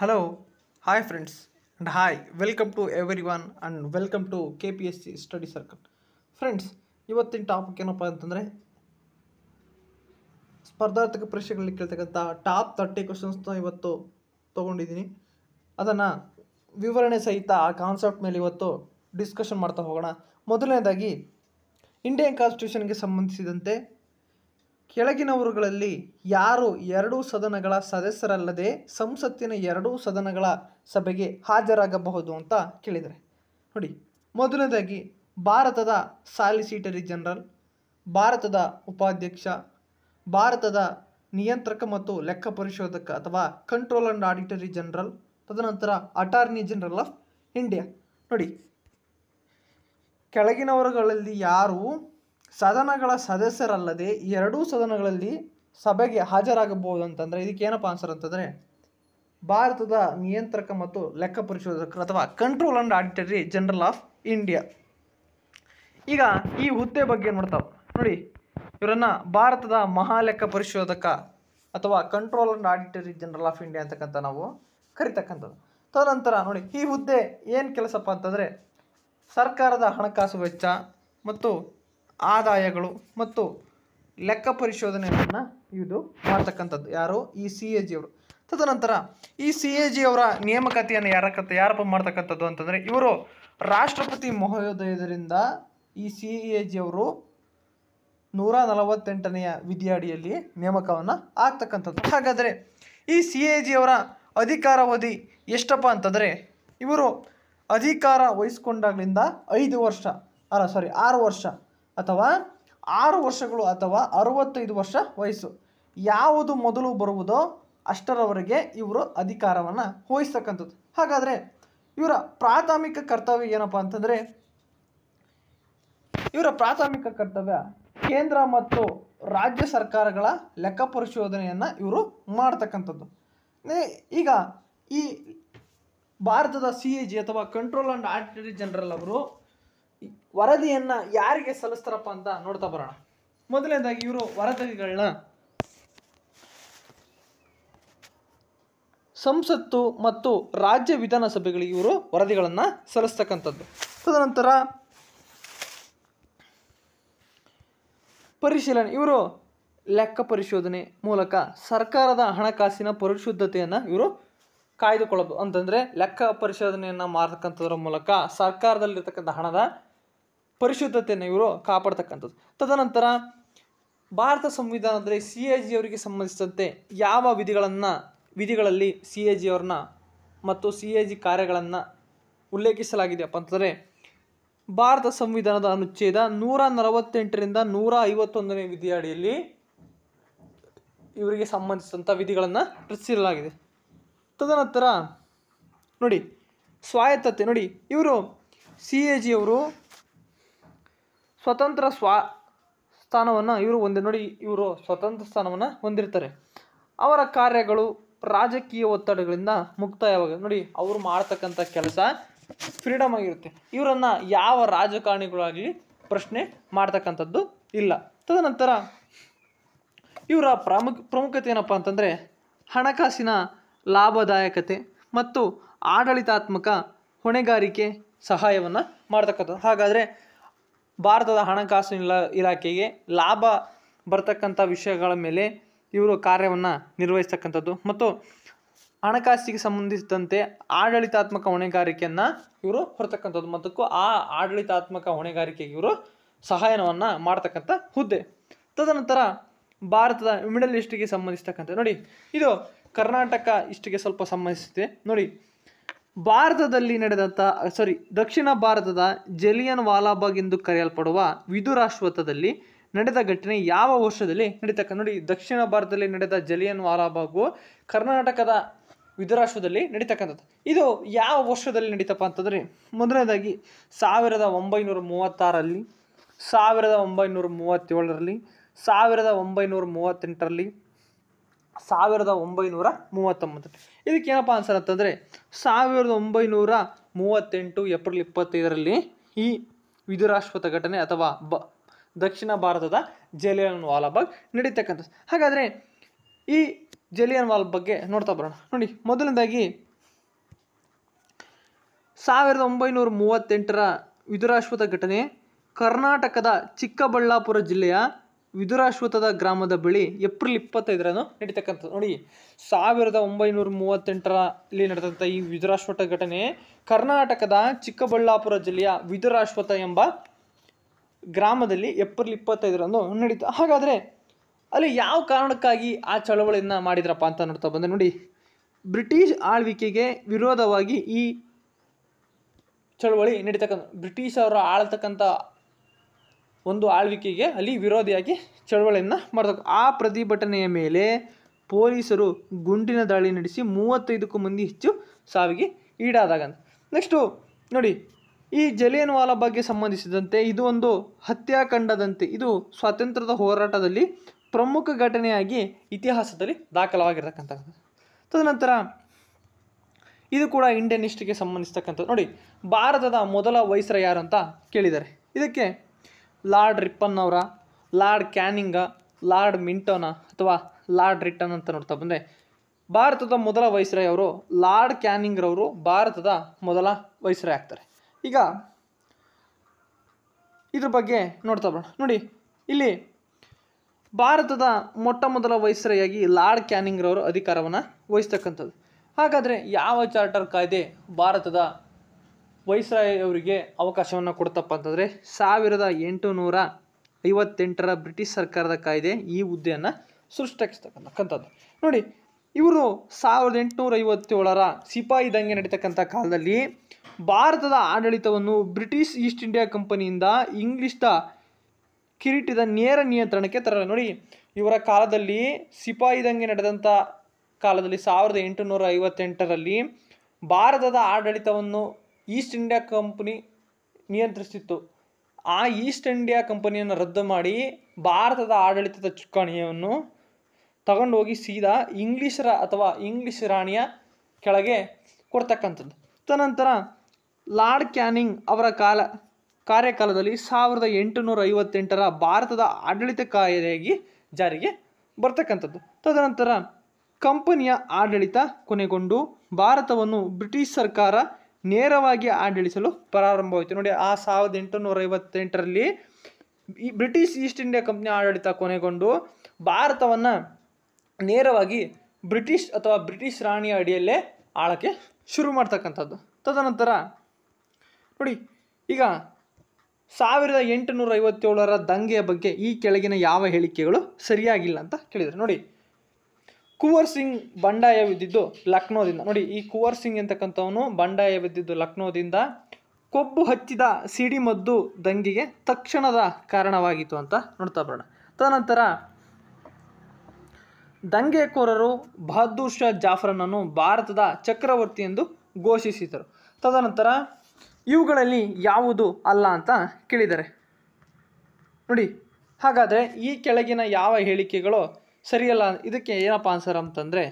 hello hi friends and hi welcome to everyone and welcome to K P S C study circle friends ಇವತ್ತಿನ topic ಏನಪ್ಪ ಅಂತಂದರೆ ಸ್ಪರ್ಧಾತ್ಮಕ ಪರೀಕ್ಷೆಗಳಲ್ಲಿ ಕೇಳ್ತಕ್ಕಂಥ top thirty ಕ್ವಶನ್ಸ್ನ ಇವತ್ತು ತೊಗೊಂಡಿದ್ದೀನಿ ಅದನ್ನು ವಿವರಣೆ ಸಹಿತ ಆ ಕಾನ್ಸೆಪ್ಟ್ ಮೇಲೆ ಇವತ್ತು ಡಿಸ್ಕಷನ್ ಮಾಡ್ತಾ ಹೋಗೋಣ ಮೊದಲನೇದಾಗಿ ಇಂಡಿಯನ್ ಕಾನ್ಸ್ಟಿಟ್ಯೂಷನ್ಗೆ ಸಂಬಂಧಿಸಿದಂತೆ ಕೆಳಗಿನವರುಗಳಲ್ಲಿ ಯಾರು ಎರಡೂ ಸದನಗಳ ಸದಸ್ಯರಲ್ಲದೆ ಸಂಸತ್ತಿನ ಎರಡೂ ಸದನಗಳ ಸಭೆಗೆ ಹಾಜರಾಗಬಹುದು ಅಂತ ಕೇಳಿದರೆ ನೋಡಿ ಮೊದಲನೇದಾಗಿ ಭಾರತದ ಸಾಲಿಸಿಟರಿ ಜನರಲ್ ಭಾರತದ ಉಪಾಧ್ಯಕ್ಷ ಭಾರತದ ನಿಯಂತ್ರಕ ಮತ್ತು ಲೆಕ್ಕ ಪರಿಶೋಧಕ ಅಥವಾ ಕಂಟ್ರೋಲ್ ಆ್ಯಂಡ್ ಆಡಿಟರಿ ಜನರಲ್ ತದನಂತರ ಅಟಾರ್ನಿ ಜನರಲ್ ಆಫ್ ಇಂಡಿಯಾ ನೋಡಿ ಕೆಳಗಿನವರುಗಳಲ್ಲಿ ಯಾರು ಸದನಗಳ ಸದಸ್ಯರಲ್ಲದೆ ಎರಡೂ ಸದನಗಳಲ್ಲಿ ಸಭೆಗೆ ಹಾಜರಾಗಬಹುದು ಅಂತಂದರೆ ಇದಕ್ಕೆ ಏನಪ್ಪ ಆನ್ಸರ್ ಅಂತಂದರೆ ಭಾರತದ ನಿಯಂತ್ರಕ ಮತ್ತು ಲೆಕ್ಕ ಪರಿಶೋಧಕ ಅಥವಾ control and auditor general of India ಈಗ ಈ ಹುದ್ದೆ ಬಗ್ಗೆ ನೋಡ್ತಾವೆ ನೋಡಿ ಇವರನ್ನು ಭಾರತದ ಮಹಾಲೆಕ್ಕ ಪರಿಶೋಧಕ ಅಥವಾ control and auditor general of India ಅಂತಕ್ಕಂಥ ನಾವು ಕರಿತಕ್ಕಂಥದ್ದು ತದನಂತರ ನೋಡಿ ಈ ಹುದ್ದೆ ಏನು ಕೆಲಸಪ್ಪ ಅಂತಂದರೆ ಸರ್ಕಾರದ ಹಣಕಾಸು ವೆಚ್ಚ ಮತ್ತು ಆದಾಯಗಳು ಮತ್ತು ಲೆಕ್ಕ ಪರಿಶೋಧನೆಯನ್ನು ಇದು ಮಾಡ್ತಕ್ಕಂಥದ್ದು ಯಾರು ಈ ಸಿ ಎ ಜಿಯವರು ತದನಂತರ ಈ ಸಿ ಎ ಜಿಯವರ ನೇಮಕಾತಿಯನ್ನು ಯಾರ ಯಾರಪ್ಪ ಮಾಡ್ತಕ್ಕಂಥದ್ದು ಅಂತಂದರೆ ಇವರು ರಾಷ್ಟ್ರಪತಿ ಮಹೋದಯದರಿಂದ ಈ ಸಿ ಎ ಜಿಯವರು ನೂರ ನಲವತ್ತೆಂಟನೆಯ ವಿಧಿಯಡಿಯಲ್ಲಿ ನೇಮಕವನ್ನು ಆಗ್ತಕ್ಕಂಥದ್ದು ಹಾಗಾದರೆ ಈ ಸಿ ಎ ಜಿಯವರ ಅಧಿಕಾರಾವಧಿ ಎಷ್ಟಪ್ಪ ಅಂತಂದರೆ ಇವರು ಅಧಿಕಾರ ವಹಿಸ್ಕೊಂಡಾಗಲಿಂದ ಐದು ವರ್ಷ ಅಲ್ಲ ಸಾರಿ ಆರು ವರ್ಷ ಅಥವಾ ಆರು ವರ್ಷಗಳು ಅಥವಾ ಅರುವತ್ತೈದು ವರ್ಷ ವಯಸ್ಸು ಯಾವುದು ಮೊದಲು ಬರುವುದೋ ಅಷ್ಟರವರೆಗೆ ಇವರು ಅಧಿಕಾರವನ್ನು ವಹಿಸ್ತಕ್ಕಂಥದ್ದು ಹಾಗಾದರೆ ಇವರ ಪ್ರಾಥಮಿಕ ಕರ್ತವ್ಯ ಏನಪ್ಪ ಅಂತಂದರೆ ಇವರ ಪ್ರಾಥಮಿಕ ಕರ್ತವ್ಯ ಕೇಂದ್ರ ಮತ್ತು ರಾಜ್ಯ ಸರ್ಕಾರಗಳ ಲೆಕ್ಕ ಪರಿಶೋಧನೆಯನ್ನು ಇವರು ಮಾಡ್ತಕ್ಕಂಥದ್ದು ಈಗ ಈ ಭಾರತದ ಸಿ ಎ ಜಿ ಅಥವಾ ಕಂಟ್ರೋಲ್ ಆ್ಯಂಡ್ ಆಡಿಟರಿ ಜನರಲ್ ಅವರು ವರದಿಯನ್ನು ಯಾರಿಗೆ ಸಲ್ಲಿಸ್ತಾರಪ್ಪ ಅಂತ ನೋಡ್ತಾ ಬರೋಣ ಮೊದಲನೇದಾಗಿ ಇವರು ವರದಿಗಳನ್ನ ಸಂಸತ್ತು ಮತ್ತು ರಾಜ್ಯ ವಿಧಾನಸಭೆಗಳಿಗೆ ಇವರು ವರದಿಗಳನ್ನು ಸಲ್ಲಿಸ್ತಕ್ಕಂಥದ್ದು ತದನಂತರ ಪರಿಶೀಲನೆ ಇವರು ಲೆಕ್ಕ ಪರಿಶೋಧನೆ ಮೂಲಕ ಸರ್ಕಾರದ ಹಣಕಾಸಿನ ಪರಿಶುದ್ಧತೆಯನ್ನು ಇವರು ಕಾಯ್ದುಕೊಳ್ಳಬಹುದು ಅಂತಂದರೆ ಲೆಕ್ಕ ಪರಿಶೋಧನೆಯನ್ನು ಮಾಡತಕ್ಕಂಥದ್ರ ಮೂಲಕ ಸರ್ಕಾರದಲ್ಲಿರ್ತಕ್ಕಂಥ ಹಣದ ಪರಿಶುದ್ಧತೆಯನ್ನು ಇವರು ಕಾಪಾಡ್ತಕ್ಕಂಥದ್ದು ತದನಂತರ ಭಾರತ ಸಂವಿಧಾನ ಅಂದರೆ ಸಿ ಎ ಜಿ ಅವರಿಗೆ ಸಂಬಂಧಿಸಿದಂತೆ ಯಾವ ವಿಧಿಗಳನ್ನು ವಿಧಿಗಳಲ್ಲಿ ಸಿ ಎ ಜಿ ಅವ್ರನ್ನ ಮತ್ತು ಸಿ ಎ ಜಿ ಕಾರ್ಯಗಳನ್ನು ಉಲ್ಲೇಖಿಸಲಾಗಿದೆಯಪ್ಪ ಅಂತಂದರೆ ಭಾರತ ಸಂವಿಧಾನದ ಅನುಚ್ಛೇದ ನೂರ ನಲವತ್ತೆಂಟರಿಂದ ನೂರ ಐವತ್ತೊಂದನೇ ಅಡಿಯಲ್ಲಿ ಇವರಿಗೆ ಸಂಬಂಧಿಸಿದಂಥ ವಿಧಿಗಳನ್ನು ರಚಿಸಲಾಗಿದೆ ತದನಂತರ ನೋಡಿ ಸ್ವಾಯತ್ತತೆ ನೋಡಿ ಇವರು ಸಿ ಎ ಅವರು ಸ್ವತಂತ್ರ ಸ್ವ ಸ್ಥಾನವನ್ನು ಇವರು ಒಂದು ನೋಡಿ ಇವರು ಸ್ವತಂತ್ರ ಸ್ಥಾನವನ್ನು ಹೊಂದಿರ್ತಾರೆ ಅವರ ಕಾರ್ಯಗಳು ರಾಜಕೀಯ ಒತ್ತಡಗಳಿಂದ ಮುಕ್ತಾಯವಾಗ ನೋಡಿ ಅವರು ಮಾಡ್ತಕ್ಕಂಥ ಕೆಲಸ ಫ್ರೀಡಮ್ ಆಗಿರುತ್ತೆ ಇವರನ್ನು ಯಾವ ರಾಜಕಾರಣಿಗಳಾಗಲಿ ಪ್ರಶ್ನೆ ಮಾಡ್ತಕ್ಕಂಥದ್ದು ಇಲ್ಲ ತದನಂತರ ಇವರ ಪ್ರಾಮುಖ ಪ್ರಮುಖತೆ ಏನಪ್ಪ ಅಂತಂದರೆ ಹಣಕಾಸಿನ ಲಾಭದಾಯಕತೆ ಮತ್ತು ಆಡಳಿತಾತ್ಮಕ ಹೊಣೆಗಾರಿಕೆ ಸಹಾಯವನ್ನು ಮಾಡ್ತಕ್ಕಂಥದ್ದು ಹಾಗಾದರೆ ಭಾರತದ ಹಣಕಾಸು ಇಲಾಖೆಗೆ ಲಾಭ ಬರ್ತಕ್ಕಂಥ ವಿಷಯಗಳ ಮೇಲೆ ಇವರು ಕಾರ್ಯವನ್ನು ನಿರ್ವಹಿಸ್ತಕ್ಕಂಥದ್ದು ಮತ್ತು ಹಣಕಾಸಿಗೆ ಸಂಬಂಧಿಸಿದಂತೆ ಆಡಳಿತಾತ್ಮಕ ಹೊಣೆಗಾರಿಕೆಯನ್ನು ಇವರು ಹೊರತಕ್ಕಂಥದ್ದು ಮತ್ತು ಆ ಆಡಳಿತಾತ್ಮಕ ಹೊಣೆಗಾರಿಕೆಗೆ ಇವರು ಸಹಾಯವನ್ನು ಮಾಡ್ತಕ್ಕಂಥ ಹುದ್ದೆ ತದನಂತರ ಭಾರತದ ಮಿಡಲ್ ಈಸ್ಟ್ಗೆ ಸಂಬಂಧಿಸ್ತಕ್ಕಂಥ ನೋಡಿ ಇದು ಕರ್ನಾಟಕ ಇಷ್ಟಿಗೆ ಸ್ವಲ್ಪ ಸಂಬಂಧಿಸಿದೆ ನೋಡಿ ಭಾರತದಲ್ಲಿ ನಡೆದಂಥ ಸಾರಿ ದಕ್ಷಿಣ ಭಾರತದ ಜಲಿಯನ್ ವಾಲಾಬಾಗ್ ಎಂದು ಕರೆಯಲ್ಪಡುವ ವಿದುರಾಶ್ವತದಲ್ಲಿ ನಡೆದ ಘಟನೆ ಯಾವ ವರ್ಷದಲ್ಲಿ ನಡೀತಕ್ಕ ನೋಡಿ ದಕ್ಷಿಣ ಭಾರತದಲ್ಲಿ ನಡೆದ ಜಲಿಯನ್ ವಾಲಾಬಾಗು ಕರ್ನಾಟಕದ ವಿದುರಾಶ್ವದಲ್ಲಿ ನಡೀತಕ್ಕಂಥದ್ದು ಇದು ಯಾವ ವರ್ಷದಲ್ಲಿ ನಡೀತಪ್ಪ ಅಂತಂದರೆ ಮೊದಲನೇದಾಗಿ ಸಾವಿರದ ಒಂಬೈನೂರ ಮೂವತ್ತಾರಲ್ಲಿ ಸಾವಿರದ ಒಂಬೈನೂರ ಮೂವತ್ತೇಳರಲ್ಲಿ ಸಾವಿರದ ಒಂಬೈನೂರ ಮೂವತ್ತೆಂಟರಲ್ಲಿ ಸಾವಿರದ ಒಂಬೈನೂರ ಮೂವತ್ತೊಂಬತ್ತು ಇದಕ್ಕೇನಪ್ಪ ಆನ್ಸರ್ ಅಂತಂದರೆ ಸಾವಿರದ ಒಂಬೈನೂರ ಮೂವತ್ತೆಂಟು ಏಪ್ರಿಲ್ ಇಪ್ಪತ್ತೈದರಲ್ಲಿ ಈ ವಿಧುರಾಶ್ವತ ಘಟನೆ ಅಥವಾ ಬ ದಕ್ಷಿಣ ಭಾರತದ ಜಲಿಯನ್ ವಾಲಾಬಾಗ್ ನಡೀತಕ್ಕಂಥದ್ದು ಹಾಗಾದರೆ ಈ ಜಲಿಯನ್ ವಾಲ್ ಬಗ್ಗೆ ನೋಡ್ತಾ ಬರೋಣ ನೋಡಿ ಮೊದಲನೇದಾಗಿ ಸಾವಿರದ ಒಂಬೈನೂರ ಮೂವತ್ತೆಂಟರ ವಿಧುರಾಶ್ವತ ಘಟನೆ ಕರ್ನಾಟಕದ ಚಿಕ್ಕಬಳ್ಳಾಪುರ ಜಿಲ್ಲೆಯ ವಿದುರಾಶ್ವತ್ಥದ ಗ್ರಾಮದ ಬಳಿ ಏಪ್ರಿಲ್ ಇಪ್ಪತ್ತೈದರನ್ನು ನಡೀತಕ್ಕಂಥದ್ದು ನೋಡಿ ಸಾವಿರದ ಒಂಬೈನೂರ ಮೂವತ್ತೆಂಟರಲ್ಲಿ ನಡೆದಂಥ ಈ ವಿದುರಾಶ್ವತ್ಥ ಘಟನೆ ಕರ್ನಾಟಕದ ಚಿಕ್ಕಬಳ್ಳಾಪುರ ಜಿಲ್ಲೆಯ ವಿದುರಾಶ್ವತ್ಥ ಎಂಬ ಗ್ರಾಮದಲ್ಲಿ ಏಪ್ರಿಲ್ ಇಪ್ಪತ್ತೈದರಂದು ನಡೀತು ಹಾಗಾದರೆ ಅಲ್ಲಿ ಯಾವ ಕಾರಣಕ್ಕಾಗಿ ಆ ಚಳವಳಿಯನ್ನು ಮಾಡಿದ್ರಪ್ಪ ಅಂತ ನೋಡ್ತಾ ಬಂದೆ ನೋಡಿ ಬ್ರಿಟಿಷ್ ಆಳ್ವಿಕೆಗೆ ವಿರೋಧವಾಗಿ ಈ ಚಳವಳಿ ನಡೀತಕ್ಕಂಥ ಬ್ರಿಟಿಷ್ ಅವರು ಆಳ್ತಕ್ಕಂಥ ಒಂದು ಆಳ್ವಿಕೆಗೆ ಅಲ್ಲಿ ವಿರೋಧಿಯಾಗಿ ಚಳವಳಿಯನ್ನು ಮಾಡಬೇಕು ಆ ಪ್ರತಿಭಟನೆಯ ಮೇಲೆ ಪೊಲೀಸರು ಗುಂಡಿನ ದಾಳಿ ನಡೆಸಿ ಮೂವತ್ತೈದಕ್ಕೂ ಮಂದಿ ಹೆಚ್ಚು ಸಾವಿಗೆ ಈಡಾದಾಗಂತ ನೆಕ್ಸ್ಟು ನೋಡಿ ಈ ಜಲಿಯನ್ ಬಗ್ಗೆ ಸಂಬಂಧಿಸಿದಂತೆ ಇದು ಒಂದು ಹತ್ಯಾಕಾಂಡದಂತೆ ಇದು ಸ್ವಾತಂತ್ರ್ಯದ ಹೋರಾಟದಲ್ಲಿ ಪ್ರಮುಖ ಘಟನೆಯಾಗಿ ಇತಿಹಾಸದಲ್ಲಿ ದಾಖಲವಾಗಿರ್ತಕ್ಕಂಥ ತದನಂತರ ಇದು ಕೂಡ ಇಂಡಿಯನ್ ಹಿಸ್ಟ್ರಿಗೆ ಸಂಬಂಧಿಸತಕ್ಕಂಥದ್ದು ನೋಡಿ ಭಾರತದ ಮೊದಲ ವಯಸ್ಸರ ಯಾರು ಅಂತ ಕೇಳಿದ್ದಾರೆ ಇದಕ್ಕೆ ಲಾರ್ಡ್ ರಿಪ್ಪನ್ ಅವರ ಲಾರ್ಡ್ ಕ್ಯಾನಿಂಗ ಲಾರ್ಡ್ ಮಿಂಟೋನ ಅಥವಾ ಲಾರ್ಡ್ ರಿಟನ್ ಅಂತ ನೋಡ್ತಾ ಬಂದೆ ಭಾರತದ ಮೊದಲ ವೈಸ್ರಾಯ್ ಅವರು ಲಾರ್ಡ್ ಕ್ಯಾನಿಂಗ್ರವರು ಭಾರತದ ಮೊದಲ ವೈಸ್ರಾಯ್ ಆಗ್ತಾರೆ ಈಗ ಇದ್ರ ಬಗ್ಗೆ ನೋಡ್ತಾ ಬೋಣ ನೋಡಿ ಇಲ್ಲಿ ಭಾರತದ ಮೊಟ್ಟ ಮೊದಲ ವೈಸ್ರಾಯಾಗಿ ಲಾರ್ಡ್ ಕ್ಯಾನಿಂಗ್ರವರು ಅಧಿಕಾರವನ್ನು ವಹಿಸ್ತಕ್ಕಂಥದ್ದು ಹಾಗಾದರೆ ಯಾವ ಚಾರ್ಟರ್ ಕಾಯ್ದೆ ಭಾರತದ ವೈಸ್ರಾಯ್ ಅವರಿಗೆ ಅವಕಾಶವನ್ನು ಕೊಡ್ತಪ್ಪ ಅಂತಂದರೆ ಸಾವಿರದ ಎಂಟುನೂರ ಐವತ್ತೆಂಟರ ಬ್ರಿಟಿಷ್ ಸರ್ಕಾರದ ಕಾಯ್ದೆ ಈ ಹುದ್ದೆಯನ್ನು ಸೃಷ್ಟಿಸ್ತಕ್ಕಂಥದ್ದು ನೋಡಿ ಇವರು ಸಾವಿರದ ಎಂಟುನೂರ ಐವತ್ತೇಳರ ಸಿಪಾಯಿ ದಂಗೆ ನಡೀತಕ್ಕಂಥ ಕಾಲದಲ್ಲಿ ಭಾರತದ ಆಡಳಿತವನ್ನು ಬ್ರಿಟಿಷ್ ಈಸ್ಟ್ ಇಂಡಿಯಾ ಕಂಪನಿಯಿಂದ ಇಂಗ್ಲಿಷ್ನ ಕಿರೀಟದ ನೇರ ನಿಯಂತ್ರಣಕ್ಕೆ ತರಲ್ಲ ನೋಡಿ ಇವರ ಕಾಲದಲ್ಲಿ ಸಿಪಾಯಿ ದಂಗೆ ನಡೆದಂಥ ಕಾಲದಲ್ಲಿ ಸಾವಿರದ ಎಂಟುನೂರ ಐವತ್ತೆಂಟರಲ್ಲಿ ಭಾರತದ ಆಡಳಿತವನ್ನು ಈಸ್ಟ್ ಇಂಡಿಯಾ ಕಂಪನಿ ನಿಯಂತ್ರಿಸಿತ್ತು ಆ ಈಸ್ಟ್ ಇಂಡಿಯಾ ಕಂಪನಿಯನ್ನು ರದ್ದು ಮಾಡಿ ಭಾರತದ ಆಡಳಿತದ ಚುಕ್ಕಾಣಿಯನ್ನು ತಗೊಂಡೋಗಿ ಸೀದಾ ಇಂಗ್ಲೀಷರ ಅಥವಾ ಇಂಗ್ಲೀಷ್ ರಾಣಿಯ ಕೆಳಗೆ ಕೊಡ್ತಕ್ಕಂಥದ್ದು ತದನಂತರ ಲಾರ್ಡ್ ಕ್ಯಾನಿಂಗ್ ಅವರ ಕಾಲ ಕಾರ್ಯಕಾಲದಲ್ಲಿ ಸಾವಿರದ ಎಂಟುನೂರ ಐವತ್ತೆಂಟರ ಭಾರತದ ಆಡಳಿತ ಕಾಯ್ದೆಯಾಗಿ ಜಾರಿಗೆ ಬರ್ತಕ್ಕಂಥದ್ದು ತದನಂತರ ಕಂಪನಿಯ ಆಡಳಿತ ಕೊನೆಗೊಂಡು ಭಾರತವನ್ನು ಬ್ರಿಟಿಷ್ ಸರ್ಕಾರ ನೇರವಾಗಿ ಆಡಳಿಸಲು ಪ್ರಾರಂಭವಾಯಿತು ನೋಡಿ ಆ ಸಾವಿರದ ಎಂಟುನೂರ ಐವತ್ತೆಂಟರಲ್ಲಿ ಈ ಬ್ರಿಟಿಷ್ ಈಸ್ಟ್ ಇಂಡಿಯಾ ಕಂಪ್ನಿ ಆಡಳಿತ ಕೊನೆಗೊಂಡು ಭಾರತವನ್ನು ನೇರವಾಗಿ ಬ್ರಿಟಿಷ್ ಅಥವಾ ಬ್ರಿಟಿಷ್ ರಾಣಿಯ ಅಡಿಯಲ್ಲೇ ಆಳಕ್ಕೆ ಶುರು ಮಾಡ್ತಕ್ಕಂಥದ್ದು ತದನಂತರ ನೋಡಿ ಈಗ ಸಾವಿರದ ಎಂಟುನೂರ ಐವತ್ತೇಳರ ದಂಗೆಯ ಬಗ್ಗೆ ಈ ಕೆಳಗಿನ ಯಾವ ಹೇಳಿಕೆಗಳು ಸರಿಯಾಗಿಲ್ಲ ಅಂತ ಕೇಳಿದರು ನೋಡಿ ಕುವರ್ ಸಿಂಗ್ ಬಂಡಾಯ ಬಿದ್ದಿದ್ದು ಲಕ್ನೋದಿಂದ ನೋಡಿ ಈ ಕುವರ್ ಸಿಂಗ್ ಎಂತಕ್ಕಂಥವನು ಬಂಡಾಯ ಬಿದ್ದಿದ್ದು ಲಕ್ನೋದಿಂದ ಕೊಬ್ಬು ಹಚ್ಚಿದ ಸಿಡಿಮದ್ದು ದಂಗೆಗೆ ತಕ್ಷಣದ ಕಾರಣವಾಗಿತ್ತು ಅಂತ ನೋಡ್ತಾ ಬರೋಣ ತದನಂತರ ದಂಗೆಕೋರರು ಬಹದ್ದೂರ್ ಶಾ ಜಾಫರನನ್ನು ಭಾರತದ ಚಕ್ರವರ್ತಿ ಎಂದು ಘೋಷಿಸಿದರು ತದನಂತರ ಇವುಗಳಲ್ಲಿ ಯಾವುದು ಅಲ್ಲ ಅಂತ ಕೇಳಿದರೆ ನೋಡಿ ಹಾಗಾದರೆ ಈ ಕೆಳಗಿನ ಯಾವ ಹೇಳಿಕೆಗಳು ಸರಿಯಲ್ಲ ಇದಕ್ಕೆ ಏನಪ್ಪ ಆನ್ಸರ್ ಅಂತಂದರೆ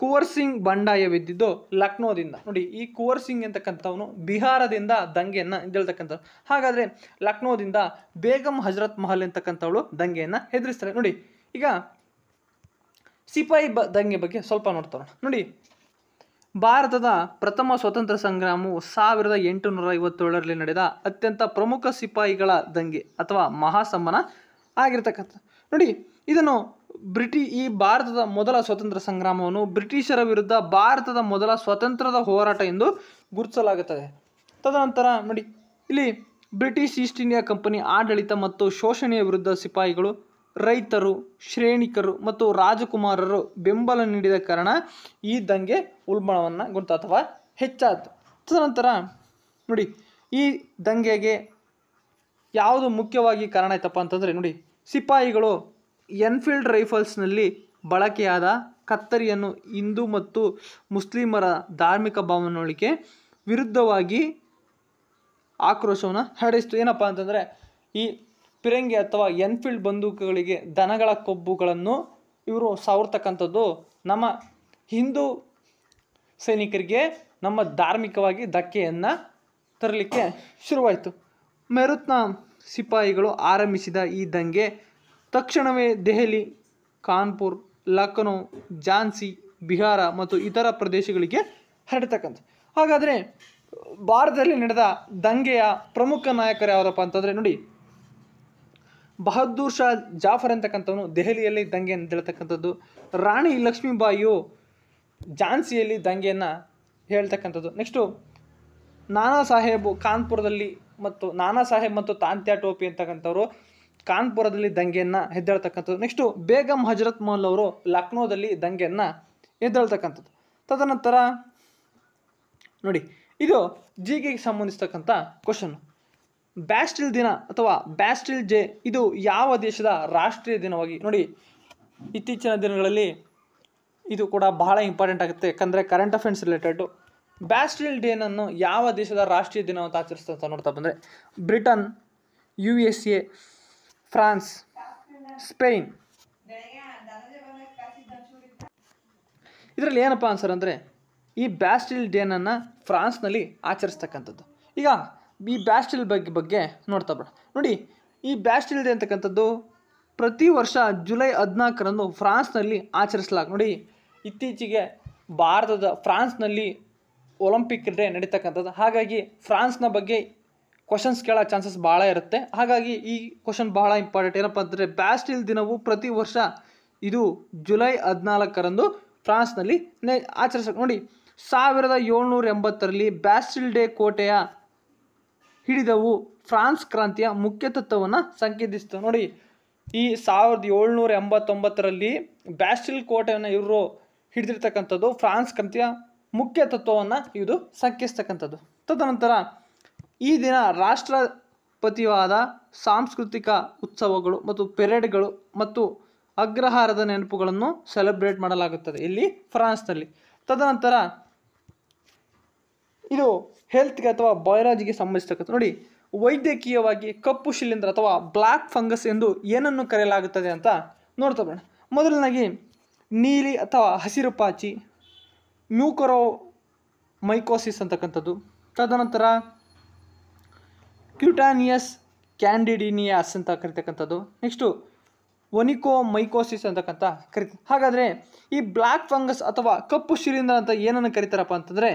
ಕುವರ್ಸಿಂಗ್ ಸಿಂಗ್ ಬಂಡಾಯ ಬಿದ್ದಿದ್ದು ಲಕ್ನೋದಿಂದ ನೋಡಿ ಈ ಕುವರ್ ಸಿಂಗ್ ಅಂತಕ್ಕಂಥವನು ಬಿಹಾರದಿಂದ ದಂಗೆಯನ್ನು ಹೇಳ್ತಕ್ಕಂಥ ಹಾಗಾದರೆ ಲಕ್ನೋದಿಂದ ಬೇಗಂ ಹಜರತ್ ಮಹಲ್ ಅಂತಕ್ಕಂಥವಳು ದಂಗೆಯನ್ನು ಹೆದರಿಸ್ತಾರೆ ನೋಡಿ ಈಗ ಸಿಪಾಯಿ ಬ ದಂಗೆ ಬಗ್ಗೆ ಸ್ವಲ್ಪ ನೋಡ್ತಾರೋಣ ನೋಡಿ ಭಾರತದ ಪ್ರಥಮ ಸ್ವತಂತ್ರ ಸಂಗ್ರಾಮವು ಸಾವಿರದ ಎಂಟುನೂರ ಐವತ್ತೇಳರಲ್ಲಿ ನಡೆದ ಅತ್ಯಂತ ಪ್ರಮುಖ ಸಿಪಾಯಿಗಳ ದಂಗೆ ಅಥವಾ ಮಹಾಸಮ್ಮನ ಆಗಿರ್ತಕ್ಕಂಥ ನೋಡಿ ಇದನ್ನು ಬ್ರಿಟಿ ಈ ಭಾರತದ ಮೊದಲ ಸ್ವಾತಂತ್ರ್ಯ ಸಂಗ್ರಾಮವನ್ನು ಬ್ರಿಟಿಷರ ವಿರುದ್ಧ ಭಾರತದ ಮೊದಲ ಸ್ವಾತಂತ್ರ್ಯದ ಹೋರಾಟ ಎಂದು ಗುರುತಿಸಲಾಗುತ್ತದೆ ತದನಂತರ ನೋಡಿ ಇಲ್ಲಿ ಬ್ರಿಟಿಷ್ ಈಸ್ಟ್ ಇಂಡಿಯಾ ಕಂಪನಿ ಆಡಳಿತ ಮತ್ತು ಶೋಷಣೆಯ ವಿರುದ್ಧ ಸಿಪಾಯಿಗಳು ರೈತರು ಶ್ರೇಣಿಕರು ಮತ್ತು ರಾಜಕುಮಾರರು ಬೆಂಬಲ ನೀಡಿದ ಕಾರಣ ಈ ದಂಗೆ ಉಲ್ಬಣವನ್ನು ಗುಂತ ಅಥವಾ ಹೆಚ್ಚಾಯಿತು ತದನಂತರ ನೋಡಿ ಈ ದಂಗೆಗೆ ಯಾವುದು ಮುಖ್ಯವಾಗಿ ಕಾರಣ ಆಯ್ತಪ್ಪ ಅಂತಂದರೆ ನೋಡಿ ಸಿಪಾಯಿಗಳು ಎನ್ಫೀಲ್ಡ್ ರೈಫಲ್ಸ್ನಲ್ಲಿ ಬಳಕೆಯಾದ ಕತ್ತರಿಯನ್ನು ಹಿಂದೂ ಮತ್ತು ಮುಸ್ಲಿಮರ ಧಾರ್ಮಿಕ ಭಾವನೆಗಳಿಗೆ ವಿರುದ್ಧವಾಗಿ ಆಕ್ರೋಶವನ್ನು ಹರಡಿಸ್ತು ಏನಪ್ಪ ಅಂತಂದರೆ ಈ ಪಿರಂಗಿ ಅಥವಾ ಎನ್ಫೀಲ್ಡ್ ಬಂದೂಕುಗಳಿಗೆ ದನಗಳ ಕೊಬ್ಬುಗಳನ್ನು ಇವರು ಸಾವಿರ್ತಕ್ಕಂಥದ್ದು ನಮ್ಮ ಹಿಂದೂ ಸೈನಿಕರಿಗೆ ನಮ್ಮ ಧಾರ್ಮಿಕವಾಗಿ ಧಕ್ಕೆಯನ್ನು ತರಲಿಕ್ಕೆ ಶುರುವಾಯಿತು ಮೆರುತ್ನ ಸಿಪಾಯಿಗಳು ಆರಂಭಿಸಿದ ಈ ದಂಗೆ ತಕ್ಷಣವೇ ದೆಹಲಿ ಕಾನ್ಪುರ್ ಲಖನೌ ಝಾನ್ಸಿ ಬಿಹಾರ ಮತ್ತು ಇತರ ಪ್ರದೇಶಗಳಿಗೆ ಹರಡ್ತಕ್ಕಂಥ ಹಾಗಾದರೆ ಭಾರತದಲ್ಲಿ ನಡೆದ ದಂಗೆಯ ಪ್ರಮುಖ ನಾಯಕರು ಯಾರಪ್ಪ ಅಂತಂದರೆ ನೋಡಿ ಬಹದ್ದೂರ್ ಶಾ ಜಾಫರ್ ಅಂತಕ್ಕಂಥವನು ದೆಹಲಿಯಲ್ಲಿ ದಂಗೆಯನ್ನು ಹೇಳ್ತಕ್ಕಂಥದ್ದು ರಾಣಿ ಲಕ್ಷ್ಮೀಬಾಯಿಯು ಝಾನ್ಸಿಯಲ್ಲಿ ದಂಗೆಯನ್ನು ಹೇಳ್ತಕ್ಕಂಥದ್ದು ನೆಕ್ಸ್ಟು ನಾನಾ ಸಾಹೇಬು ಕಾನ್ಪುರದಲ್ಲಿ ಮತ್ತು ನಾನಾ ಸಾಹೇಬ್ ಮತ್ತು ತಾಂತ್ಯಾ ಟೋಪಿ ಅಂತಕ್ಕಂಥವ್ರು ಕಾನ್ಪುರದಲ್ಲಿ ದಂಗೆಯನ್ನು ಎದ್ದೇಳ್ತಕ್ಕಂಥದ್ದು ನೆಕ್ಸ್ಟು ಬೇಗಂ ಹಜರತ್ ಮಹಲ್ ಅವರು ಲಕ್ನೋದಲ್ಲಿ ದಂಗೆಯನ್ನು ಎದ್ದೇಳ್ತಕ್ಕಂಥದ್ದು ತದನಂತರ ನೋಡಿ ಇದು ಗೆ ಸಂಬಂಧಿಸ್ತಕ್ಕಂಥ ಕ್ವಶನ್ ಬ್ಯಾಸ್ಟಿಲ್ ದಿನ ಅಥವಾ ಬ್ಯಾಸ್ಟಿಲ್ ಜೆ ಇದು ಯಾವ ದೇಶದ ರಾಷ್ಟ್ರೀಯ ದಿನವಾಗಿ ನೋಡಿ ಇತ್ತೀಚಿನ ದಿನಗಳಲ್ಲಿ ಇದು ಕೂಡ ಬಹಳ ಇಂಪಾರ್ಟೆಂಟ್ ಆಗುತ್ತೆ ಯಾಕಂದರೆ ಕರೆಂಟ್ ಅಫೇರ್ಸ್ ರಿಲೇಟೆಡ್ ಬ್ಯಾಸ್ಟಿಲ್ ಡೇನನ್ನು ಯಾವ ದೇಶದ ರಾಷ್ಟ್ರೀಯ ದಿನವನ್ನು ಆಚರಿಸ್ತಂತ ನೋಡ್ತಾ ಬಂದರೆ Britain U S A France Spain ಇದರಲ್ಲಿ ಏನಪ್ಪ ಆನ್ಸರ್ ಅಂದರೆ ಈ ಬ್ಯಾಸ್ಟಿಲ್ ಡೇನನ್ನು ಫ್ರಾನ್ಸ್ನಲ್ಲಿ ಆಚರಿಸ್ತಕ್ಕಂಥದ್ದು ಈಗ ಈ ಬ್ಯಾಸ್ಟಿಲ್ ಬಗ್ಗೆ ಬಗ್ಗೆ ನೋಡ್ತಾ ಬೇಡ ನೋಡಿ ಈ ಬ್ಯಾಸ್ಟಿಲ್ ಡೇ ಅಂತಕ್ಕಂಥದ್ದು ಪ್ರತಿ ವರ್ಷ ಜುಲೈ ಹದಿನಾಲ್ಕರಂದು ಫ್ರಾನ್ಸ್ನಲ್ಲಿ ಆಚರಿಸಲಾಗ ನೋಡಿ ಇತ್ತೀಚೆಗೆ ಭಾರತದ ಫ್ರಾನ್ಸ್ನಲ್ಲಿ ಒಲಿಂಪಿಕ್ ಡೇ ನಡೀತಕ್ಕಂಥದ್ದು ಹಾಗಾಗಿ ಫ್ರಾನ್ಸ್ನ ಬಗ್ಗೆ ಕ್ವಶನ್ಸ್ ಕೇಳೋ ಚಾನ್ಸಸ್ ಭಾಳ ಇರುತ್ತೆ ಹಾಗಾಗಿ ಈ ಕ್ವಶನ್ ಭಾಳ ಇಂಪಾರ್ಟೆಂಟ್ ಏನಪ್ಪ ಅಂದರೆ ಬ್ಯಾಸ್ಟಿಲ್ ದಿನವು ಪ್ರತಿ ವರ್ಷ ಇದು ಜುಲೈ ಹದಿನಾಲ್ಕರಂದು ಫ್ರಾನ್ಸ್ನಲ್ಲಿ ನೆ ಆಚರಿಸ ನೋಡಿ ಸಾವಿರದ ಏಳ್ನೂರ ಎಂಬತ್ತರಲ್ಲಿ ಬ್ಯಾಸ್ಟಿಲ್ ಡೇ ಕೋಟೆಯ ಹಿಡಿದವು ಫ್ರಾನ್ಸ್ ಕ್ರಾಂತಿಯ ಮುಖ್ಯ ತತ್ವವನ್ನು ಸಂಕೇತಿಸ್ತು ನೋಡಿ ಈ ಸಾವಿರದ ಏಳ್ನೂರ ಎಂಬತ್ತೊಂಬತ್ತರಲ್ಲಿ ಬ್ಯಾಸ್ಟಿಲ್ ಕೋಟೆಯನ್ನು ಇವರು ಹಿಡಿದಿರ್ತಕ್ಕಂಥದ್ದು ಫ್ರಾನ್ಸ್ ಕ್ರಾಂತಿಯ ಮುಖ್ಯ ತತ್ವವನ್ನು ಇದು ಸಂಕೇತಿಸ್ತಕ್ಕಂಥದ್ದು ತದನಂತರ ಈ ದಿನ ರಾಷ್ಟ್ರಪತಿವಾದ ಸಾಂಸ್ಕೃತಿಕ ಉತ್ಸವಗಳು ಮತ್ತು ಪೆರೇಡ್ಗಳು ಮತ್ತು ಅಗ್ರಹಾರದ ನೆನಪುಗಳನ್ನು ಸೆಲೆಬ್ರೇಟ್ ಮಾಡಲಾಗುತ್ತದೆ ಇಲ್ಲಿ ಫ್ರಾನ್ಸ್ನಲ್ಲಿ ತದನಂತರ ಇದು ಹೆಲ್ತ್ಗೆ ಅಥವಾ ಬಯಲಾಜಿಗೆ ಸಂಬಂಧಿಸತಕ್ಕಂಥ ನೋಡಿ ವೈದ್ಯಕೀಯವಾಗಿ ಕಪ್ಪು ಶಿಲೀಂಧ್ರ ಅಥವಾ ಬ್ಲ್ಯಾಕ್ ಫಂಗಸ್ ಎಂದು ಏನನ್ನು ಕರೆಯಲಾಗುತ್ತದೆ ಅಂತ ನೋಡ್ತಾ ಬರೋಣ ಮೊದಲನಾಗಿ ನೀಲಿ ಅಥವಾ ಹಸಿರು ಪಾಚಿ ಮ್ಯೂಕೊರೋ ಮೈಕೋಸಿಸ್ ಅಂತಕ್ಕಂಥದ್ದು ತದನಂತರ ಕ್ಯೂಟಾನಿಯಸ್ ಕ್ಯಾಂಡಿಡಿನಿಯಾಸ್ ಅಂತ ಕರಿತಕ್ಕಂಥದ್ದು ನೆಕ್ಸ್ಟು ಒನಿಕೋ ಮೈಕೋಸಿಸ್ ಅಂತಕ್ಕಂಥ ಕರಿತ ಹಾಗಾದರೆ ಈ ಬ್ಲ್ಯಾಕ್ ಫಂಗಸ್ ಅಥವಾ ಕಪ್ಪು ಶಿಲೀಂಧ್ರ ಅಂತ ಏನನ್ನು ಕರಿತಾರಪ್ಪ ಅಂತಂದರೆ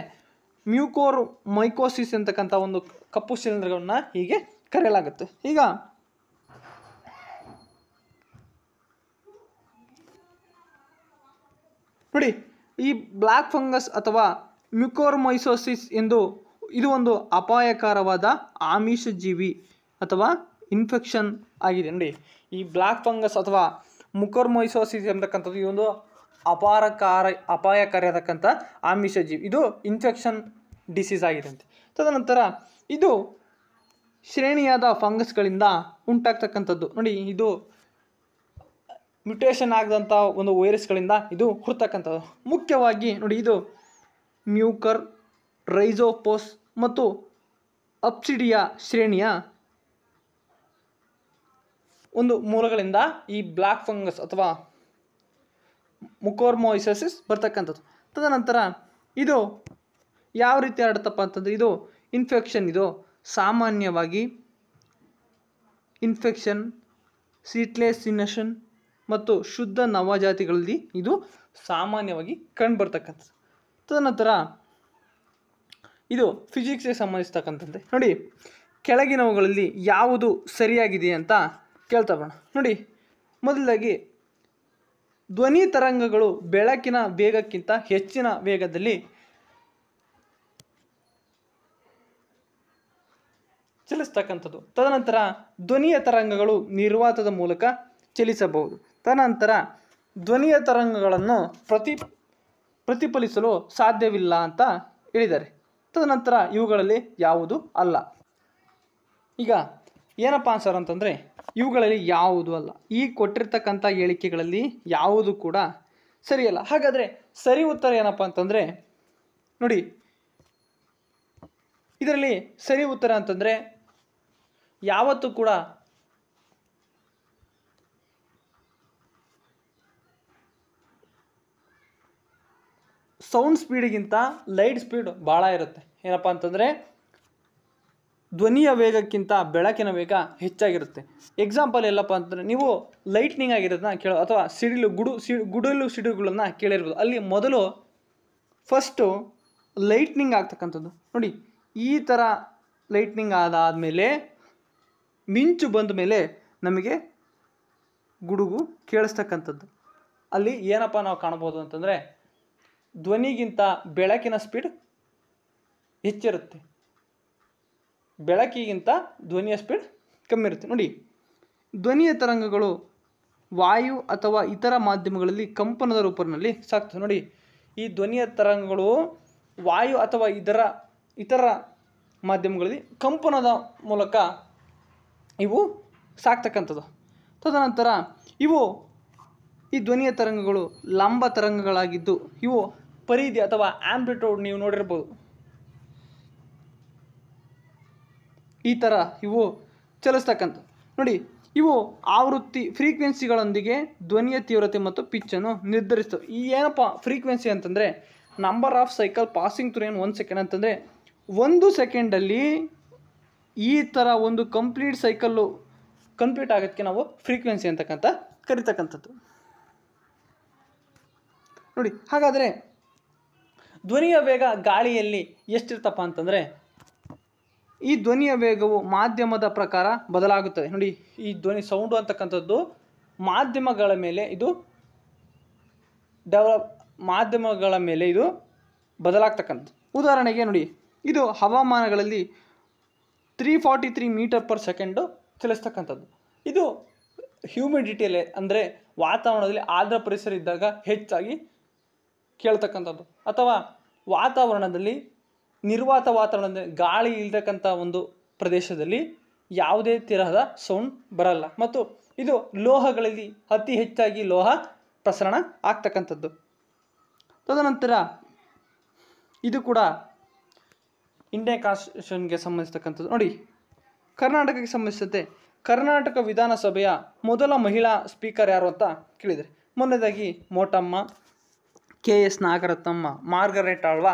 ಮ್ಯೂಕೋರ್ ಮೈಕೋಸಿಸ್ ಅಂತಕ್ಕಂಥ ಒಂದು ಕಪ್ಪು ಶಿಲೀಂಧ್ರಗಳನ್ನ ಹೀಗೆ ಕರೆಯಲಾಗುತ್ತೆ ಈಗ ನೋಡಿ ಈ ಬ್ಲ್ಯಾಕ್ ಫಂಗಸ್ ಅಥವಾ ಮೈಸೋಸಿಸ್ ಎಂದು ಇದು ಒಂದು ಅಪಾಯಕರವಾದ ಆಮಿಷಜೀವಿ ಅಥವಾ ಇನ್ಫೆಕ್ಷನ್ ಆಗಿದೆ ನೋಡಿ ಈ ಬ್ಲ್ಯಾಕ್ ಫಂಗಸ್ ಅಥವಾ ಮುಕೋರ್ಮೈಸೋಸಿಸ್ ಎಂಬತಕ್ಕಂಥದ್ದು ಈ ಒಂದು ಅಪಾರಕಾರ ಆಮಿಷ ಜೀವಿ ಇದು ಇನ್ಫೆಕ್ಷನ್ ಡಿಸೀಸ್ ಆಗಿದೆ ಅಂತೆ ತದನಂತರ ಇದು ಶ್ರೇಣಿಯಾದ ಫಂಗಸ್ಗಳಿಂದ ಉಂಟಾಗ್ತಕ್ಕಂಥದ್ದು ನೋಡಿ ಇದು ಮ್ಯುಟೇಷನ್ ಆಗದಂಥ ಒಂದು ವೈರಸ್ಗಳಿಂದ ಇದು ಹುಡ್ತಕ್ಕಂಥದ್ದು ಮುಖ್ಯವಾಗಿ ನೋಡಿ ಇದು ಮ್ಯೂಕರ್ ರೈಝೋಪೋಸ್ ಮತ್ತು ಅಪ್ಸಿಡಿಯಾ ಶ್ರೇಣಿಯ ಒಂದು ಮೂಲಗಳಿಂದ ಈ ಬ್ಲ್ಯಾಕ್ ಫಂಗಸ್ ಅಥವಾ ಮುಕೋರ್ಮೋಯಿಸಸಿಸ್ ಬರ್ತಕ್ಕಂಥದ್ದು ತದನಂತರ ಇದು ಯಾವ ರೀತಿ ಹರಡುತ್ತಪ್ಪ ಅಂತಂದರೆ ಇದು ಇನ್ಫೆಕ್ಷನ್ ಇದು ಸಾಮಾನ್ಯವಾಗಿ ಇನ್ಫೆಕ್ಷನ್ ಸೀಟ್ಲೆಸಿನಷನ್ ಮತ್ತು ಶುದ್ಧ ನವಜಾತಿಗಳಲ್ಲಿ ಇದು ಸಾಮಾನ್ಯವಾಗಿ ಕಂಡುಬರ್ತಕ್ಕಂಥದ್ದು ತದನಂತರ ಇದು ಫಿಸಿಕ್ಸ್ಗೆ ಸಂಬಂಧಿಸ್ತಕ್ಕಂಥದ್ದೇ ನೋಡಿ ಕೆಳಗಿನವುಗಳಲ್ಲಿ ಯಾವುದು ಸರಿಯಾಗಿದೆ ಅಂತ ಕೇಳ್ತಾ ಬೋಣ ನೋಡಿ ಮೊದಲಾಗಿ ಧ್ವನಿ ತರಂಗಗಳು ಬೆಳಕಿನ ವೇಗಕ್ಕಿಂತ ಹೆಚ್ಚಿನ ವೇಗದಲ್ಲಿ ಚಲಿಸ್ತಕ್ಕಂಥದ್ದು ತದನಂತರ ಧ್ವನಿಯ ತರಂಗಗಳು ನಿರ್ವಾತದ ಮೂಲಕ ಚಲಿಸಬಹುದು ತದನಂತರ ಧ್ವನಿಯ ತರಂಗಗಳನ್ನು ಪ್ರತಿ ಪ್ರತಿಫಲಿಸಲು ಸಾಧ್ಯವಿಲ್ಲ ಅಂತ ಹೇಳಿದ್ದಾರೆ ತದನಂತರ ಇವುಗಳಲ್ಲಿ ಯಾವುದು ಅಲ್ಲ ಈಗ ಏನಪ್ಪ ಆನ್ಸರ್ ಅಂತಂದರೆ ಇವುಗಳಲ್ಲಿ ಯಾವುದು ಅಲ್ಲ ಈ ಕೊಟ್ಟಿರ್ತಕ್ಕಂಥ ಹೇಳಿಕೆಗಳಲ್ಲಿ ಯಾವುದು ಕೂಡ ಸರಿಯಲ್ಲ ಹಾಗಾದರೆ ಸರಿ ಉತ್ತರ ಏನಪ್ಪ ಅಂತಂದರೆ ನೋಡಿ ಇದರಲ್ಲಿ ಸರಿ ಉತ್ತರ ಅಂತಂದರೆ ಯಾವತ್ತೂ ಕೂಡ ಸೌಂಡ್ ಸ್ಪೀಡಿಗಿಂತ ಲೈಟ್ ಸ್ಪೀಡ್ ಭಾಳ ಇರುತ್ತೆ ಏನಪ್ಪ ಅಂತಂದರೆ ಧ್ವನಿಯ ವೇಗಕ್ಕಿಂತ ಬೆಳಕಿನ ವೇಗ ಹೆಚ್ಚಾಗಿರುತ್ತೆ ಎಕ್ಸಾಂಪಲ್ ಎಲ್ಲಪ್ಪ ಅಂತಂದರೆ ನೀವು ಲೈಟ್ನಿಂಗ್ ಆಗಿರೋದನ್ನ ಕೇಳೋ ಅಥವಾ ಸಿಡಿಲು ಗುಡು ಸಿಡಿ ಗುಡಲು ಸಿಡಿಲುಗಳನ್ನು ಕೇಳಿರ್ಬೋದು ಅಲ್ಲಿ ಮೊದಲು ಫಸ್ಟು ಲೈಟ್ನಿಂಗ್ ಆಗ್ತಕ್ಕಂಥದ್ದು ನೋಡಿ ಈ ಥರ ಲೈಟ್ನಿಂಗ್ ಆದಾದಮೇಲೆ ಮಿಂಚು ಬಂದ ಮೇಲೆ ನಮಗೆ ಗುಡುಗು ಕೇಳಿಸ್ತಕ್ಕಂಥದ್ದು ಅಲ್ಲಿ ಏನಪ್ಪ ನಾವು ಕಾಣ್ಬೋದು ಅಂತಂದರೆ ಧ್ವನಿಗಿಂತ ಬೆಳಕಿನ ಸ್ಪೀಡ್ ಹೆಚ್ಚಿರುತ್ತೆ ಬೆಳಕಿಗಿಂತ ಧ್ವನಿಯ ಸ್ಪೀಡ್ ಕಮ್ಮಿ ಇರುತ್ತೆ ನೋಡಿ ಧ್ವನಿಯ ತರಂಗಗಳು ವಾಯು ಅಥವಾ ಇತರ ಮಾಧ್ಯಮಗಳಲ್ಲಿ ಕಂಪನದ ರೂಪದಲ್ಲಿ ಸಾಕ್ತದೆ ನೋಡಿ ಈ ಧ್ವನಿಯ ತರಂಗಗಳು ವಾಯು ಅಥವಾ ಇದರ ಇತರ ಮಾಧ್ಯಮಗಳಲ್ಲಿ ಕಂಪನದ ಮೂಲಕ ಇವು ಸಾಕ್ತಕ್ಕಂಥದ್ದು ತದನಂತರ ಇವು ಈ ಧ್ವನಿಯ ತರಂಗಗಳು ಲಂಬ ತರಂಗಗಳಾಗಿದ್ದು ಇವು ಪರಿಧಿ ಅಥವಾ ಆಂಬ್ರಿಟೋಡ್ ನೀವು ನೋಡಿರ್ಬೋದು ಈ ಥರ ಇವು ಚಲಿಸ್ತಕ್ಕಂಥ ನೋಡಿ ಇವು ಆವೃತ್ತಿ ಫ್ರೀಕ್ವೆನ್ಸಿಗಳೊಂದಿಗೆ ಧ್ವನಿಯ ತೀವ್ರತೆ ಮತ್ತು ಪಿಚ್ಚನ್ನು ನಿರ್ಧರಿಸ್ತವೆ ಈ ಏನಪ್ಪ ಫ್ರೀಕ್ವೆನ್ಸಿ ಅಂತಂದರೆ number of cycle passing through ಏನು ಒಂದು ಸೆಕೆಂಡ್ ಅಂತಂದರೆ ಒಂದು ಸೆಕೆಂಡಲ್ಲಿ ಈ ಥರ ಒಂದು ಕಂಪ್ಲೀಟ್ ಸೈಕಲ್ಲು ಕಂಪ್ಲೀಟ್ ಆಗೋದಕ್ಕೆ ನಾವು ಫ್ರೀಕ್ವೆನ್ಸಿ ಅಂತಕ್ಕಂಥ ಕರಿತಕ್ಕಂಥದ್ದು ನೋಡಿ ಹಾಗಾದರೆ ಧ್ವನಿಯ ವೇಗ ಗಾಳಿಯಲ್ಲಿ ಎಷ್ಟಿರ್ತಪ್ಪ ಅಂತಂದರೆ ಈ ಧ್ವನಿಯ ವೇಗವು ಮಾಧ್ಯಮದ ಪ್ರಕಾರ ಬದಲಾಗುತ್ತದೆ ನೋಡಿ ಈ ಧ್ವನಿ ಸೌಂಡು ಅಂತಕ್ಕಂಥದ್ದು ಮಾಧ್ಯಮಗಳ ಮೇಲೆ ಇದು ಡೆವಲಪ್ ಮಾಧ್ಯಮಗಳ ಮೇಲೆ ಇದು ಬದಲಾಗ್ತಕ್ಕಂಥದ್ದು ಉದಾಹರಣೆಗೆ ನೋಡಿ ಇದು ಹವಾಮಾನಗಳಲ್ಲಿ three forty three metre per second ಚಲಿಸ್ತಕ್ಕಂಥದ್ದು ಇದು ಹ್ಯೂಮಿಡಿಟಿಯಲ್ಲಿ ಅಂದರೆ ವಾತಾವರಣದಲ್ಲಿ ಆರ್ದ್ರ ಪರಿಸರ ಇದ್ದಾಗ ಹೆಚ್ಚಾಗಿ ಕೇಳ್ತಕ್ಕಂಥದ್ದು ಅಥವಾ ವಾತಾವರಣದಲ್ಲಿ ನಿರ್ವಾತ ವಾತಾವರಣ ಗಾಳಿ ಇಲ್ತಕ್ಕಂಥ ಒಂದು ಪ್ರದೇಶದಲ್ಲಿ ಯಾವುದೇ ತರಹದ ಸೌಂಡ್ ಬರಲ್ಲ ಮತ್ತು ಇದು ಲೋಹಗಳಲ್ಲಿ ಅತಿ ಹೆಚ್ಚಾಗಿ ಲೋಹ ಪ್ರಸರಣ ಆಗ್ತಕ್ಕಂಥದ್ದು ತದನಂತರ ಇದು ಕೂಡ ಇಂಡಿಯನ್ ಕಾನ್ಸ್ಟಿಟ್ಯೂಷನ್ಗೆ ಸಂಬಂಧಿಸ್ತಕ್ಕಂಥದ್ದು ನೋಡಿ ಕರ್ನಾಟಕಕ್ಕೆ ಸಂಬಂಧಿಸಿದಂತೆ ಕರ್ನಾಟಕ ವಿಧಾನಸಭೆಯ ಮೊದಲ ಮಹಿಳಾ ಸ್ಪೀಕರ್ ಯಾರು ಅಂತ ಕೇಳಿದರೆ ಮೊನ್ನೆದಾಗಿ Motamma K S Nagarathnamma Margaret Alva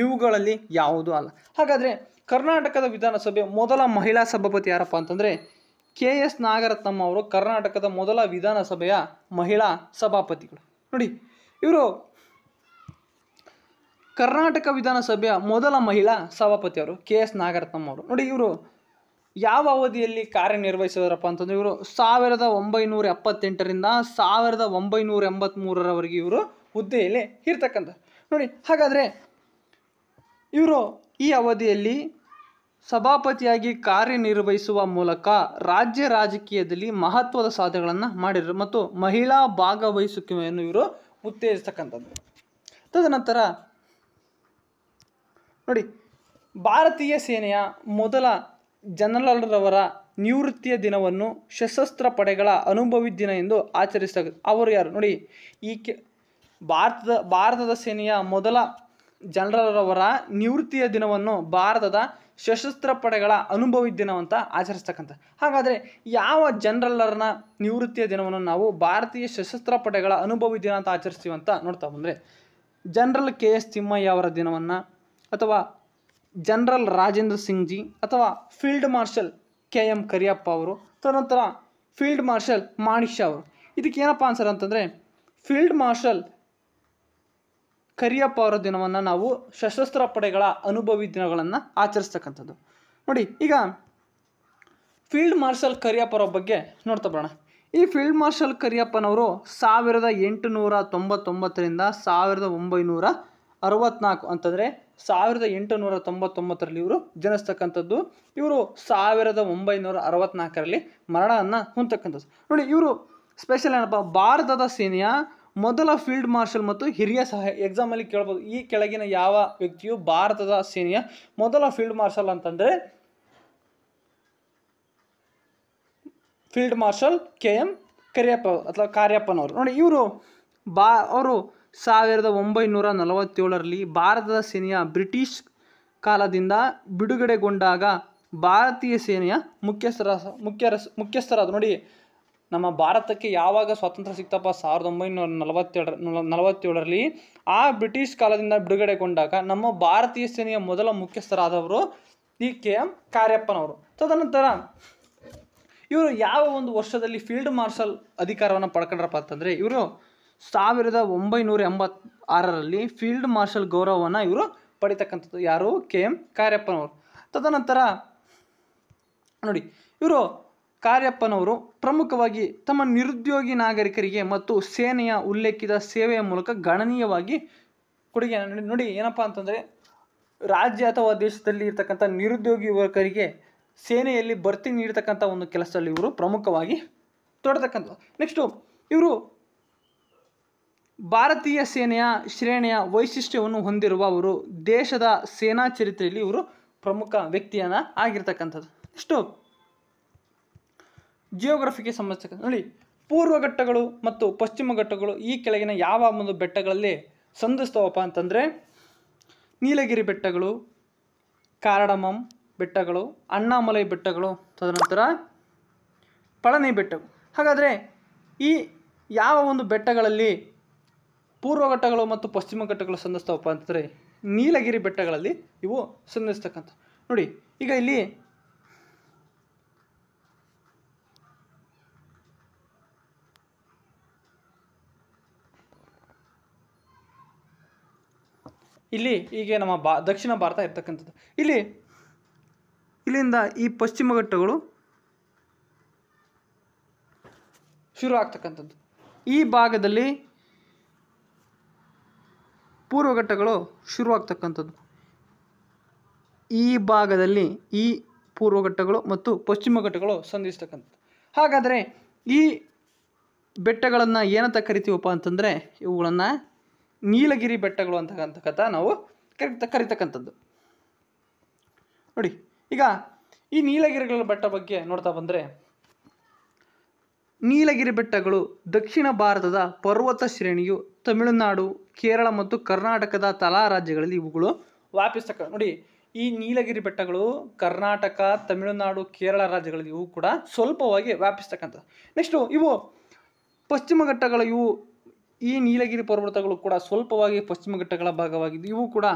ಇವುಗಳಲ್ಲಿ ಯಾವುದೂ ಅಲ್ಲ ಹಾಗಾದರೆ ಕರ್ನಾಟಕದ ವಿಧಾನಸಭೆ ಮೊದಲ ಮಹಿಳಾ ಸಭಾಪತಿ ಯಾರಪ್ಪ ಅಂತಂದರೆ ಕೆ ಎಸ್ ನಾಗರತ್ನಮ್ಮ ಅವರು ಕರ್ನಾಟಕದ ಮೊದಲ ವಿಧಾನಸಭೆಯ ಮಹಿಳಾ ಸಭಾಪತಿಗಳು ನೋಡಿ ಇವರು ಕರ್ನಾಟಕ ವಿಧಾನಸಭೆಯ ಮೊದಲ ಮಹಿಳಾ ಸಭಾಪತಿಯವರು ಕೆ ಎಸ್ ನಾಗರತ್ನಮ್ಮ ಅವರು ನೋಡಿ ಇವರು ಯಾವ ಅವಧಿಯಲ್ಲಿ ಕಾರ್ಯನಿರ್ವಹಿಸಿದಾರಪ್ಪ ಅಂತಂದರೆ ಇವರು ಸಾವಿರದ ಒಂಬೈನೂರ ಎಪ್ಪತ್ತೆಂಟರಿಂದ ಸಾವಿರದ ಒಂಬೈನೂರ ಎಂಬತ್ತ್ಮೂರರವರೆಗೆ ಇವರು ಹುದ್ದೆಯಲ್ಲಿ ಇರ್ತಕ್ಕಂಥ ನೋಡಿ ಹಾಗಾದರೆ ಇವರು ಈ ಅವಧಿಯಲ್ಲಿ ಸಭಾಪತಿಯಾಗಿ ಕಾರ್ಯನಿರ್ವಹಿಸುವ ಮೂಲಕ ರಾಜ್ಯ ರಾಜಕೀಯದಲ್ಲಿ ಮಹತ್ವದ ಸಾಧನೆಗಳನ್ನು ಮಾಡಿದರು ಮತ್ತು ಮಹಿಳಾ ಭಾಗವಹಿಸುವಿಕೆಯನ್ನು ಇವರು ಉತ್ತೇಜಿಸ್ತಕ್ಕಂಥದ್ದು ತದನಂತರ ನೋಡಿ ಭಾರತೀಯ ಸೇನೆಯ ಮೊದಲ ಜನರಲ್ರವರ ನಿವೃತ್ತಿಯ ದಿನವನ್ನು ಸಶಸ್ತ್ರ ಪಡೆಗಳ ಅನುಭವಿ ದಿನ ಎಂದು ಆಚರಿಸ ಅವರು ಯಾರು ನೋಡಿ ಈ ಕೆ ಭಾರತದ ಭಾರತದ ಸೇನೆಯ ಮೊದಲ ಜನರಲರವರ ನಿವೃತ್ತಿಯ ದಿನವನ್ನು ಭಾರತದ ಸಶಸ್ತ್ರ ಪಡೆಗಳ ಅನುಭವಿ ದಿನವಂತ ಆಚರಿಸ್ತಕ್ಕಂಥ ಹಾಗಾದರೆ ಯಾವ ಜನರಲ್ಲರನ್ನ ನಿವೃತ್ತಿಯ ದಿನವನ್ನು ನಾವು ಭಾರತೀಯ ಸಶಸ್ತ್ರ ಪಡೆಗಳ ಅನುಭವಿ ದಿನ ಅಂತ ಆಚರಿಸ್ತೀವಿ ಅಂತ ನೋಡ್ತಾ ಬಂದರೆ ಜನರಲ್ ಕೆ ಎಸ್ ತಿಮ್ಮಯ್ಯ ಅವರ ದಿನವನ್ನು ಅಥವಾ ಜನರಲ್ ರಾಜೇಂದ್ರ ಸಿಂಗ್ ಜಿ ಅಥವಾ field marshal K M Cariappa ಅವರು ತದನಂತರ ಫೀಲ್ಡ್ ಮಾರ್ಷಲ್ ಮಾಣಿಷ ಅವರು ಇದಕ್ಕೆ ಏನಪ್ಪ ಆನ್ಸರ್ ಅಂತಂದರೆ ಫೀಲ್ಡ್ ಮಾರ್ಷಲ್ ಕರಿಯಪ್ಪ ಅವರ ದಿನವನ್ನು ನಾವು ಸಶಸ್ತ್ರ ಪಡೆಗಳ ಅನುಭವಿ ದಿನಗಳನ್ನು ಆಚರಿಸ್ತಕ್ಕಂಥದ್ದು ನೋಡಿ ಈಗ ಫೀಲ್ಡ್ ಮಾರ್ಷಲ್ ಕರಿಯಪ್ಪ ಅವರ ಬಗ್ಗೆ ನೋಡ್ತಾ ಬರೋಣ ಈ ಫೀಲ್ಡ್ ಮಾರ್ಷಲ್ ಕರಿಯಪ್ಪನವರು ಸಾವಿರದ ಎಂಟುನೂರ ತೊಂಬತ್ತೊಂಬತ್ತರಿಂದ ಸಾವಿರದ ಒಂಬೈನೂರ ಅರವತ್ನಾಲ್ಕು ಅಂತಂದರೆ ಸಾವಿರದ ಎಂಟುನೂರ ತೊಂಬತ್ತೊಂಬತ್ತರಲ್ಲಿ ಇವರು ಜನಿಸ್ತಕ್ಕಂಥದ್ದು ಇವರು ಸಾವಿರದ ಒಂಬೈನೂರ ಅರವತ್ನಾಲ್ಕರಲ್ಲಿ ಮರಣವನ್ನು ಹೊಂದತಕ್ಕಂಥದ್ದು ನೋಡಿ ಇವರು ಸ್ಪೆಷಲ್ ಏನಪ್ಪ ಭಾರತದ ಸೇನೆಯ ಮೊದಲ ಫೀಲ್ಡ್ ಮಾರ್ಷಲ್ ಮತ್ತು ಹಿರಿಯ ಸಹಾಯ ಅಲ್ಲಿ ಕೇಳ್ಬೋದು ಈ ಕೆಳಗಿನ ಯಾವ ವ್ಯಕ್ತಿಯು ಭಾರತದ ಸೇನೆಯ ಮೊದಲ ಫೀಲ್ಡ್ ಮಾರ್ಷಲ್ ಅಂತಂದರೆ field marshal K M Cariappa ಅಥವಾ ಕಾರ್ಯಪ್ಪನವರು ನೋಡಿ ಇವರು ಬಾ ಅವರು ಸಾವಿರದ ಒಂಬೈನೂರ ನಲವತ್ತೇಳರಲ್ಲಿ ಭಾರತದ ಸೇನೆಯ ಬ್ರಿಟಿಷ್ ಕಾಲದಿಂದ ಬಿಡುಗಡೆಗೊಂಡಾಗ ಭಾರತೀಯ ಸೇನೆಯ ಮುಖ್ಯಸ್ಥರ ಮುಖ್ಯರ ಮುಖ್ಯಸ್ಥರಾದ ನೋಡಿ ನಮ್ಮ ಭಾರತಕ್ಕೆ ಯಾವಾಗ ಸ್ವಾತಂತ್ರ್ಯ ಸಿಕ್ತಪ್ಪ ಸಾವಿರದ ಒಂಬೈನೂರ ನಲವತ್ತೆರಡರ ನಲವತ್ತೇಳರಲ್ಲಿ ಆ ಬ್ರಿಟಿಷ್ ಕಾಲದಿಂದ ಬಿಡುಗಡೆಗೊಂಡಾಗ ನಮ್ಮ ಭಾರತೀಯ ಸೇನೆಯ ಮೊದಲ ಮುಖ್ಯಸ್ಥರಾದವರು ಡಿ ಕೆ ಎಂ ಕಾರ್ಯಪ್ಪನವರು ತದನಂತರ ಇವರು ಯಾವ ಒಂದು ವರ್ಷದಲ್ಲಿ ಫೀಲ್ಡ್ ಮಾರ್ಷಲ್ ಅಧಿಕಾರವನ್ನು ಪಡ್ಕೊಂಡ್ರಪ್ಪ ಅಂತಂದರೆ ಇವರು ಸಾವಿರದ ಒಂಬೈನೂರ ಎಂಬತ್ತಾರರಲ್ಲಿ ಫೀಲ್ಡ್ ಮಾರ್ಷಲ್ ಗೌರವವನ್ನು ಇವರು ಪಡಿತಕ್ಕಂಥದ್ದು ಯಾರು ಕೆ ಎಂ ಕಾರ್ಯಪ್ಪನವರು ತದನಂತರ ನೋಡಿ ಇವರು ಕಾರ್ಯಪ್ಪನವರು ಪ್ರಮುಖವಾಗಿ ತಮ್ಮ ನಿರುದ್ಯೋಗಿ ನಾಗರಿಕರಿಗೆ ಮತ್ತು ಸೇನೆಯ ಉಲ್ಲೇಖಿತ ಸೇವೆಯ ಮೂಲಕ ಗಣನೀಯವಾಗಿ ಕೊಡುಗೆ ನೋಡಿ ಏನಪ್ಪ ಅಂತಂದರೆ ರಾಜ್ಯ ಅಥವಾ ದೇಶದಲ್ಲಿ ಇರ್ತಕ್ಕಂಥ ನಿರುದ್ಯೋಗಿ ಯುವಕರಿಗೆ ಸೇನೆಯಲ್ಲಿ ಭರ್ತಿ ನೀಡತಕ್ಕಂಥ ಒಂದು ಕೆಲಸದಲ್ಲಿ ಇವರು ಪ್ರಮುಖವಾಗಿ ತೊಡತಕ್ಕಂಥ ನೆಕ್ಸ್ಟು ಇವರು ಭಾರತೀಯ ಸೇನೆಯ ಶ್ರೇಣಿಯ ವೈಶಿಷ್ಟ್ಯವನ್ನು ಹೊಂದಿರುವ ಅವರು ದೇಶದ ಸೇನಾ ಚರಿತ್ರೆಯಲ್ಲಿ ಇವರು ಪ್ರಮುಖ ವ್ಯಕ್ತಿಯನ್ನು ಆಗಿರ್ತಕ್ಕಂಥದ್ದು ನೆಕ್ಸ್ಟು ಜಿಯೋಗ್ರಫಿಗೆ ಸಂಬಂಧಿಸಿದ ನೋಡಿ ಪೂರ್ವ ಘಟ್ಟಗಳು ಮತ್ತು ಪಶ್ಚಿಮ ಘಟ್ಟಗಳು ಈ ಕೆಳಗಿನ ಯಾವ ಒಂದು ಬೆಟ್ಟಗಳಲ್ಲಿ ಸಂಧಿಸ್ತವಪ್ಪ ಅಂತಂದರೆ ನೀಲಗಿರಿ ಬೆಟ್ಟಗಳು ಕಾರಡಮಂ ಬೆಟ್ಟಗಳು ಅಣ್ಣಾಮಲೈ ಬೆಟ್ಟಗಳು ತದನಂತರ ಪಳನಿ ಬೆಟ್ಟಗಳು ಹಾಗಾದರೆ ಈ ಯಾವ ಒಂದು ಬೆಟ್ಟಗಳಲ್ಲಿ ಪೂರ್ವ ಘಟ್ಟಗಳು ಮತ್ತು ಪಶ್ಚಿಮ ಘಟ್ಟಗಳು ಸಂಧಿಸ್ತವಪ್ಪ ಅಂತಂದರೆ ನೀಲಗಿರಿ ಬೆಟ್ಟಗಳಲ್ಲಿ ಇವು ಸಂಧಿಸ್ತಕ್ಕಂಥ ನೋಡಿ ಈಗ ಇಲ್ಲಿ ಇಲ್ಲಿ ಹೀಗೆ ನಮ್ಮ ಬಾ ದಕ್ಷಿಣ ಭಾರತ ಇರ್ತಕ್ಕಂಥದ್ದು ಇಲ್ಲಿ ಇಲ್ಲಿಂದ ಈ ಪಶ್ಚಿಮ ಘಟ್ಟಗಳು ಶುರು ಆಗ್ತಕ್ಕಂಥದ್ದು ಈ ಭಾಗದಲ್ಲಿ ಪೂರ್ವ ಘಟ್ಟಗಳು ಶುರುವಾಗ್ತಕ್ಕಂಥದ್ದು ಈ ಭಾಗದಲ್ಲಿ ಈ ಪೂರ್ವ ಘಟ್ಟಗಳು ಮತ್ತು ಪಶ್ಚಿಮ ಘಟ್ಟಗಳು ಸಂಧಿಸ್ತಕ್ಕಂಥದ್ದು ಹಾಗಾದರೆ ಈ ಬೆಟ್ಟಗಳನ್ನು ಏನಂತ ಕರಿತೀವಪ್ಪ ಅಂತಂದರೆ ಇವುಗಳನ್ನು ನೀಲಗಿರಿ ಬೆಟ್ಟಗಳು ಕಥ ನಾವು ಕರಿತ ಕರಿತಕ್ಕಂಥದ್ದು ನೋಡಿ ಈಗ ಈ ನೀಲಗಿರಿಗಳ ಬೆಟ್ಟ ಬಗ್ಗೆ ನೋಡ್ತಾ ಬಂದರೆ ನೀಲಗಿರಿ ಬೆಟ್ಟಗಳು ದಕ್ಷಿಣ ಭಾರತದ ಪರ್ವತ ಶ್ರೇಣಿಯು ತಮಿಳುನಾಡು ಕೇರಳ ಮತ್ತು ಕರ್ನಾಟಕದ ತಲಾ ರಾಜ್ಯಗಳಲ್ಲಿ ಇವುಗಳು ವ್ಯಾಪಿಸ್ತಕ್ಕ ನೋಡಿ ಈ ನೀಲಗಿರಿ ಬೆಟ್ಟಗಳು ಕರ್ನಾಟಕ ತಮಿಳುನಾಡು ಕೇರಳ ರಾಜ್ಯಗಳಲ್ಲಿ ಇವು ಕೂಡ ಸ್ವಲ್ಪವಾಗಿ ವ್ಯಾಪಿಸ್ತಕ್ಕಂಥದ್ದು ನೆಕ್ಸ್ಟು ಇವು ಪಶ್ಚಿಮ ಘಟ್ಟಗಳ ಇವು ಈ ನೀಲಗಿರಿ ಪರ್ವತಗಳು ಕೂಡ ಸ್ವಲ್ಪವಾಗಿ ಪಶ್ಚಿಮ ಘಟ್ಟಗಳ ಭಾಗವಾಗಿದ್ದು ಇವು ಕೂಡ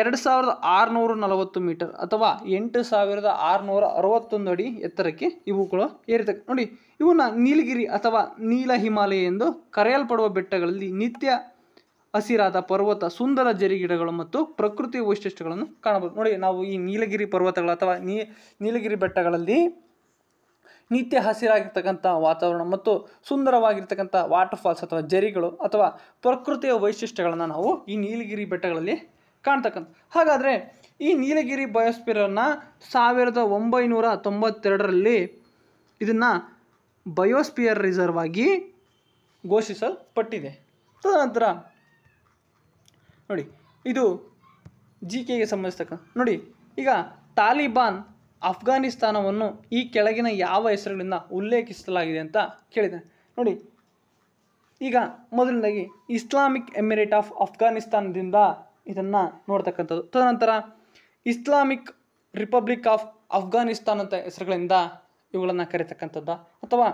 ಎರಡು ಸಾವಿರದ ಆರುನೂರ ನಲವತ್ತು ಮೀಟರ್ ಅಥವಾ ಎಂಟು ಸಾವಿರದ ಆರುನೂರ ಅರವತ್ತೊಂದು ಅಡಿ ಎತ್ತರಕ್ಕೆ ಇವು ಕೂಡ ಏರಿತ ನೋಡಿ ಇವನ್ನ ನೀಲಗಿರಿ ಅಥವಾ ನೀಲ ಹಿಮಾಲಯ ಎಂದು ಕರೆಯಲ್ಪಡುವ ಬೆಟ್ಟಗಳಲ್ಲಿ ನಿತ್ಯ ಹಸಿರಾದ ಪರ್ವತ ಸುಂದರ ಜರಿಗಿಡಗಳು ಮತ್ತು ಪ್ರಕೃತಿ ವೈಶಿಷ್ಟ್ಯಗಳನ್ನು ಕಾಣಬಹುದು ನೋಡಿ ನಾವು ಈ ನೀಲಗಿರಿ ಪರ್ವತಗಳು ಅಥವಾ ನೀ ನೀಲಗಿರಿ ಬೆಟ್ಟಗಳಲ್ಲಿ ನಿತ್ಯ ಹಸಿರಾಗಿರ್ತಕ್ಕಂಥ ವಾತಾವರಣ ಮತ್ತು ಸುಂದರವಾಗಿರ್ತಕ್ಕಂಥ ವಾಟರ್ ಫಾಲ್ಸ್ ಅಥವಾ ಜರಿಗಳು ಅಥವಾ ಪ್ರಕೃತಿಯ ವೈಶಿಷ್ಟ್ಯಗಳನ್ನು ನಾವು ಈ ನೀಲಗಿರಿ ಬೆಟ್ಟಗಳಲ್ಲಿ ಕಾಣ್ತಕ್ಕಂಥ ಹಾಗಾದರೆ ಈ ನೀಲಗಿರಿ ಬಯೋಸ್ಪಿಯರನ್ನು ಸಾವಿರದ ಒಂಬೈನೂರ ತೊಂಬತ್ತೆರಡರಲ್ಲಿ ಇದನ್ನು ಬಯೋಸ್ಪಿಯರ್ ರಿಸರ್ವ್ ಆಗಿ ಘೋಷಿಸಲ್ಪಟ್ಟಿದೆ ತದನಂತರ ನೋಡಿ ಇದು ಜಿ ಕೆಗೆ ಸಂಬಂಧಿಸ್ತಕ್ಕ ನೋಡಿ ಈಗ ತಾಲಿಬಾನ್ ಅಫ್ಘಾನಿಸ್ತಾನವನ್ನು ಈ ಕೆಳಗಿನ ಯಾವ ಹೆಸರುಗಳಿಂದ ಉಲ್ಲೇಖಿಸಲಾಗಿದೆ ಅಂತ ಕೇಳಿದೆ ನೋಡಿ ಈಗ ಮೊದಲನೇದಾಗಿ ಇಸ್ಲಾಮಿಕ್ ಎಮಿರೇಟ್ ಆಫ್ ಅಫ್ಘಾನಿಸ್ತಾನದಿಂದ ಇದನ್ನು ನೋಡ್ತಕ್ಕಂಥದ್ದು ತದನಂತರ ಇಸ್ಲಾಮಿಕ್ ರಿಪಬ್ಲಿಕ್ ಆಫ್ ಅಫ್ಘಾನಿಸ್ತಾನ್ ಅಂತ ಹೆಸರುಗಳಿಂದ ಇವುಗಳನ್ನು ಕರೀತಕ್ಕಂಥದ್ದು ಅಥವಾ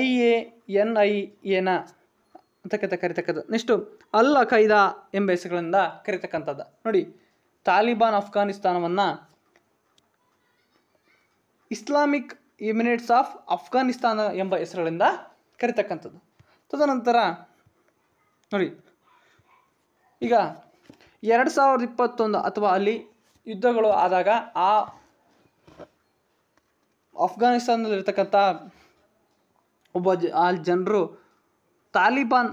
ಐ ಎ ಎನ್ ಐ ಎನ ಅಂತಕ್ಕಂಥ ಕರಿತಕ್ಕಂಥದ್ದು ನೆಕ್ಸ್ಟು ಅಲ್ ಅಖೈದಾ ಎಂಬ ಹೆಸರುಗಳಿಂದ ಕರೀತಕ್ಕಂಥದ್ದು ನೋಡಿ ತಾಲಿಬಾನ್ ಅಫ್ಘಾನಿಸ್ತಾನವನ್ನು ಇಸ್ಲಾಮಿಕ್ ಎಮಿನೇಟ್ಸ್ ಆಫ್ ಅಫ್ಘಾನಿಸ್ತಾನ ಎಂಬ ಹೆಸರುಗಳಿಂದ ಕರಿತಕ್ಕಂಥದ್ದು ತದನಂತರ ನೋಡಿ ಈಗ ಎರಡು ಸಾವಿರದ ಇಪ್ಪತ್ತೊಂದು ಅಥವಾ ಅಲ್ಲಿ ಯುದ್ಧಗಳು ಆದಾಗ ಆ ಅಫ್ಘಾನಿಸ್ತಾನದಲ್ಲಿರ್ತಕ್ಕಂಥ ಒಬ್ಬ ಜ ಆ ಜನರು ತಾಲಿಬಾನ್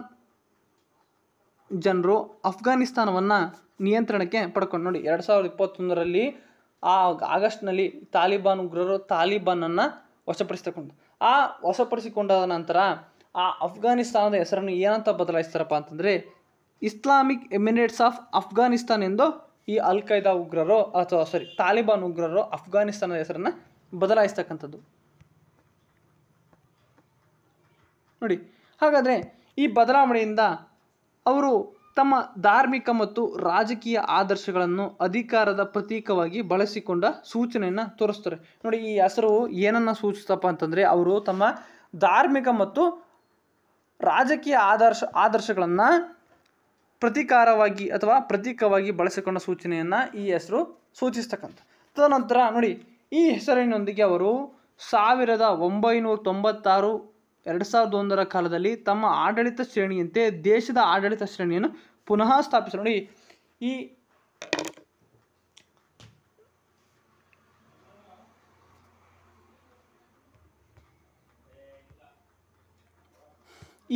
ಜನರು ಅಫ್ಘಾನಿಸ್ತಾನವನ್ನು ನಿಯಂತ್ರಣಕ್ಕೆ ಪಡ್ಕೊಂಡು ನೋಡಿ ಎರಡು ಸಾವಿರದ ಇಪ್ಪತ್ತೊಂದರಲ್ಲಿ ಆ ಆಗಸ್ಟ್ನಲ್ಲಿ ತಾಲಿಬಾನ್ ಉಗ್ರರು ತಾಲಿಬಾನನ್ನು ವಶಪಡಿಸಿಕೊಂಡು ಆ ವಶಪಡಿಸಿಕೊಂಡ ನಂತರ ಆ ಅಫ್ಘಾನಿಸ್ತಾನದ ಹೆಸರನ್ನು ಏನಂತ ಬದಲಾಯಿಸ್ತಾರಪ್ಪ ಅಂತಂದರೆ ಇಸ್ಲಾಮಿಕ್ ಎಮಿನೇಟ್ಸ್ ಆಫ್ ಅಫ್ಘಾನಿಸ್ತಾನ್ ಎಂದು ಈ ಅಲ್ ಖೈದಾ ಉಗ್ರರು ಅಥವಾ ಸಾರಿ ತಾಲಿಬಾನ್ ಉಗ್ರರು ಅಫ್ಘಾನಿಸ್ತಾನದ ಹೆಸರನ್ನು ಬದಲಾಯಿಸ್ತಕ್ಕಂಥದ್ದು ನೋಡಿ ಹಾಗಾದರೆ ಈ ಬದಲಾವಣೆಯಿಂದ ಅವರು ತಮ್ಮ ಧಾರ್ಮಿಕ ಮತ್ತು ರಾಜಕೀಯ ಆದರ್ಶಗಳನ್ನು ಅಧಿಕಾರದ ಪ್ರತೀಕವಾಗಿ ಬಳಸಿಕೊಂಡ ಸೂಚನೆಯನ್ನು ತೋರಿಸ್ತಾರೆ ನೋಡಿ ಈ ಹೆಸರು ಏನನ್ನು ಸೂಚಿಸ್ತಪ್ಪ ಅಂತಂದರೆ ಅವರು ತಮ್ಮ ಧಾರ್ಮಿಕ ಮತ್ತು ರಾಜಕೀಯ ಆದರ್ಶ ಆದರ್ಶಗಳನ್ನು ಪ್ರತೀಕಾರವಾಗಿ ಅಥವಾ ಪ್ರತೀಕವಾಗಿ ಬಳಸಿಕೊಂಡ ಸೂಚನೆಯನ್ನು ಈ ಹೆಸರು ಸೂಚಿಸ್ತಕ್ಕಂಥ ತದನಂತರ ನೋಡಿ ಈ ಹೆಸರಿನೊಂದಿಗೆ ಅವರು ಸಾವಿರದ ಒಂಬೈನೂರ ತೊಂಬತ್ತಾರು ಎರಡ್ ಸಾವಿರದ ಒಂದರ ಕಾಲದಲ್ಲಿ ತಮ್ಮ ಆಡಳಿತ ಶ್ರೇಣಿಯಂತೆ ದೇಶದ ಆಡಳಿತ ಶ್ರೇಣಿಯನ್ನು ಪುನಃ ಸ್ಥಾಪಿಸಿ ನೋಡಿ ಈ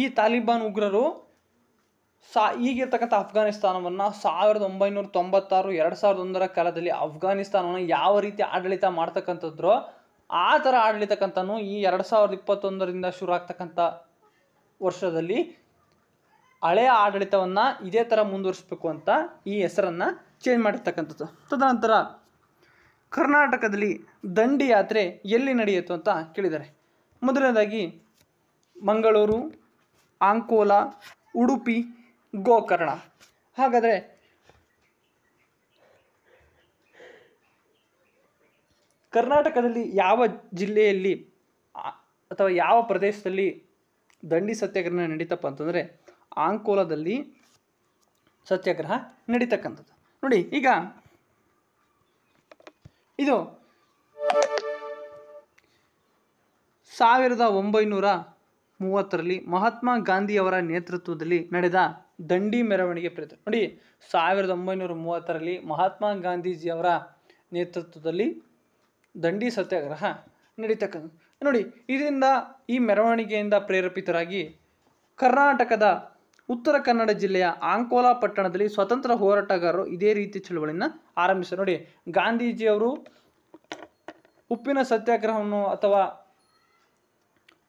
ಈ ತಾಲಿಬಾನ್ ಉಗ್ರರು ಸಾ ಈಗಿರ್ತಕ್ಕಂಥ ಅಫ್ಘಾನಿಸ್ತಾನವನ್ನು ಸಾವಿರದ ಒಂಬೈನೂರ ತೊಂಬತ್ತಾರು ಎರಡು ಸಾವಿರದ ಒಂದರ ಕಾಲದಲ್ಲಿ ಅಫ್ಘಾನಿಸ್ತಾನವನ್ನು ಯಾವ ರೀತಿ ಆಡಳಿತ ಮಾಡ್ತಕ್ಕಂಥದ್ರೋ ಆ ಥರ ಆಡಳಿತಕ್ಕಂಥನು ಈ ಎರಡು ಸಾವಿರದ ಇಪ್ಪತ್ತೊಂದರಿಂದ ಶುರು ಆಗ್ತಕ್ಕಂಥ ವರ್ಷದಲ್ಲಿ ಹಳೆಯ ಆಡಳಿತವನ್ನು ಇದೇ ಥರ ಮುಂದುವರಿಸಬೇಕು ಅಂತ ಈ ಹೆಸರನ್ನು ಚೇಂಜ್ ಮಾಡಿರ್ತಕ್ಕಂಥದ್ದು ತದನಂತರ ಕರ್ನಾಟಕದಲ್ಲಿ ದಂಡಿ ಯಾತ್ರೆ ಎಲ್ಲಿ ನಡೆಯಿತು ಅಂತ ಕೇಳಿದ್ದಾರೆ ಮೊದಲನೇದಾಗಿ ಮಂಗಳೂರು ಅಂಕೋಲ ಉಡುಪಿ ಗೋಕರ್ಣ ಹಾಗಾದರೆ ಕರ್ನಾಟಕದಲ್ಲಿ ಯಾವ ಜಿಲ್ಲೆಯಲ್ಲಿ ಅಥವಾ ಯಾವ ಪ್ರದೇಶದಲ್ಲಿ ದಂಡಿ ಸತ್ಯಾಗ್ರಹ ನಡೀತಪ್ಪ ಅಂತಂದರೆ ಆಂಕೋಲದಲ್ಲಿ ಸತ್ಯಾಗ್ರಹ ನಡೀತಕ್ಕಂಥದ್ದು ನೋಡಿ ಈಗ ಇದು ಸಾವಿರದ ಒಂಬೈನೂರ ಮೂವತ್ತರಲ್ಲಿ ಮಹಾತ್ಮ ಗಾಂಧಿಯವರ ನೇತೃತ್ವದಲ್ಲಿ ನಡೆದ ದಂಡಿ ಮೆರವಣಿಗೆ ಪ್ರಯತ್ನ ನೋಡಿ ಸಾವಿರದ ಒಂಬೈನೂರ ಮೂವತ್ತರಲ್ಲಿ ಮಹಾತ್ಮ ಗಾಂಧೀಜಿಯವರ ನೇತೃತ್ವದಲ್ಲಿ ದಂಡಿ ಸತ್ಯಾಗ್ರಹ ನಡೀತಕ್ಕಂಥ ನೋಡಿ ಇದರಿಂದ ಈ ಮೆರವಣಿಗೆಯಿಂದ ಪ್ರೇರೇಪಿತರಾಗಿ ಕರ್ನಾಟಕದ ಉತ್ತರ ಕನ್ನಡ ಜಿಲ್ಲೆಯ ಆಂಕೋಲಾ ಪಟ್ಟಣದಲ್ಲಿ ಸ್ವತಂತ್ರ ಹೋರಾಟಗಾರರು ಇದೇ ರೀತಿ ಚಳುವಳಿಯನ್ನು ಆರಂಭಿಸಿದರು ನೋಡಿ ಗಾಂಧೀಜಿಯವರು ಉಪ್ಪಿನ ಸತ್ಯಾಗ್ರಹವನ್ನು ಅಥವಾ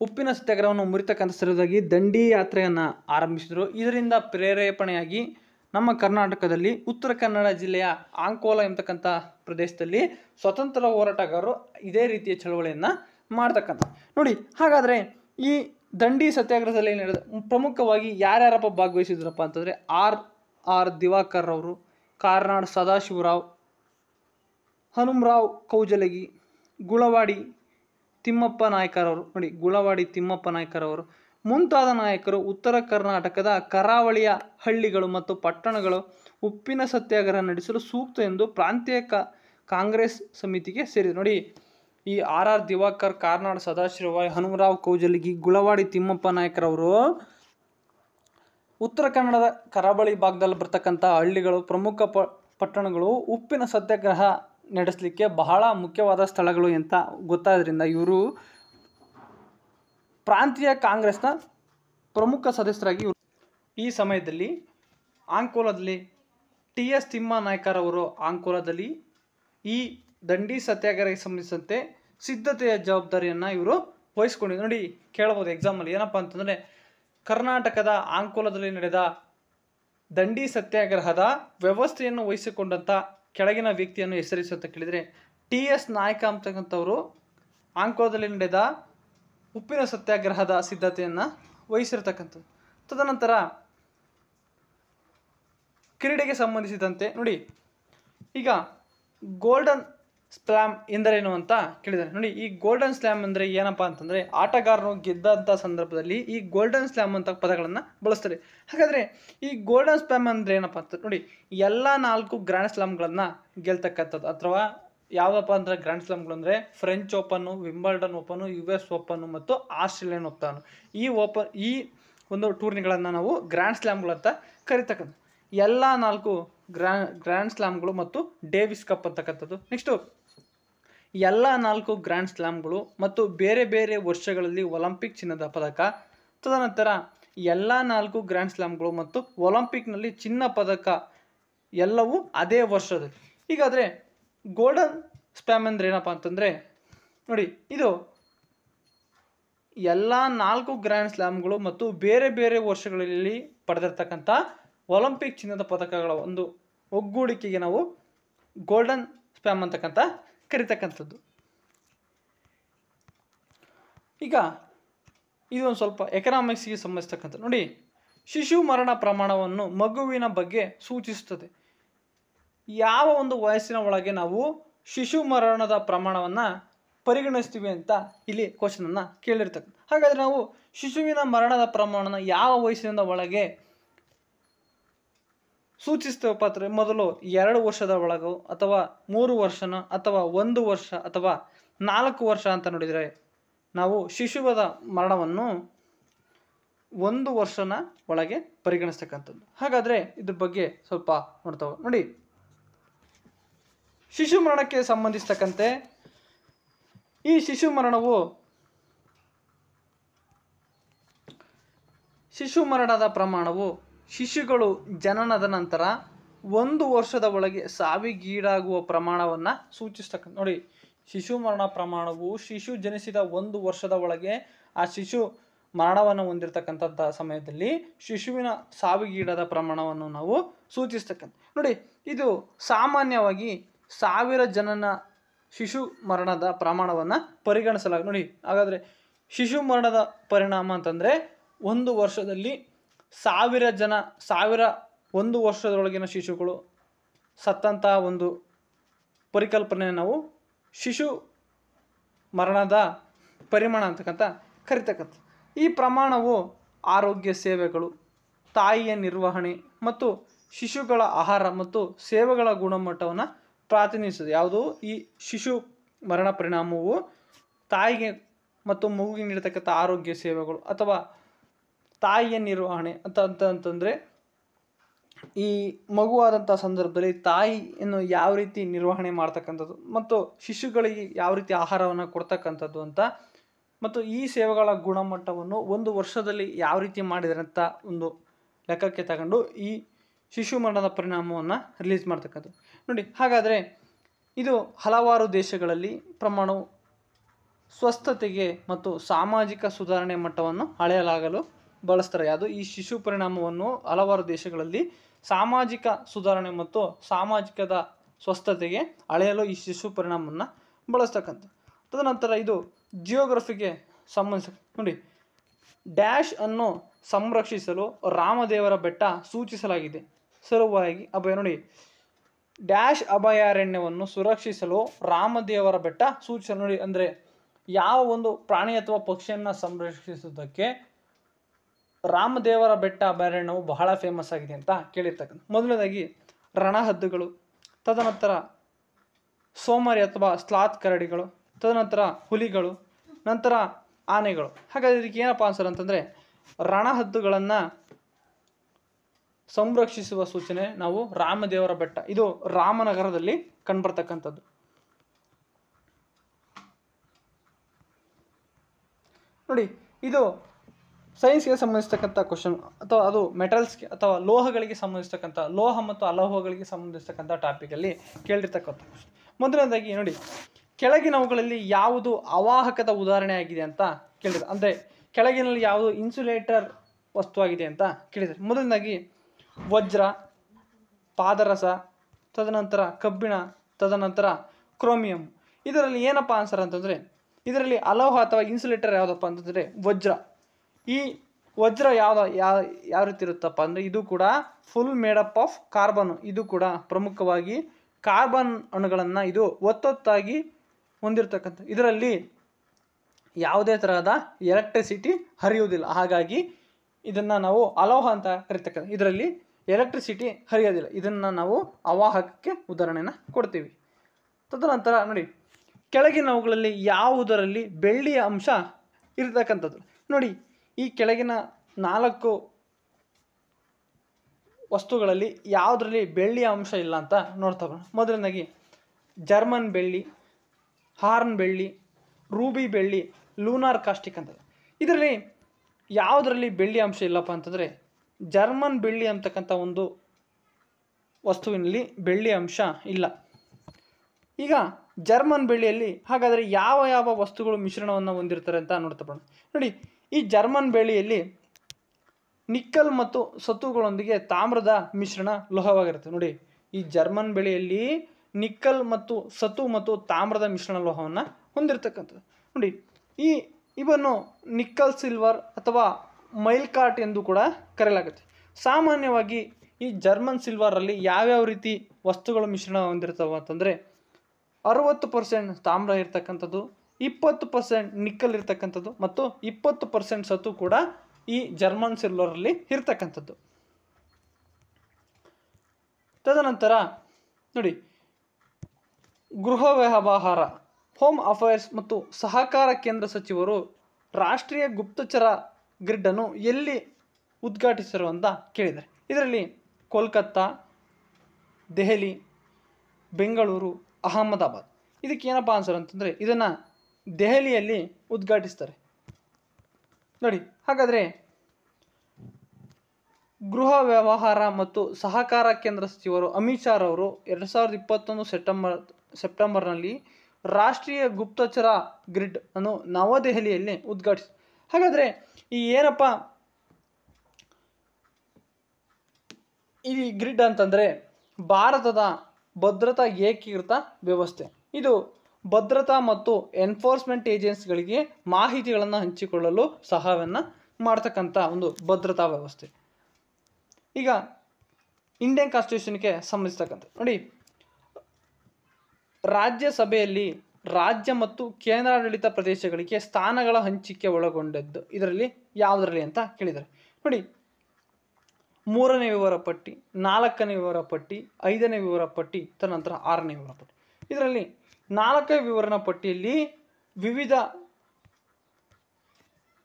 ಉಪ್ಪಿನ ಸತ್ಯಾಗ್ರಹವನ್ನು ಮುರಿತಕ್ಕಂಥ ಸಲುವಾಗಿ ದಂಡಿ ಯಾತ್ರೆಯನ್ನು ಆರಂಭಿಸಿದರು ಇದರಿಂದ ಪ್ರೇರೇಪಣೆಯಾಗಿ ನಮ್ಮ ಕರ್ನಾಟಕದಲ್ಲಿ ಉತ್ತರ ಕನ್ನಡ ಜಿಲ್ಲೆಯ ಆಂಕೋಲ ಎಂಬತಕ್ಕಂಥ ಪ್ರದೇಶದಲ್ಲಿ ಸ್ವತಂತ್ರ ಹೋರಾಟಗಾರರು ಇದೇ ರೀತಿಯ ಚಳವಳಿಯನ್ನು ಮಾಡ್ತಕ್ಕಂಥ ನೋಡಿ ಹಾಗಾದರೆ ಈ ದಂಡಿ ಸತ್ಯಾಗ್ರಹದಲ್ಲಿ ನಡೆದ ಪ್ರಮುಖವಾಗಿ ಯಾರ್ಯಾರಪ್ಪ ಭಾಗವಹಿಸಿದ್ರಪ್ಪ ಅಂತಂದರೆ ಆರ್ ಆರ್ ದಿವಾಕರ್ ಅವರು ಕಾರ್ನಾಡ್ ಸದಾಶಿವರಾವ್ ಹನುಮರಾವ್ ಕೌಜಲಗಿ ಗುಳವಾಡಿ ತಿಮ್ಮಪ್ಪ ನಾಯ್ಕರವರು ನೋಡಿ ಗುಳವಾಡಿ ತಿಮ್ಮಪ್ಪ ನಾಯ್ಕರವರು ಮುಂತಾದ ನಾಯಕರು ಉತ್ತರ ಕರ್ನಾಟಕದ ಕರಾವಳಿಯ ಹಳ್ಳಿಗಳು ಮತ್ತು ಪಟ್ಟಣಗಳು ಉಪ್ಪಿನ ಸತ್ಯಾಗ್ರಹ ನಡೆಸಲು ಸೂಕ್ತ ಎಂದು ಪ್ರಾಂತೀಯ ಕಾಂಗ್ರೆಸ್ ಸಮಿತಿಗೆ ಸೇರಿದೆ ನೋಡಿ ಈ ಆರ್ ಆರ್ ದಿವಾಕರ್ ಕಾರ್ನಾಡ್ ಸದಾಶಿವ ಹನುಮರಾವ್ ಕೌಜಲಗಿ ಗುಳವಾಡಿ ತಿಮ್ಮಪ್ಪ ನಾಯಕರವರು ಉತ್ತರ ಕನ್ನಡದ ಕರಾವಳಿ ಭಾಗದಲ್ಲಿ ಬರ್ತಕ್ಕಂಥ ಹಳ್ಳಿಗಳು ಪ್ರಮುಖ ಪ ಪಟ್ಟಣಗಳು ಉಪ್ಪಿನ ಸತ್ಯಾಗ್ರಹ ನಡೆಸಲಿಕ್ಕೆ ಬಹಳ ಮುಖ್ಯವಾದ ಸ್ಥಳಗಳು ಅಂತ ಗೊತ್ತಾದ್ರಿಂದ ಇವರು ಪ್ರಾಂತೀಯ ಕಾಂಗ್ರೆಸ್ನ ಪ್ರಮುಖ ಸದಸ್ಯರಾಗಿ ಈ ಸಮಯದಲ್ಲಿ ಆಂಕೋಲದಲ್ಲಿ ಟಿ ಎಸ್ ಅವರು ಆಂಕೋಲದಲ್ಲಿ ಈ ದಂಡಿ ಸತ್ಯಾಗ್ರಹಕ್ಕೆ ಸಂಬಂಧಿಸಿದಂತೆ ಸಿದ್ಧತೆಯ ಜವಾಬ್ದಾರಿಯನ್ನು ಇವರು ವಹಿಸ್ಕೊಂಡಿದ್ದರು ನೋಡಿ ಕೇಳ್ಬೋದು ಎಕ್ಸಾಮಲ್ಲಿ ಏನಪ್ಪ ಅಂತಂದರೆ ಕರ್ನಾಟಕದ ಆಂಕೋಲದಲ್ಲಿ ನಡೆದ ದಂಡಿ ಸತ್ಯಾಗ್ರಹದ ವ್ಯವಸ್ಥೆಯನ್ನು ವಹಿಸಿಕೊಂಡಂಥ ಕೆಳಗಿನ ವ್ಯಕ್ತಿಯನ್ನು ಹೆಸರಿಸುವಂತ ಕೇಳಿದರೆ ಟಿ ಎಸ್ ನಾಯ್ಕ ಅಂತಕ್ಕಂಥವರು ಆಂಕೋಲದಲ್ಲಿ ನಡೆದ ಉಪ್ಪಿನ ಸತ್ಯಾಗ್ರಹದ ಸಿದ್ಧತೆಯನ್ನು ವಹಿಸಿರ್ತಕ್ಕಂಥದ್ದು ತದನಂತರ ಕ್ರೀಡೆಗೆ ಸಂಬಂಧಿಸಿದಂತೆ ನೋಡಿ ಈಗ ಗೋಲ್ಡನ್ ಸ್ಲ್ಯಾಮ್ ಎಂದರೇನು ಅಂತ ಕೇಳಿದ್ದಾರೆ ನೋಡಿ ಈ ಗೋಲ್ಡನ್ ಸ್ಲ್ಯಾಮ್ ಅಂದರೆ ಏನಪ್ಪ ಅಂತಂದರೆ ಆಟಗಾರರು ಗೆದ್ದಂಥ ಸಂದರ್ಭದಲ್ಲಿ ಈ ಗೋಲ್ಡನ್ ಸ್ಲ್ಯಾಮ್ ಅಂತ ಪದಗಳನ್ನು ಬಳಸ್ತಾರೆ ಹಾಗಾದರೆ ಈ ಗೋಲ್ಡನ್ ಸ್ಲ್ಯಾಮ್ ಅಂದರೆ ಏನಪ್ಪ ಅಂತ ನೋಡಿ ಎಲ್ಲ ನಾಲ್ಕು ಗ್ರ್ಯಾಂಡ್ ಸ್ಲ್ಯಾಮ್ಗಳನ್ನು ಗೆಲ್ತಕ್ಕಂಥದ್ದು ಅಥವಾ ಯಾವಪ್ಪ ಅಂದ್ರೆ ಗ್ರ್ಯಾಂಡ್ ಸ್ಲಾಮ್ಗಳು ಅಂದರೆ French open Wimbledon open U S open ಮತ್ತು ಆಸ್ಟ್ರೇಲಿಯನ್ ಓಪನ್ ಈ ಓಪನ್ ಈ ಒಂದು ಟೂರ್ನಿಗಳನ್ನು ನಾವು ಗ್ರ್ಯಾಂಡ್ ಸ್ಲ್ಯಾಮ್ಗಳಂತ ಕರಿತಕ್ಕಂಥ ಎಲ್ಲ ನಾಲ್ಕು ಗ್ರ್ಯಾ ಗ್ರ್ಯಾಂಡ್ ಸ್ಲ್ಯಾಮ್ಗಳು ಮತ್ತು ಡೇವಿಸ್ ಕಪ್ ಅಂತಕ್ಕಂಥದ್ದು ನೆಕ್ಸ್ಟು ಎಲ್ಲ ನಾಲ್ಕು ಗ್ರ್ಯಾಂಡ್ ಸ್ಲ್ಯಾಮ್ಗಳು ಮತ್ತು ಬೇರೆ ಬೇರೆ ವರ್ಷಗಳಲ್ಲಿ ಒಲಿಂಪಿಕ್ ಚಿನ್ನದ ಪದಕ ತದನಂತರ ಎಲ್ಲ ನಾಲ್ಕು ಗ್ರ್ಯಾಂಡ್ ಸ್ಲ್ಯಾಮ್ಗಳು ಮತ್ತು ಒಲಿಂಪಿಕ್ನಲ್ಲಿ ಚಿನ್ನ ಪದಕ ಎಲ್ಲವೂ ಅದೇ ವರ್ಷದಲ್ಲಿ ಹೀಗಾದರೆ ಗೋಲ್ಡನ್ ಸ್ಪ್ಯಾಮ್ ಅಂದರೆ ಏನಪ್ಪ ಅಂತಂದರೆ ನೋಡಿ ಇದು ಎಲ್ಲ ನಾಲ್ಕು ಗ್ರ್ಯಾಂಡ್ ಸ್ಲ್ಯಾಮ್ಗಳು ಮತ್ತು ಬೇರೆ ಬೇರೆ ವರ್ಷಗಳಲ್ಲಿ ಪಡೆದಿರ್ತಕ್ಕಂಥ ಒಲಿಂಪಿಕ್ ಚಿನ್ನದ ಪದಕಗಳ ಒಂದು ಒಗ್ಗೂಡಿಕೆಗೆ ನಾವು ಗೋಲ್ಡನ್ ಸ್ಪ್ಯಾಮ್ ಅಂತಕ್ಕಂಥ ಕರಿತಕ್ಕಂಥದ್ದು ಈಗ ಇದು ಒಂದು ಸ್ವಲ್ಪ ಎಕನಾಮಿಕ್ಸ್ಗೆ ಸಂಬಂಧಿಸ್ತಕ್ಕಂಥ ನೋಡಿ ಶಿಶು ಮರಣ ಪ್ರಮಾಣವನ್ನು ಮಗುವಿನ ಬಗ್ಗೆ ಸೂಚಿಸುತ್ತದೆ ಯಾವ ಒಂದು ವಯಸ್ಸಿನ ಒಳಗೆ ನಾವು ಶಿಶು ಮರಣದ ಪ್ರಮಾಣವನ್ನು ಪರಿಗಣಿಸ್ತೀವಿ ಅಂತ ಇಲ್ಲಿ ಕ್ವಶನನ್ನು ಕೇಳಿರ್ತಕ್ಕಂಥ ಹಾಗಾದರೆ ನಾವು ಶಿಶುವಿನ ಮರಣದ ಪ್ರಮಾಣನ ಯಾವ ವಯಸ್ಸಿನಿಂದ ಒಳಗೆ ಸೂಚಿಸ್ತೇವಪ್ಪ ಅಂದರೆ ಮೊದಲು ಎರಡು ವರ್ಷದ ಒಳಗೋ ಅಥವಾ ಮೂರು ವರ್ಷನ ಅಥವಾ ಒಂದು ವರ್ಷ ಅಥವಾ ನಾಲ್ಕು ವರ್ಷ ಅಂತ ನೋಡಿದರೆ ನಾವು ಶಿಶುವದ ಮರಣವನ್ನು ಒಂದು ವರ್ಷನ ಒಳಗೆ ಪರಿಗಣಿಸ್ತಕ್ಕಂಥದ್ದು ಹಾಗಾದರೆ ಇದ್ರ ಬಗ್ಗೆ ಸ್ವಲ್ಪ ನೋಡ್ತಾವೆ ನೋಡಿ ಶಿಶು ಮರಣಕ್ಕೆ ಸಂಬಂಧಿಸತಕ್ಕಂತೆ ಈ ಶಿಶು ಮರಣವು ಶಿಶು ಮರಣದ ಪ್ರಮಾಣವು ಶಿಶುಗಳು ಜನನದ ನಂತರ ಒಂದು ವರ್ಷದ ಒಳಗೆ ಸಾವಿಗೀಡಾಗುವ ಪ್ರಮಾಣವನ್ನು ಸೂಚಿಸ್ತಕ್ಕ ನೋಡಿ ಶಿಶು ಮರಣ ಪ್ರಮಾಣವು ಶಿಶು ಜನಿಸಿದ ಒಂದು ವರ್ಷದ ಒಳಗೆ ಆ ಶಿಶು ಮರಣವನ್ನು ಹೊಂದಿರತಕ್ಕಂಥ ಸಮಯದಲ್ಲಿ ಶಿಶುವಿನ ಸಾವಿಗೀಡಾದ ಪ್ರಮಾಣವನ್ನು ನಾವು ಸೂಚಿಸ್ತಕ್ಕಂಥ ನೋಡಿ ಇದು ಸಾಮಾನ್ಯವಾಗಿ ಸಾವಿರ ಜನನ ಶಿಶು ಮರಣದ ಪ್ರಮಾಣವನ್ನು ಪರಿಗಣಿಸಲಾಗ ನೋಡಿ ಹಾಗಾದರೆ ಶಿಶು ಮರಣದ ಪರಿಣಾಮ ಅಂತಂದರೆ ಒಂದು ವರ್ಷದಲ್ಲಿ ಸಾವಿರ ಜನ ಸಾವಿರ ಒಂದು ವರ್ಷದೊಳಗಿನ ಶಿಶುಗಳು ಸತ್ತಂತಹ ಒಂದು ಪರಿಕಲ್ಪನೆ ನಾವು ಶಿಶು ಮರಣದ ಪರಿಮಾಣ ಅಂತಕ್ಕಂಥ ಕರಿತಕ್ಕಂಥ ಈ ಪ್ರಮಾಣವು ಆರೋಗ್ಯ ಸೇವೆಗಳು ತಾಯಿಯ ನಿರ್ವಹಣೆ ಮತ್ತು ಶಿಶುಗಳ ಆಹಾರ ಮತ್ತು ಸೇವೆಗಳ ಗುಣಮಟ್ಟವನ್ನು ಪ್ರಾತಿನಿಧಿಸಿದೆ ಯಾವುದು ಈ ಶಿಶು ಮರಣ ಪರಿಣಾಮವು ತಾಯಿಗೆ ಮತ್ತು ಮಗುವಿಗೆ ನೀಡತಕ್ಕಂಥ ಆರೋಗ್ಯ ಸೇವೆಗಳು ಅಥವಾ ತಾಯಿಯ ನಿರ್ವಹಣೆ ಅಂತ ಅಂತ ಅಂತಂದರೆ ಈ ಮಗುವಾದಂಥ ಸಂದರ್ಭದಲ್ಲಿ ತಾಯಿಯನ್ನು ಯಾವ ರೀತಿ ನಿರ್ವಹಣೆ ಮಾಡ್ತಕ್ಕಂಥದ್ದು ಮತ್ತು ಶಿಶುಗಳಿಗೆ ಯಾವ ರೀತಿ ಆಹಾರವನ್ನು ಕೊಡ್ತಕ್ಕಂಥದ್ದು ಅಂತ ಮತ್ತು ಈ ಸೇವೆಗಳ ಗುಣಮಟ್ಟವನ್ನು ಒಂದು ವರ್ಷದಲ್ಲಿ ಯಾವ ರೀತಿ ಮಾಡಿದರೆ ಅಂತ ಒಂದು ಲೆಕ್ಕಕ್ಕೆ ತಗೊಂಡು ಈ ಶಿಶು ಮರಣದ ಪರಿಣಾಮವನ್ನು ರಿಲೀಸ್ ಮಾಡ್ತಕ್ಕಂಥದ್ದು ನೋಡಿ ಹಾಗಾದರೆ ಇದು ಹಲವಾರು ದೇಶಗಳಲ್ಲಿ ಪ್ರಮಾಣವು ಸ್ವಸ್ಥತೆಗೆ ಮತ್ತು ಸಾಮಾಜಿಕ ಸುಧಾರಣೆ ಮಟ್ಟವನ್ನು ಅಳೆಯಲಾಗಲು ಬಳಸ್ತಾರೆ ಅದು ಈ ಶಿಶು ಪರಿಣಾಮವನ್ನು ಹಲವಾರು ದೇಶಗಳಲ್ಲಿ ಸಾಮಾಜಿಕ ಸುಧಾರಣೆ ಮತ್ತು ಸಾಮಾಜಿಕದ ಸ್ವಸ್ಥತೆಗೆ ಅಳೆಯಲು ಈ ಶಿಶು ಪರಿಣಾಮವನ್ನು ಬಳಸ್ತಕ್ಕಂಥ ತದನಂತರ ಇದು ಜಿಯೋಗ್ರಫಿಗೆ ಸಂಬಂಧಿಸ ನೋಡಿ ಡ್ಯಾಶ್ ಅನ್ನು ಸಂರಕ್ಷಿಸಲು ರಾಮದೇವರ ಬೆಟ್ಟ ಸೂಚಿಸಲಾಗಿದೆ ಸಲುವಾಗಿ ಅಭಯ ನೋಡಿ ಡ್ಯಾಶ್ ಅಭಯಾರಣ್ಯವನ್ನು ಸುರಕ್ಷಿಸಲು ರಾಮದೇವರ ಬೆಟ್ಟ ಸೂಚನೆ ನೋಡಿ ಅಂದರೆ ಯಾವ ಒಂದು ಪ್ರಾಣಿ ಅಥವಾ ಪಕ್ಷಿಯನ್ನು ಸಂರಕ್ಷಿಸುವುದಕ್ಕೆ ರಾಮದೇವರ ಬೆಟ್ಟ ಅಭಯಾರಣ್ಯವು ಬಹಳ ಫೇಮಸ್ ಆಗಿದೆ ಅಂತ ಕೇಳಿರ್ತಕ್ಕಂಥ ಮೊದಲನೇದಾಗಿ ರಣಹದ್ದುಗಳು ತದನಂತರ ಸೋಮಾರಿ ಅಥವಾ ಸ್ಲಾತ್ ಕರಡಿಗಳು ತದನಂತರ ಹುಲಿಗಳು ನಂತರ ಆನೆಗಳು ಹಾಗಾದ್ರೆ ಇದಕ್ಕೆ ಏನಪ್ಪ ಆನ್ಸರ್ ಅಂತಂದರೆ ರಣಹದ್ದುಗಳನ್ನು ಸಂರಕ್ಷಿಸುವ ಸೂಚನೆ ನಾವು ರಾಮದೇವರ ಬೆಟ್ಟ ಇದು ರಾಮನಗರದಲ್ಲಿ ಕಂಡುಬರ್ತಕ್ಕಂಥದ್ದು ನೋಡಿ ಇದು ಸೈನ್ಸ್ಗೆ ಸಂಬಂಧಿಸತಕ್ಕಂಥ ಕ್ವಶನ್ ಅಥವಾ ಅದು ಮೆಟಲ್ಸ್ಗೆ ಅಥವಾ ಲೋಹಗಳಿಗೆ ಸಂಬಂಧಿಸ್ತಕ್ಕಂಥ ಲೋಹ ಮತ್ತು ಅಲೋಹಗಳಿಗೆ ಸಂಬಂಧಿಸ್ತಕ್ಕಂಥ ಟಾಪಿಕಲ್ಲಿ ಕೇಳಿರ್ತಕ್ಕಂಥ ಮೊದಲನೇದಾಗಿ ನೋಡಿ ಕೆಳಗಿನವುಗಳಲ್ಲಿ ಯಾವುದು ಅವಾಹಕದ ಉದಾಹರಣೆ ಆಗಿದೆ ಅಂತ ಕೇಳಿದ್ರು ಅಂದರೆ ಕೆಳಗಿನಲ್ಲಿ ಯಾವುದು ಇನ್ಸುಲೇಟರ್ ವಸ್ತುವಾಗಿದೆ ಅಂತ ಕೇಳಿದ್ರು ಮೊದಲನೇದಾಗಿ ವಜ್ರ ಪಾದರಸ ತದನಂತರ ಕಬ್ಬಿಣ ತದನಂತರ ಕ್ರೋಮಿಯಂ ಇದರಲ್ಲಿ ಏನಪ್ಪ ಆನ್ಸರ್ ಅಂತಂದರೆ ಇದರಲ್ಲಿ ಅಲೋಹ ಅಥವಾ ಇನ್ಸುಲೇಟರ್ ಯಾವುದಪ್ಪ ಅಂತಂದರೆ ವಜ್ರ ಈ ವಜ್ರ ಯಾವ್ದು ಯಾವ ಯಾವ ರೀತಿ ಇರುತ್ತಪ್ಪ ಅಂದರೆ ಇದು ಕೂಡ ಫುಲ್ ಮೇಡಪ್ ಆಫ್ ಕಾರ್ಬನ್ ಇದು ಕೂಡ ಪ್ರಮುಖವಾಗಿ ಕಾರ್ಬನ್ ಅಣುಗಳನ್ನು ಇದು ಒತ್ತೊತ್ತಾಗಿ ಹೊಂದಿರತಕ್ಕಂಥ ಇದರಲ್ಲಿ ಯಾವುದೇ ತರಹದ ಎಲೆಕ್ಟ್ರಿಸಿಟಿ ಹರಿಯುವುದಿಲ್ಲ ಹಾಗಾಗಿ ಇದನ್ನು ನಾವು ಅಲೋಹ ಅಂತ ಕರಿತಕ್ಕಂಥ ಇದರಲ್ಲಿ ಎಲೆಕ್ಟ್ರಿಸಿಟಿ ಹರಿಯೋದಿಲ್ಲ ಇದನ್ನು ನಾವು ಅವಾಹಕಕ್ಕೆ ಉದಾಹರಣೆನ ಕೊಡ್ತೀವಿ ತದನಂತರ ನೋಡಿ ಕೆಳಗಿನವುಗಳಲ್ಲಿ ಯಾವುದರಲ್ಲಿ ಬೆಳ್ಳಿಯ ಅಂಶ ಇರತಕ್ಕಂಥದ್ದು ನೋಡಿ ಈ ಕೆಳಗಿನ ನಾಲ್ಕು ವಸ್ತುಗಳಲ್ಲಿ ಯಾವುದರಲ್ಲಿ ಬೆಳ್ಳಿಯ ಅಂಶ ಇಲ್ಲ ಅಂತ ನೋಡ್ತಾ ಮೊದಲನೇದಾಗಿ ಜರ್ಮನ್ ಬೆಳ್ಳಿ ಹಾರ್ನ್ ಬೆಳ್ಳಿ ರೂಬಿ ಬೆಳ್ಳಿ ಲೂನಾರ್ ಕಾಸ್ಟಿಕ್ ಅಂತ ಇದರಲ್ಲಿ ಯಾವುದರಲ್ಲಿ ಬೆಳ್ಳಿ ಅಂಶ ಇಲ್ಲಪ್ಪ ಅಂತಂದರೆ ಜರ್ಮನ್ ಬೆಳ್ಳಿ ಅಂತಕ್ಕಂಥ ಒಂದು ವಸ್ತುವಿನಲ್ಲಿ ಬೆಳ್ಳಿ ಅಂಶ ಇಲ್ಲ ಈಗ ಜರ್ಮನ್ ಬೆಳ್ಳಿಯಲ್ಲಿ ಹಾಗಾದರೆ ಯಾವ ಯಾವ ವಸ್ತುಗಳು ಮಿಶ್ರಣವನ್ನು ಹೊಂದಿರ್ತಾರೆ ಅಂತ ನೋಡ್ತಾ ನೋಡಿ ಈ ಜರ್ಮನ್ ಬೆಳ್ಳಿಯಲ್ಲಿ ನಿಕ್ಕಲ್ ಮತ್ತು ಸತ್ತುಗಳೊಂದಿಗೆ ತಾಮ್ರದ ಮಿಶ್ರಣ ಲೋಹವಾಗಿರುತ್ತೆ ನೋಡಿ ಈ ಜರ್ಮನ್ ಬೆಳೆಯಲ್ಲಿ ನಿಕ್ಕಲ್ ಮತ್ತು ಸತು ಮತ್ತು ತಾಮ್ರದ ಮಿಶ್ರಣ ಲೋಹವನ್ನು ಹೊಂದಿರತಕ್ಕಂಥದ್ದು ನೋಡಿ ಈ ಇವನ್ನು ನಿಕ್ಕಲ್ ಸಿಲ್ವರ್ ಅಥವಾ ಮೈಲ್ ಕಾರ್ಟ್ ಎಂದು ಕೂಡ ಕರೆಯಲಾಗುತ್ತೆ ಸಾಮಾನ್ಯವಾಗಿ ಈ ಜರ್ಮನ್ ಸಿಲ್ವರಲ್ಲಿ ಯಾವ್ಯಾವ ರೀತಿ ವಸ್ತುಗಳು ಮಿಶ್ರಣ ಹೊಂದಿರ್ತವೆ ಅಂತಂದರೆ ಅರುವತ್ತು ಪರ್ಸೆಂಟ್ ತಾಮ್ರ ಇರ್ತಕ್ಕಂಥದ್ದು ಇಪ್ಪತ್ತು ಪರ್ಸೆಂಟ್ ನಿಕ್ಕಲ್ ಇರ್ತಕ್ಕಂಥದ್ದು ಮತ್ತು ಇಪ್ಪತ್ತು ಪರ್ಸೆಂಟ್ ಸತ್ತು ಕೂಡ ಈ ಜರ್ಮನ್ ಸಿಲ್ವರಲ್ಲಿ ಇರ್ತಕ್ಕಂಥದ್ದು ತದನಂತರ ನೋಡಿ ಗೃಹ ವ್ಯವಹಾರ ಹೋಮ್ ಅಫೇರ್ಸ್ ಮತ್ತು ಸಹಕಾರ ಕೇಂದ್ರ ಸಚಿವರು ರಾಷ್ಟ್ರೀಯ ಗುಪ್ತಚರ ಗ್ರಿಡ್ಡನ್ನು ಎಲ್ಲಿ ಉದ್ಘಾಟಿಸಿರು ಅಂತ ಕೇಳಿದ್ದಾರೆ ಇದರಲ್ಲಿ ಕೋಲ್ಕತ್ತಾ ದೆಹಲಿ ಬೆಂಗಳೂರು ಅಹಮದಾಬಾದ್ ಇದಕ್ಕೆ ಇದಕ್ಕೇನಪ್ಪ ಆನ್ಸರ್ ಅಂತಂದರೆ ಇದನ್ನು ದೆಹಲಿಯಲ್ಲಿ ಉದ್ಘಾಟಿಸ್ತಾರೆ ನೋಡಿ ಹಾಗಾದರೆ ಗೃಹ ವ್ಯವಹಾರ ಮತ್ತು ಸಹಕಾರ ಕೇಂದ್ರ ಸಚಿವರು ಅಮಿತ್ ಶಾ ಅವರು ಎರಡು ಸಾವಿರದ ಇಪ್ಪತ್ತೊಂದು ಸೆಪ್ಟೆಂಬರ್ ಸೆಪ್ಟೆಂಬರ್ನಲ್ಲಿ ರಾಷ್ಟ್ರೀಯ ಗುಪ್ತಚರ ಗ್ರಿಡ್ ಅನ್ನು ನವದೆಹಲಿಯಲ್ಲಿ ಉದ್ಘಾಟಿಸಿ ಹಾಗಾದರೆ ಈ ಏನಪ್ಪ ಈ ಗ್ರಿಡ್ ಅಂತಂದರೆ ಭಾರತದ ಭದ್ರತಾ ಏಕೀಕೃತ ವ್ಯವಸ್ಥೆ ಇದು ಭದ್ರತಾ ಮತ್ತು ಎನ್ಫೋರ್ಸ್ಮೆಂಟ್ ಏಜೆನ್ಸಿಗಳಿಗೆ ಮಾಹಿತಿಗಳನ್ನು ಹಂಚಿಕೊಳ್ಳಲು ಸಹಾಯವನ್ನು ಮಾಡ್ತಕ್ಕಂಥ ಒಂದು ಭದ್ರತಾ ವ್ಯವಸ್ಥೆ ಈಗ ಇಂಡಿಯನ್ ಕಾನ್ಸ್ಟಿಟ್ಯೂಷನ್ಗೆ ಸಂಬಂಧಿಸ್ತಕ್ಕಂಥ ನೋಡಿ ರಾಜ್ಯಸಭೆಯಲ್ಲಿ ರಾಜ್ಯ ಮತ್ತು ಕೇಂದ್ರಾಡಳಿತ ಪ್ರದೇಶಗಳಿಗೆ ಸ್ಥಾನಗಳ ಹಂಚಿಕೆ ಒಳಗೊಂಡದ್ದು ಇದರಲ್ಲಿ ಯಾವುದರಲ್ಲಿ ಅಂತ ಕೇಳಿದ್ದಾರೆ ನೋಡಿ ಮೂರನೇ ವಿವರ ಪಟ್ಟಿ ನಾಲ್ಕನೇ ವಿವರ ಪಟ್ಟಿ ಐದನೇ ವಿವರ ಪಟ್ಟಿ ತದನಂತರ ಆರನೇ ವಿವರ ಪಟ್ಟಿ ಇದರಲ್ಲಿ ನಾಲ್ಕನೇ ವಿವರಣ ಪಟ್ಟಿಯಲ್ಲಿ ವಿವಿಧ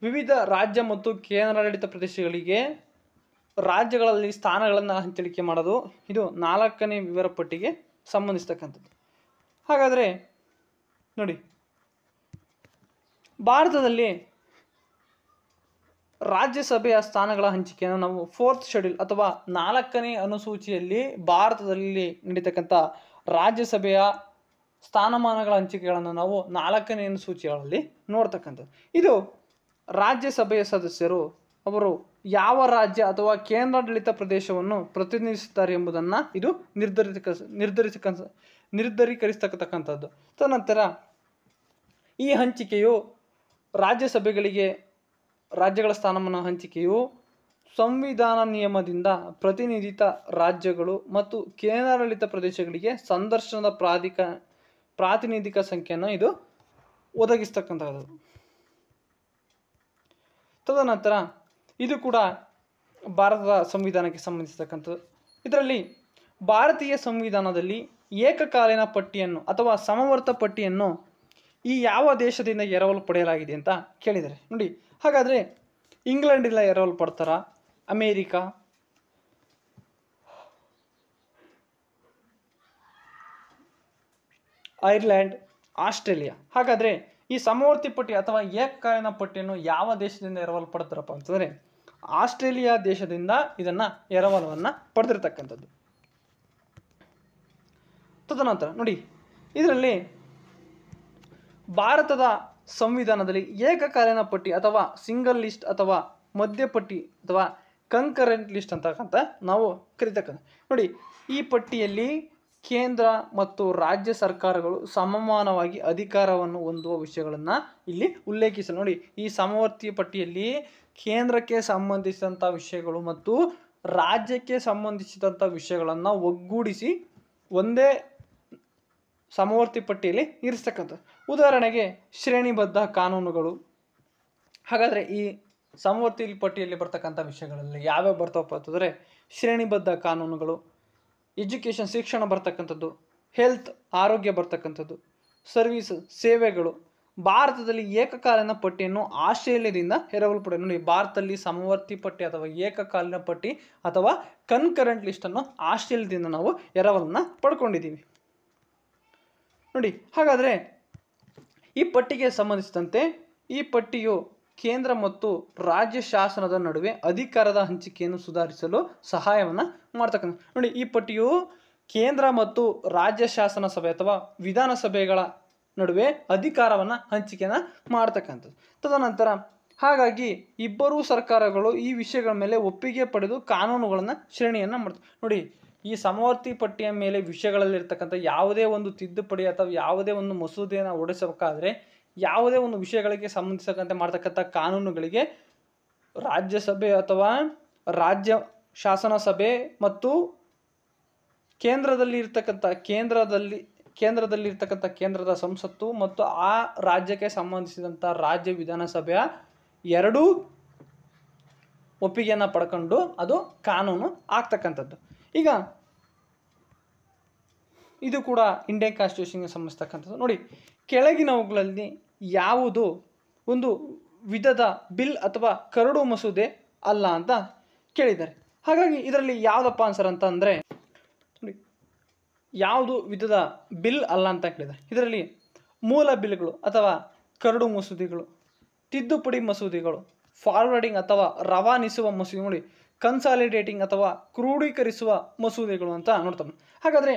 ವಿವಿಧ ರಾಜ್ಯ ಮತ್ತು ಕೇಂದ್ರಾಡಳಿತ ಪ್ರದೇಶಗಳಿಗೆ ರಾಜ್ಯಗಳಲ್ಲಿ ಸ್ಥಾನಗಳನ್ನು ಹಂಚಲಿಕೆ ಮಾಡೋದು ಇದು ನಾಲ್ಕನೇ ವಿವರ ಪಟ್ಟಿಗೆ ಸಂಬಂಧಿಸತಕ್ಕಂಥದ್ದು ಹಾಗಾದರೆ ನೋಡಿ ಭಾರತದಲ್ಲಿ ರಾಜ್ಯಸಭೆಯ ಸ್ಥಾನಗಳ ಹಂಚಿಕೆಯನ್ನು ನಾವು ಫೋರ್ತ್ ಶೆಡ್ಯೂಲ್ ಅಥವಾ ನಾಲ್ಕನೇ ಅನುಸೂಚಿಯಲ್ಲಿ ಭಾರತದಲ್ಲಿ ನಡೀತಕ್ಕಂಥ ರಾಜ್ಯಸಭೆಯ ಸ್ಥಾನಮಾನಗಳ ಹಂಚಿಕೆಗಳನ್ನು ನಾವು ನಾಲ್ಕನೇ ಅನುಸೂಚಿಗಳಲ್ಲಿ ನೋಡ್ತಕ್ಕಂಥದ್ದು ಇದು ರಾಜ್ಯಸಭೆಯ ಸದಸ್ಯರು ಅವರು ಯಾವ ರಾಜ್ಯ ಅಥವಾ ಕೇಂದ್ರಾಡಳಿತ ಪ್ರದೇಶವನ್ನು ಪ್ರತಿನಿಧಿಸುತ್ತಾರೆ ಎಂಬುದನ್ನು ಇದು ನಿರ್ಧರಿಸ ನಿರ್ಧರಿಸಕ ನಿರ್ಧರೀಕರಿಸ್ತಕ್ಕಂಥದ್ದು ತದನಂತರ ಈ ಹಂಚಿಕೆಯು ರಾಜ್ಯಸಭೆಗಳಿಗೆ ರಾಜ್ಯಗಳ ಸ್ಥಾನಮಾನ ಹಂಚಿಕೆಯು ಸಂವಿಧಾನ ನಿಯಮದಿಂದ ಪ್ರತಿನಿಧಿತ ರಾಜ್ಯಗಳು ಮತ್ತು ಕೇಂದ್ರಾಡಳಿತ ಪ್ರದೇಶಗಳಿಗೆ ಸಂದರ್ಶನದ ಪ್ರಾಧಿಕ ಪ್ರಾತಿನಿಧಿಕ ಸಂಖ್ಯೆಯನ್ನು ಇದು ಒದಗಿಸ್ತಕ್ಕಂಥದ್ದು ತದನಂತರ ಇದು ಕೂಡ ಭಾರತದ ಸಂವಿಧಾನಕ್ಕೆ ಸಂಬಂಧಿಸತಕ್ಕಂಥದ್ದು ಇದರಲ್ಲಿ ಭಾರತೀಯ ಸಂವಿಧಾನದಲ್ಲಿ ಏಕಕಾಲೀನ ಪಟ್ಟಿಯನ್ನು ಅಥವಾ ಸಮವರ್ತ ಪಟ್ಟಿಯನ್ನು ಈ ಯಾವ ದೇಶದಿಂದ ಎರವಲು ಪಡೆಯಲಾಗಿದೆ ಅಂತ ಕೇಳಿದರೆ ನೋಡಿ ಹಾಗಾದರೆ ಇಂಗ್ಲೆಂಡಿಲ್ಲ ಎರವಲು ಪಡ್ತಾರಾ ಅಮೇರಿಕಾ ಐರ್ಲ್ಯಾಂಡ್ ಆಸ್ಟ್ರೇಲಿಯಾ ಹಾಗಾದರೆ ಈ ಸಮವರ್ತಿ ಪಟ್ಟಿ ಅಥವಾ ಏಕಕಾಲೀನ ಪಟ್ಟಿಯನ್ನು ಯಾವ ದೇಶದಿಂದ ಎರವಲು ಪಡ್ತಾರಪ್ಪ ಅಂತಂದರೆ ಆಸ್ಟ್ರೇಲಿಯಾ ದೇಶದಿಂದ ಇದನ್ನು ಎರವಲವನ್ನು ಪಡೆದಿರ್ತಕ್ಕಂಥದ್ದು ತದನಂತರ ನೋಡಿ ಇದರಲ್ಲಿ ಭಾರತದ ಸಂವಿಧಾನದಲ್ಲಿ ಏಕಕಾಲೀನ ಪಟ್ಟಿ ಅಥವಾ ಸಿಂಗಲ್ ಲಿಸ್ಟ್ ಅಥವಾ ಮಧ್ಯಪಟ್ಟಿ ಅಥವಾ ಕಂಕರೆಂಟ್ ಲಿಸ್ಟ್ ಅಂತಕ್ಕಂಥ ನಾವು ಕರಿತಕ್ಕಂಥ ನೋಡಿ ಈ ಪಟ್ಟಿಯಲ್ಲಿ ಕೇಂದ್ರ ಮತ್ತು ರಾಜ್ಯ ಸರ್ಕಾರಗಳು ಸಮಮಾನವಾಗಿ ಅಧಿಕಾರವನ್ನು ಹೊಂದುವ ವಿಷಯಗಳನ್ನು ಇಲ್ಲಿ ಉಲ್ಲೇಖಿಸಲು ನೋಡಿ ಈ ಸಮವರ್ತಿ ಪಟ್ಟಿಯಲ್ಲಿ ಕೇಂದ್ರಕ್ಕೆ ಸಂಬಂಧಿಸಿದಂಥ ವಿಷಯಗಳು ಮತ್ತು ರಾಜ್ಯಕ್ಕೆ ಸಂಬಂಧಿಸಿದಂಥ ವಿಷಯಗಳನ್ನು ಒಗ್ಗೂಡಿಸಿ ಒಂದೇ ಸಮವರ್ತಿ ಪಟ್ಟಿಯಲ್ಲಿ ಇರಿಸ್ತಕ್ಕಂಥ ಉದಾಹರಣೆಗೆ ಶ್ರೇಣಿಬದ್ಧ ಕಾನೂನುಗಳು ಹಾಗಾದರೆ ಈ ಸಮವರ್ತಿ ಪಟ್ಟಿಯಲ್ಲಿ ಬರ್ತಕ್ಕಂಥ ವಿಷಯಗಳಲ್ಲಿ ಯಾವ್ಯಾವ ಬರ್ತಾವಪ್ಪ ಅಂತಂದರೆ ಶ್ರೇಣಿಬದ್ಧ ಕಾನೂನುಗಳು ಎಜುಕೇಷನ್ ಶಿಕ್ಷಣ ಬರ್ತಕ್ಕಂಥದ್ದು ಹೆಲ್ತ್ ಆರೋಗ್ಯ ಬರ್ತಕ್ಕಂಥದ್ದು ಸರ್ವೀಸ್ ಸೇವೆಗಳು ಭಾರತದಲ್ಲಿ ಏಕಕಾಲೀನ ಪಟ್ಟಿಯನ್ನು ಆಸ್ಟ್ರೇಲಿಯಾದಿಂದ ಎರವಲು ಪಡೆಯಲು ನೋಡಿ ಭಾರತದಲ್ಲಿ ಸಮವರ್ತಿ ಪಟ್ಟಿ ಅಥವಾ ಏಕಕಾಲೀನ ಪಟ್ಟಿ ಅಥವಾ ಕನ್ಕರೆಂಟ್ ಲಿಸ್ಟನ್ನು ಆಸ್ಟ್ರೇಲಿಯಾದಿಂದ ನಾವು ಎರವಲನ್ನು ಪಡ್ಕೊಂಡಿದ್ದೀವಿ ನೋಡಿ ಹಾಗಾದರೆ ಈ ಪಟ್ಟಿಗೆ ಸಂಬಂಧಿಸಿದಂತೆ ಈ ಪಟ್ಟಿಯು ಕೇಂದ್ರ ಮತ್ತು ರಾಜ್ಯ ಶಾಸನದ ನಡುವೆ ಅಧಿಕಾರದ ಹಂಚಿಕೆಯನ್ನು ಸುಧಾರಿಸಲು ಸಹಾಯವನ್ನು ಮಾಡ್ತಕ್ಕಂಥ ನೋಡಿ ಈ ಪಟ್ಟಿಯು ಕೇಂದ್ರ ಮತ್ತು ರಾಜ್ಯ ಶಾಸನ ಸಭೆ ಅಥವಾ ವಿಧಾನಸಭೆಗಳ ನಡುವೆ ಅಧಿಕಾರವನ್ನು ಹಂಚಿಕೆಯನ್ನು ಮಾಡ್ತಕ್ಕಂಥದ್ದು ತದನಂತರ ಹಾಗಾಗಿ ಇಬ್ಬರೂ ಸರ್ಕಾರಗಳು ಈ ವಿಷಯಗಳ ಮೇಲೆ ಒಪ್ಪಿಗೆ ಪಡೆದು ಕಾನೂನುಗಳನ್ನು ಶ್ರೇಣಿಯನ್ನು ಮಾಡ್ತಾರೆ ನೋಡಿ ಈ ಸಮವರ್ತಿ ಪಟ್ಟಿಯ ಮೇಲೆ ವಿಷಯಗಳಲ್ಲಿರ್ತಕ್ಕಂಥ ಯಾವುದೇ ಒಂದು ತಿದ್ದುಪಡಿ ಅಥವಾ ಯಾವುದೇ ಒಂದು ಮಸೂದೆಯನ್ನು ಓಡಿಸಬೇಕಾದ್ರೆ ಯಾವುದೇ ಒಂದು ವಿಷಯಗಳಿಗೆ ಸಂಬಂಧಿಸಕ್ಕಂತೆ ಮಾಡ್ತಕ್ಕಂಥ ಕಾನೂನುಗಳಿಗೆ ರಾಜ್ಯಸಭೆ ಅಥವಾ ರಾಜ್ಯ ಶಾಸನ ಸಭೆ ಮತ್ತು ಕೇಂದ್ರದಲ್ಲಿ ಇರ್ತಕ್ಕಂಥ ಕೇಂದ್ರದಲ್ಲಿ ಕೇಂದ್ರದಲ್ಲಿರ್ತಕ್ಕಂಥ ಕೇಂದ್ರದ ಸಂಸತ್ತು ಮತ್ತು ಆ ರಾಜ್ಯಕ್ಕೆ ಸಂಬಂಧಿಸಿದಂಥ ರಾಜ್ಯ ವಿಧಾನಸಭೆಯ ಎರಡೂ ಒಪ್ಪಿಗೆಯನ್ನು ಪಡ್ಕೊಂಡು ಅದು ಕಾನೂನು ಆಗ್ತಕ್ಕಂಥದ್ದು ಈಗ ಇದು ಕೂಡ ಇಂಡಿಯನ್ ಕಾನ್ಸ್ಟಿಟ್ಯೂಷನ್ಗೆ ಸಂಬಂಧಿಸ್ತಕ್ಕಂಥದ್ದು ನೋಡಿ ಕೆಳಗಿನವುಗಳಲ್ಲಿ ಯಾವುದು ಒಂದು ವಿಧದ ಬಿಲ್ ಅಥವಾ ಕರಡು ಮಸೂದೆ ಅಲ್ಲ ಅಂತ ಕೇಳಿದ್ದಾರೆ ಹಾಗಾಗಿ ಇದರಲ್ಲಿ ಯಾವುದಪ್ಪ ಆನ್ಸರ್ ಅಂತ ಅಂದರೆ ನೋಡಿ ಯಾವುದು ವಿಧದ ಬಿಲ್ ಅಲ್ಲ ಅಂತ ಕೇಳಿದ್ದಾರೆ ಇದರಲ್ಲಿ ಮೂಲ ಬಿಲ್ಗಳು ಅಥವಾ ಕರಡು ಮಸೂದೆಗಳು ತಿದ್ದುಪಡಿ ಮಸೂದೆಗಳು ಫಾರ್ವರ್ಡಿಂಗ್ ಅಥವಾ ರವಾನಿಸುವ ಮಸೂದೆ ನೋಡಿ ಕನ್ಸಾಲಿಡೇಟಿಂಗ್ ಅಥವಾ ಕ್ರೋಢೀಕರಿಸುವ ಮಸೂದೆಗಳು ಅಂತ ಬಂದ ಹಾಗಾದರೆ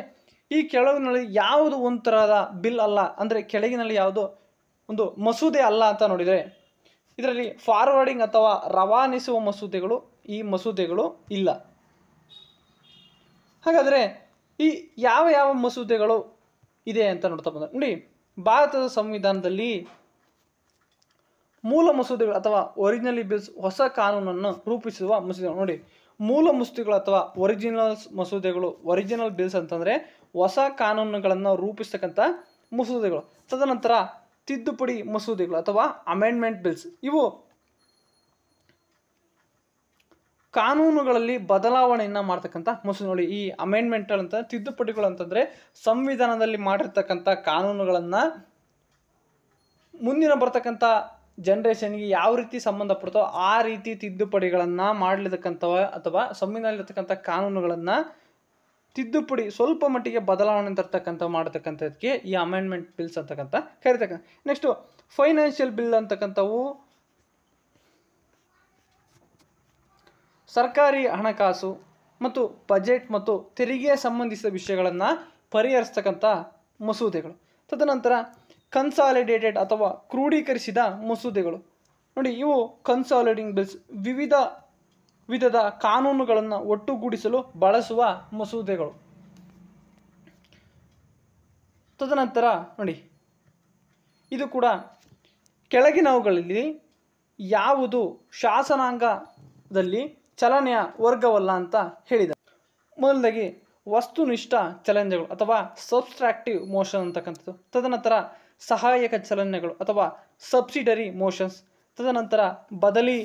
ಈ ಕೆಳಗಿನಲ್ಲಿ ಯಾವುದು ಒಂಥರದ ಬಿಲ್ ಅಲ್ಲ ಅಂದರೆ ಕೆಳಗಿನಲ್ಲಿ ಯಾವುದು ಒಂದು ಮಸೂದೆ ಅಲ್ಲ ಅಂತ ನೋಡಿದರೆ ಇದರಲ್ಲಿ ಫಾರ್ವರ್ಡಿಂಗ್ ಅಥವಾ ರವಾನಿಸುವ ಮಸೂದೆಗಳು ಈ ಮಸೂದೆಗಳು ಇಲ್ಲ ಹಾಗಾದರೆ ಈ ಯಾವ ಯಾವ ಮಸೂದೆಗಳು ಇದೆ ಅಂತ ನೋಡ್ತಾ ಬಂದ ನೋಡಿ ಭಾರತದ ಸಂವಿಧಾನದಲ್ಲಿ ಮೂಲ ಮಸೂದೆಗಳು ಅಥವಾ ಒರಿಜಿನಲಿ ಬಿಲ್ಸ್ ಹೊಸ ಕಾನೂನನ್ನು ರೂಪಿಸುವ ಮಸೂದೆ ನೋಡಿ ಮೂಲ ಮಸೂದೆಗಳು ಅಥವಾ ಒರಿಜಿನಲ್ಸ್ ಮಸೂದೆಗಳು ಒರಿಜಿನಲ್ ಬಿಲ್ಸ್ ಅಂತಂದರೆ ಹೊಸ ಕಾನೂನುಗಳನ್ನು ರೂಪಿಸ್ತಕ್ಕಂಥ ಮಸೂದೆಗಳು ತದನಂತರ ತಿದ್ದುಪಡಿ ಮಸೂದೆಗಳು ಅಥವಾ ಅಮೆಂಡ್ಮೆಂಟ್ ಬಿಲ್ಸ್ ಇವು ಕಾನೂನುಗಳಲ್ಲಿ ಬದಲಾವಣೆಯನ್ನು ಮಾಡ್ತಕ್ಕಂಥ ಮಸೂದೆ ನೋಡಿ ಈ ಅಂತ ತಿದ್ದುಪಡಿಗಳು ಅಂತಂದರೆ ಸಂವಿಧಾನದಲ್ಲಿ ಮಾಡಿರ್ತಕ್ಕಂಥ ಕಾನೂನುಗಳನ್ನು ಮುಂದಿನ ಬರ್ತಕ್ಕಂಥ ಜನ್ರೇಷನ್ಗೆ ಯಾವ ರೀತಿ ಸಂಬಂಧಪಡ್ತೋ ಆ ರೀತಿ ತಿದ್ದುಪಡಿಗಳನ್ನು ಮಾಡಲಿರ್ತಕ್ಕಂಥ ಅಥವಾ ಸಂವಿಧಾನದಲ್ಲಿರ್ತಕ್ಕಂಥ ಕಾನೂನುಗಳನ್ನು ತಿದ್ದುಪಡಿ ಸ್ವಲ್ಪ ಮಟ್ಟಿಗೆ ಬದಲಾವಣೆ ತರ್ತಕ್ಕಂಥ ಮಾಡತಕ್ಕಂಥದ್ದಕ್ಕೆ ಈ ಅಮೆಂಡ್ಮೆಂಟ್ ಬಿಲ್ಸ್ ಅಂತಕ್ಕಂಥ ಕರಿತಕ್ಕಂಥ ನೆಕ್ಸ್ಟು ಫೈನಾನ್ಷಿಯಲ್ ಬಿಲ್ ಅಂತಕ್ಕಂಥವು ಸರ್ಕಾರಿ ಹಣಕಾಸು ಮತ್ತು ಬಜೆಟ್ ಮತ್ತು ತೆರಿಗೆ ಸಂಬಂಧಿಸಿದ ವಿಷಯಗಳನ್ನು ಪರಿಹರಿಸ್ತಕ್ಕಂಥ ಮಸೂದೆಗಳು ತದನಂತರ ಕನ್ಸಾಲಿಡೇಟೆಡ್ ಅಥವಾ ಕ್ರೋಢೀಕರಿಸಿದ ಮಸೂದೆಗಳು ನೋಡಿ ಇವು ಕನ್ಸಾಲಿಡಿಂಗ್ ಬಿಲ್ಸ್ ವಿವಿಧ ವಿಧದ ಕಾನೂನುಗಳನ್ನು ಒಟ್ಟುಗೂಡಿಸಲು ಬಳಸುವ ಮಸೂದೆಗಳು ತದನಂತರ ನೋಡಿ ಇದು ಕೂಡ ಕೆಳಗಿನವುಗಳಲ್ಲಿ ಯಾವುದು ಶಾಸನಾಂಗದಲ್ಲಿ ಚಲನೆಯ ವರ್ಗವಲ್ಲ ಅಂತ ಹೇಳಿದ ಮೊದಲಾಗಿ ವಸ್ತುನಿಷ್ಠ ಚಲನೆಗಳು ಅಥವಾ ಸಬ್ಸ್ಟ್ರಾಕ್ಟಿವ್ ಮೋಷನ್ ಅಂತಕ್ಕಂಥದ್ದು ತದನಂತರ ಸಹಾಯಕ ಚಲನೆಗಳು ಅಥವಾ ಸಬ್ಸಿಡರಿ ಮೋಷನ್ಸ್ ತದನಂತರ ಬದಲಿ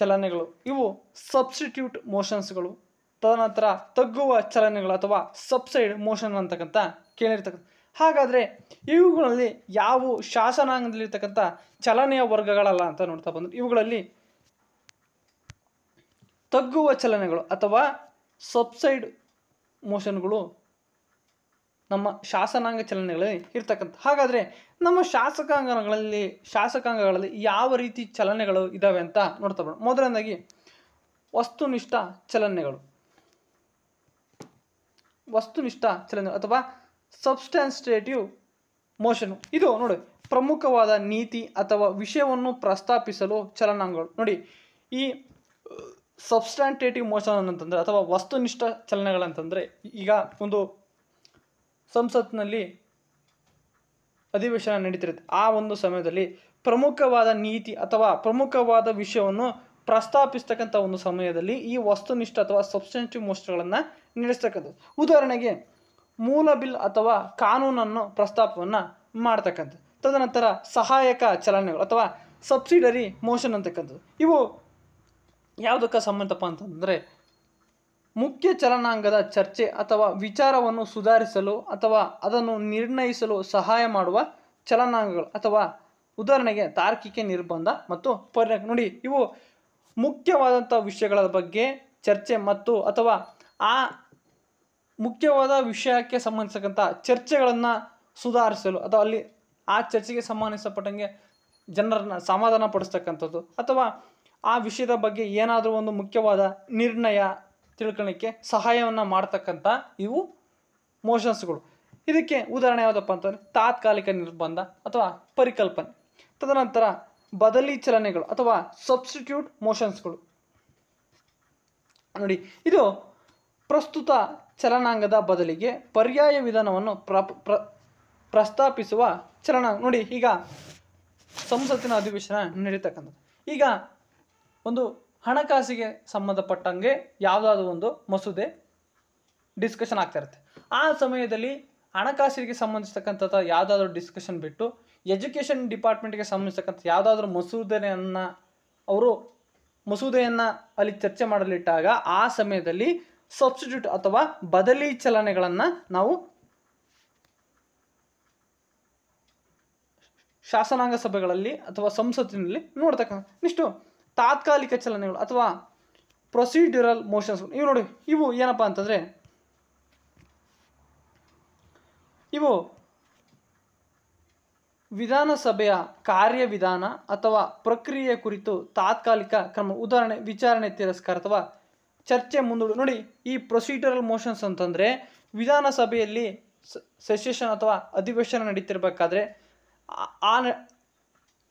ಚಲನೆಗಳು ಇವು ಸಬ್ಸ್ಟಿಟ್ಯೂಟ್ ಮೋಷನ್ಸ್ಗಳು ತದನಂತರ ತಗ್ಗುವ ಚಲನೆಗಳು ಅಥವಾ ಸಬ್ಸೈಡ್ ಮೋಷನ್ ಅಂತಕ್ಕಂಥ ಕೇಳಿರ್ತಕ್ಕಂಥ ಹಾಗಾದರೆ ಇವುಗಳಲ್ಲಿ ಯಾವ ಶಾಸನಾಂಗದಲ್ಲಿರ್ತಕ್ಕಂಥ ಚಲನೆಯ ವರ್ಗಗಳಲ್ಲ ಅಂತ ನೋಡ್ತಾ ಬಂದರು ಇವುಗಳಲ್ಲಿ ತಗ್ಗುವ ಚಲನೆಗಳು ಅಥವಾ ಸಬ್ಸೈಡ್ ಮೋಷನ್ಗಳು ನಮ್ಮ ಶಾಸನಾಂಗ ಚಲನೆಗಳಲ್ಲಿ ಇರ್ತಕ್ಕಂಥ ಹಾಗಾದರೆ ನಮ್ಮ ಶಾಸಕಾಂಗಗಳಲ್ಲಿ ಶಾಸಕಾಂಗಗಳಲ್ಲಿ ಯಾವ ರೀತಿ ಚಲನೆಗಳು ಇದ್ದಾವೆ ಅಂತ ನೋಡ್ತಾ ಬರೋಣ ಮೊದಲನೇದಾಗಿ ವಸ್ತುನಿಷ್ಠ ಚಲನೆಗಳು ವಸ್ತುನಿಷ್ಠ ಚಲನೆ ಅಥವಾ ಸಬ್ಸ್ಟ್ಯಾನ್ಸ್ಟೇಟಿವ್ ಮೋಷನು ಇದು ನೋಡಿ ಪ್ರಮುಖವಾದ ನೀತಿ ಅಥವಾ ವಿಷಯವನ್ನು ಪ್ರಸ್ತಾಪಿಸಲು ಚಲನಾಂಗಗಳು ನೋಡಿ ಈ ಸಬ್ಸ್ಟಾಂಟೇಟಿವ್ ಮೋಷನ್ ಅಂತಂದರೆ ಅಥವಾ ವಸ್ತುನಿಷ್ಠ ಚಲನೆಗಳಂತಂದರೆ ಈಗ ಒಂದು ಸಂಸತ್ನಲ್ಲಿ ಅಧಿವೇಶನ ನಡೀತಿರುತ್ತೆ ಆ ಒಂದು ಸಮಯದಲ್ಲಿ ಪ್ರಮುಖವಾದ ನೀತಿ ಅಥವಾ ಪ್ರಮುಖವಾದ ವಿಷಯವನ್ನು ಪ್ರಸ್ತಾಪಿಸ್ತಕ್ಕಂಥ ಒಂದು ಸಮಯದಲ್ಲಿ ಈ ವಸ್ತುನಿಷ್ಠ ಅಥವಾ ಸಬ್ಸ್ಟೆಂಟಿವ್ ಮೋಸ್ಟ್ಗಳನ್ನು ನಡೆಸ್ತಕ್ಕಂಥದ್ದು ಉದಾಹರಣೆಗೆ ಮೂಲ ಬಿಲ್ ಅಥವಾ ಕಾನೂನನ್ನು ಪ್ರಸ್ತಾಪವನ್ನು ಮಾಡ್ತಕ್ಕಂಥದ್ದು ತದನಂತರ ಸಹಾಯಕ ಚಲನೆಗಳು ಅಥವಾ ಸಬ್ಸಿಡರಿ ಮೋಷನ್ ಅಂತಕ್ಕಂಥದ್ದು ಇವು ಯಾವುದಕ್ಕೆ ಸಂಬಂಧಪ್ಪ ಅಂತಂದರೆ ಮುಖ್ಯ ಚಲನಾಂಗದ ಚರ್ಚೆ ಅಥವಾ ವಿಚಾರವನ್ನು ಸುಧಾರಿಸಲು ಅಥವಾ ಅದನ್ನು ನಿರ್ಣಯಿಸಲು ಸಹಾಯ ಮಾಡುವ ಚಲನಾಂಗಗಳು ಅಥವಾ ಉದಾಹರಣೆಗೆ ತಾರ್ಕಿಕ ನಿರ್ಬಂಧ ಮತ್ತು ಪರ್ಯ ನೋಡಿ ಇವು ಮುಖ್ಯವಾದಂಥ ವಿಷಯಗಳ ಬಗ್ಗೆ ಚರ್ಚೆ ಮತ್ತು ಅಥವಾ ಆ ಮುಖ್ಯವಾದ ವಿಷಯಕ್ಕೆ ಸಂಬಂಧಿಸತಕ್ಕಂಥ ಚರ್ಚೆಗಳನ್ನು ಸುಧಾರಿಸಲು ಅಥವಾ ಅಲ್ಲಿ ಆ ಚರ್ಚೆಗೆ ಸಂಬಂಧಿಸಪಟ್ಟಂಗೆ ಜನರನ್ನು ಸಮಾಧಾನ ಪಡಿಸ್ತಕ್ಕಂಥದ್ದು ಅಥವಾ ಆ ವಿಷಯದ ಬಗ್ಗೆ ಏನಾದರೂ ಒಂದು ಮುಖ್ಯವಾದ ನಿರ್ಣಯ ತಿಳ್ಕೊಳಕ್ಕೆ ಸಹಾಯವನ್ನು ಮಾಡ್ತಕ್ಕಂಥ ಇವು ಮೋಷನ್ಸ್ಗಳು ಇದಕ್ಕೆ ಉದಾಹರಣೆ ಯಾವುದಪ್ಪ ಅಂತಂದರೆ ತಾತ್ಕಾಲಿಕ ನಿರ್ಬಂಧ ಅಥವಾ ಪರಿಕಲ್ಪನೆ ತದನಂತರ ಬದಲಿ ಚಲನೆಗಳು ಅಥವಾ ಸಬ್ಸ್ಟಿಟ್ಯೂಟ್ ಮೋಷನ್ಸ್ಗಳು ನೋಡಿ ಇದು ಪ್ರಸ್ತುತ ಚಲನಾಂಗದ ಬದಲಿಗೆ ಪರ್ಯಾಯ ವಿಧಾನವನ್ನು ಪ್ರ ಪ್ರಸ್ತಾಪಿಸುವ ಚಲನ ನೋಡಿ ಈಗ ಸಂಸತ್ತಿನ ಅಧಿವೇಶನ ನಡೀತಕ್ಕಂಥದ್ದು ಈಗ ಒಂದು ಹಣಕಾಸಿಗೆ ಸಂಬಂಧಪಟ್ಟಂಗೆ ಯಾವುದಾದ್ರೂ ಒಂದು ಮಸೂದೆ ಡಿಸ್ಕಷನ್ ಆಗ್ತಾ ಇರುತ್ತೆ ಆ ಸಮಯದಲ್ಲಿ ಹಣಕಾಸಿಗೆ ಸಂಬಂಧಿಸತಕ್ಕಂಥ ಯಾವುದಾದ್ರೂ ಡಿಸ್ಕಷನ್ ಬಿಟ್ಟು ಎಜುಕೇಷನ್ ಡಿಪಾರ್ಟ್ಮೆಂಟ್ಗೆ ಸಂಬಂಧಿಸತಕ್ಕಂಥ ಯಾವುದಾದ್ರೂ ಮಸೂದೆಯನ್ನು ಅವರು ಮಸೂದೆಯನ್ನು ಅಲ್ಲಿ ಚರ್ಚೆ ಮಾಡಲಿಟ್ಟಾಗ ಆ ಸಮಯದಲ್ಲಿ ಸಬ್ಸ್ಟಿಟ್ಯೂಟ್ ಅಥವಾ ಬದಲಿ ಚಲನೆಗಳನ್ನು ನಾವು ಶಾಸನಾಂಗ ಸಭೆಗಳಲ್ಲಿ ಅಥವಾ ಸಂಸತ್ತಿನಲ್ಲಿ ನೋಡ್ತಕ್ಕಂಥ ಇಷ್ಟು ತಾತ್ಕಾಲಿಕ ಚಲನೆಗಳು ಅಥವಾ ಪ್ರೊಸೀಡ್ಯೂರಲ್ ಮೋಷನ್ಸ್ಗಳು ಇವು ನೋಡಿ ಇವು ಏನಪ್ಪ ಅಂತಂದರೆ ಇವು ವಿಧಾನಸಭೆಯ ಕಾರ್ಯವಿಧಾನ ಅಥವಾ ಪ್ರಕ್ರಿಯೆ ಕುರಿತು ತಾತ್ಕಾಲಿಕ ಕ್ರಮ ಉದಾಹರಣೆ ವಿಚಾರಣೆ ತಿರಸ್ಕಾರ ಅಥವಾ ಚರ್ಚೆ ಮುಂದೂಡು ನೋಡಿ ಈ ಪ್ರೊಸೀಡ್ಯೂರಲ್ ಮೋಷನ್ಸ್ ಅಂತಂದರೆ ವಿಧಾನಸಭೆಯಲ್ಲಿ ಸೆಷನ್ ಅಥವಾ ಅಧಿವೇಶನ ನಡೀತಿರ್ಬೇಕಾದ್ರೆ ಆ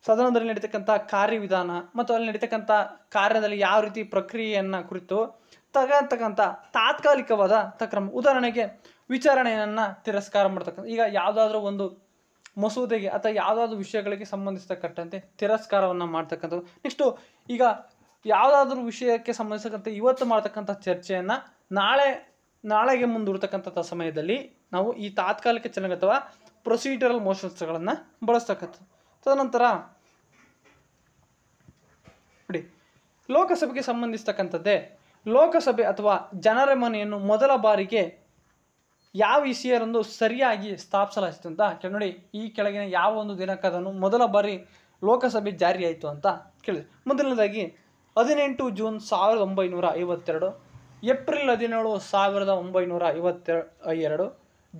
ಸದನದಲ್ಲಿ ನಡೀತಕ್ಕಂಥ ಕಾರ್ಯವಿಧಾನ ಮತ್ತು ಅಲ್ಲಿ ನಡೀತಕ್ಕಂಥ ಕಾರ್ಯದಲ್ಲಿ ಯಾವ ರೀತಿ ಪ್ರಕ್ರಿಯೆಯನ್ನು ಕುರಿತು ತಗತಕ್ಕಂಥ ತಾತ್ಕಾಲಿಕವಾದ ತಕ್ರಮ ಉದಾಹರಣೆಗೆ ವಿಚಾರಣೆಯನ್ನು ತಿರಸ್ಕಾರ ಮಾಡ್ತಕ್ಕಂಥ ಈಗ ಯಾವುದಾದ್ರೂ ಒಂದು ಮಸೂದೆಗೆ ಅಥವಾ ಯಾವುದಾದ್ರೂ ವಿಷಯಗಳಿಗೆ ಸಂಬಂಧಿಸತಕ್ಕಂತೆ ತಿರಸ್ಕಾರವನ್ನು ಮಾಡ್ತಕ್ಕಂಥದ್ದು ನೆಕ್ಸ್ಟು ಈಗ ಯಾವುದಾದ್ರೂ ವಿಷಯಕ್ಕೆ ಸಂಬಂಧಿಸತಕ್ಕಂಥ ಇವತ್ತು ಮಾಡ್ತಕ್ಕಂಥ ಚರ್ಚೆಯನ್ನು ನಾಳೆ ನಾಳೆಗೆ ಮುಂದೂಡ್ತಕ್ಕಂಥ ಸಮಯದಲ್ಲಿ ನಾವು ಈ ತಾತ್ಕಾಲಿಕ ಚಲನೆ ಅಥವಾ ಪ್ರೊಸೀಜರಲ್ ಮೋಷನ್ಸ್ಗಳನ್ನು ಬಳಸ್ತಕ್ಕಂಥದ್ದು ತದನಂತರ ನೋಡಿ ಲೋಕಸಭೆಗೆ ಸಂಬಂಧಿಸ್ತಕ್ಕಂಥದ್ದೇ ಲೋಕಸಭೆ ಅಥವಾ ಜನರ ಮನೆಯನ್ನು ಮೊದಲ ಬಾರಿಗೆ ಯಾವ ಇಸಿಯರಂದು ಸರಿಯಾಗಿ ಸ್ಥಾಪಿಸಲಾಯಿತು ಅಂತ ಕೇಳಿ ನೋಡಿ ಈ ಕೆಳಗಿನ ಯಾವ ಒಂದು ದಿನಕ್ಕದನ್ನು ಮೊದಲ ಬಾರಿ ಲೋಕಸಭೆ ಜಾರಿಯಾಯಿತು ಅಂತ ಕೇಳಿದೆ ಮೊದಲನೇದಾಗಿ ಹದಿನೆಂಟು ಜೂನ್ ಸಾವಿರದ ಒಂಬೈನೂರ ಐವತ್ತೆರಡು ಏಪ್ರಿಲ್ ಹದಿನೇಳು ಸಾವಿರದ ಒಂಬೈನೂರ ಐವತ್ತೆರಡು ಎರಡು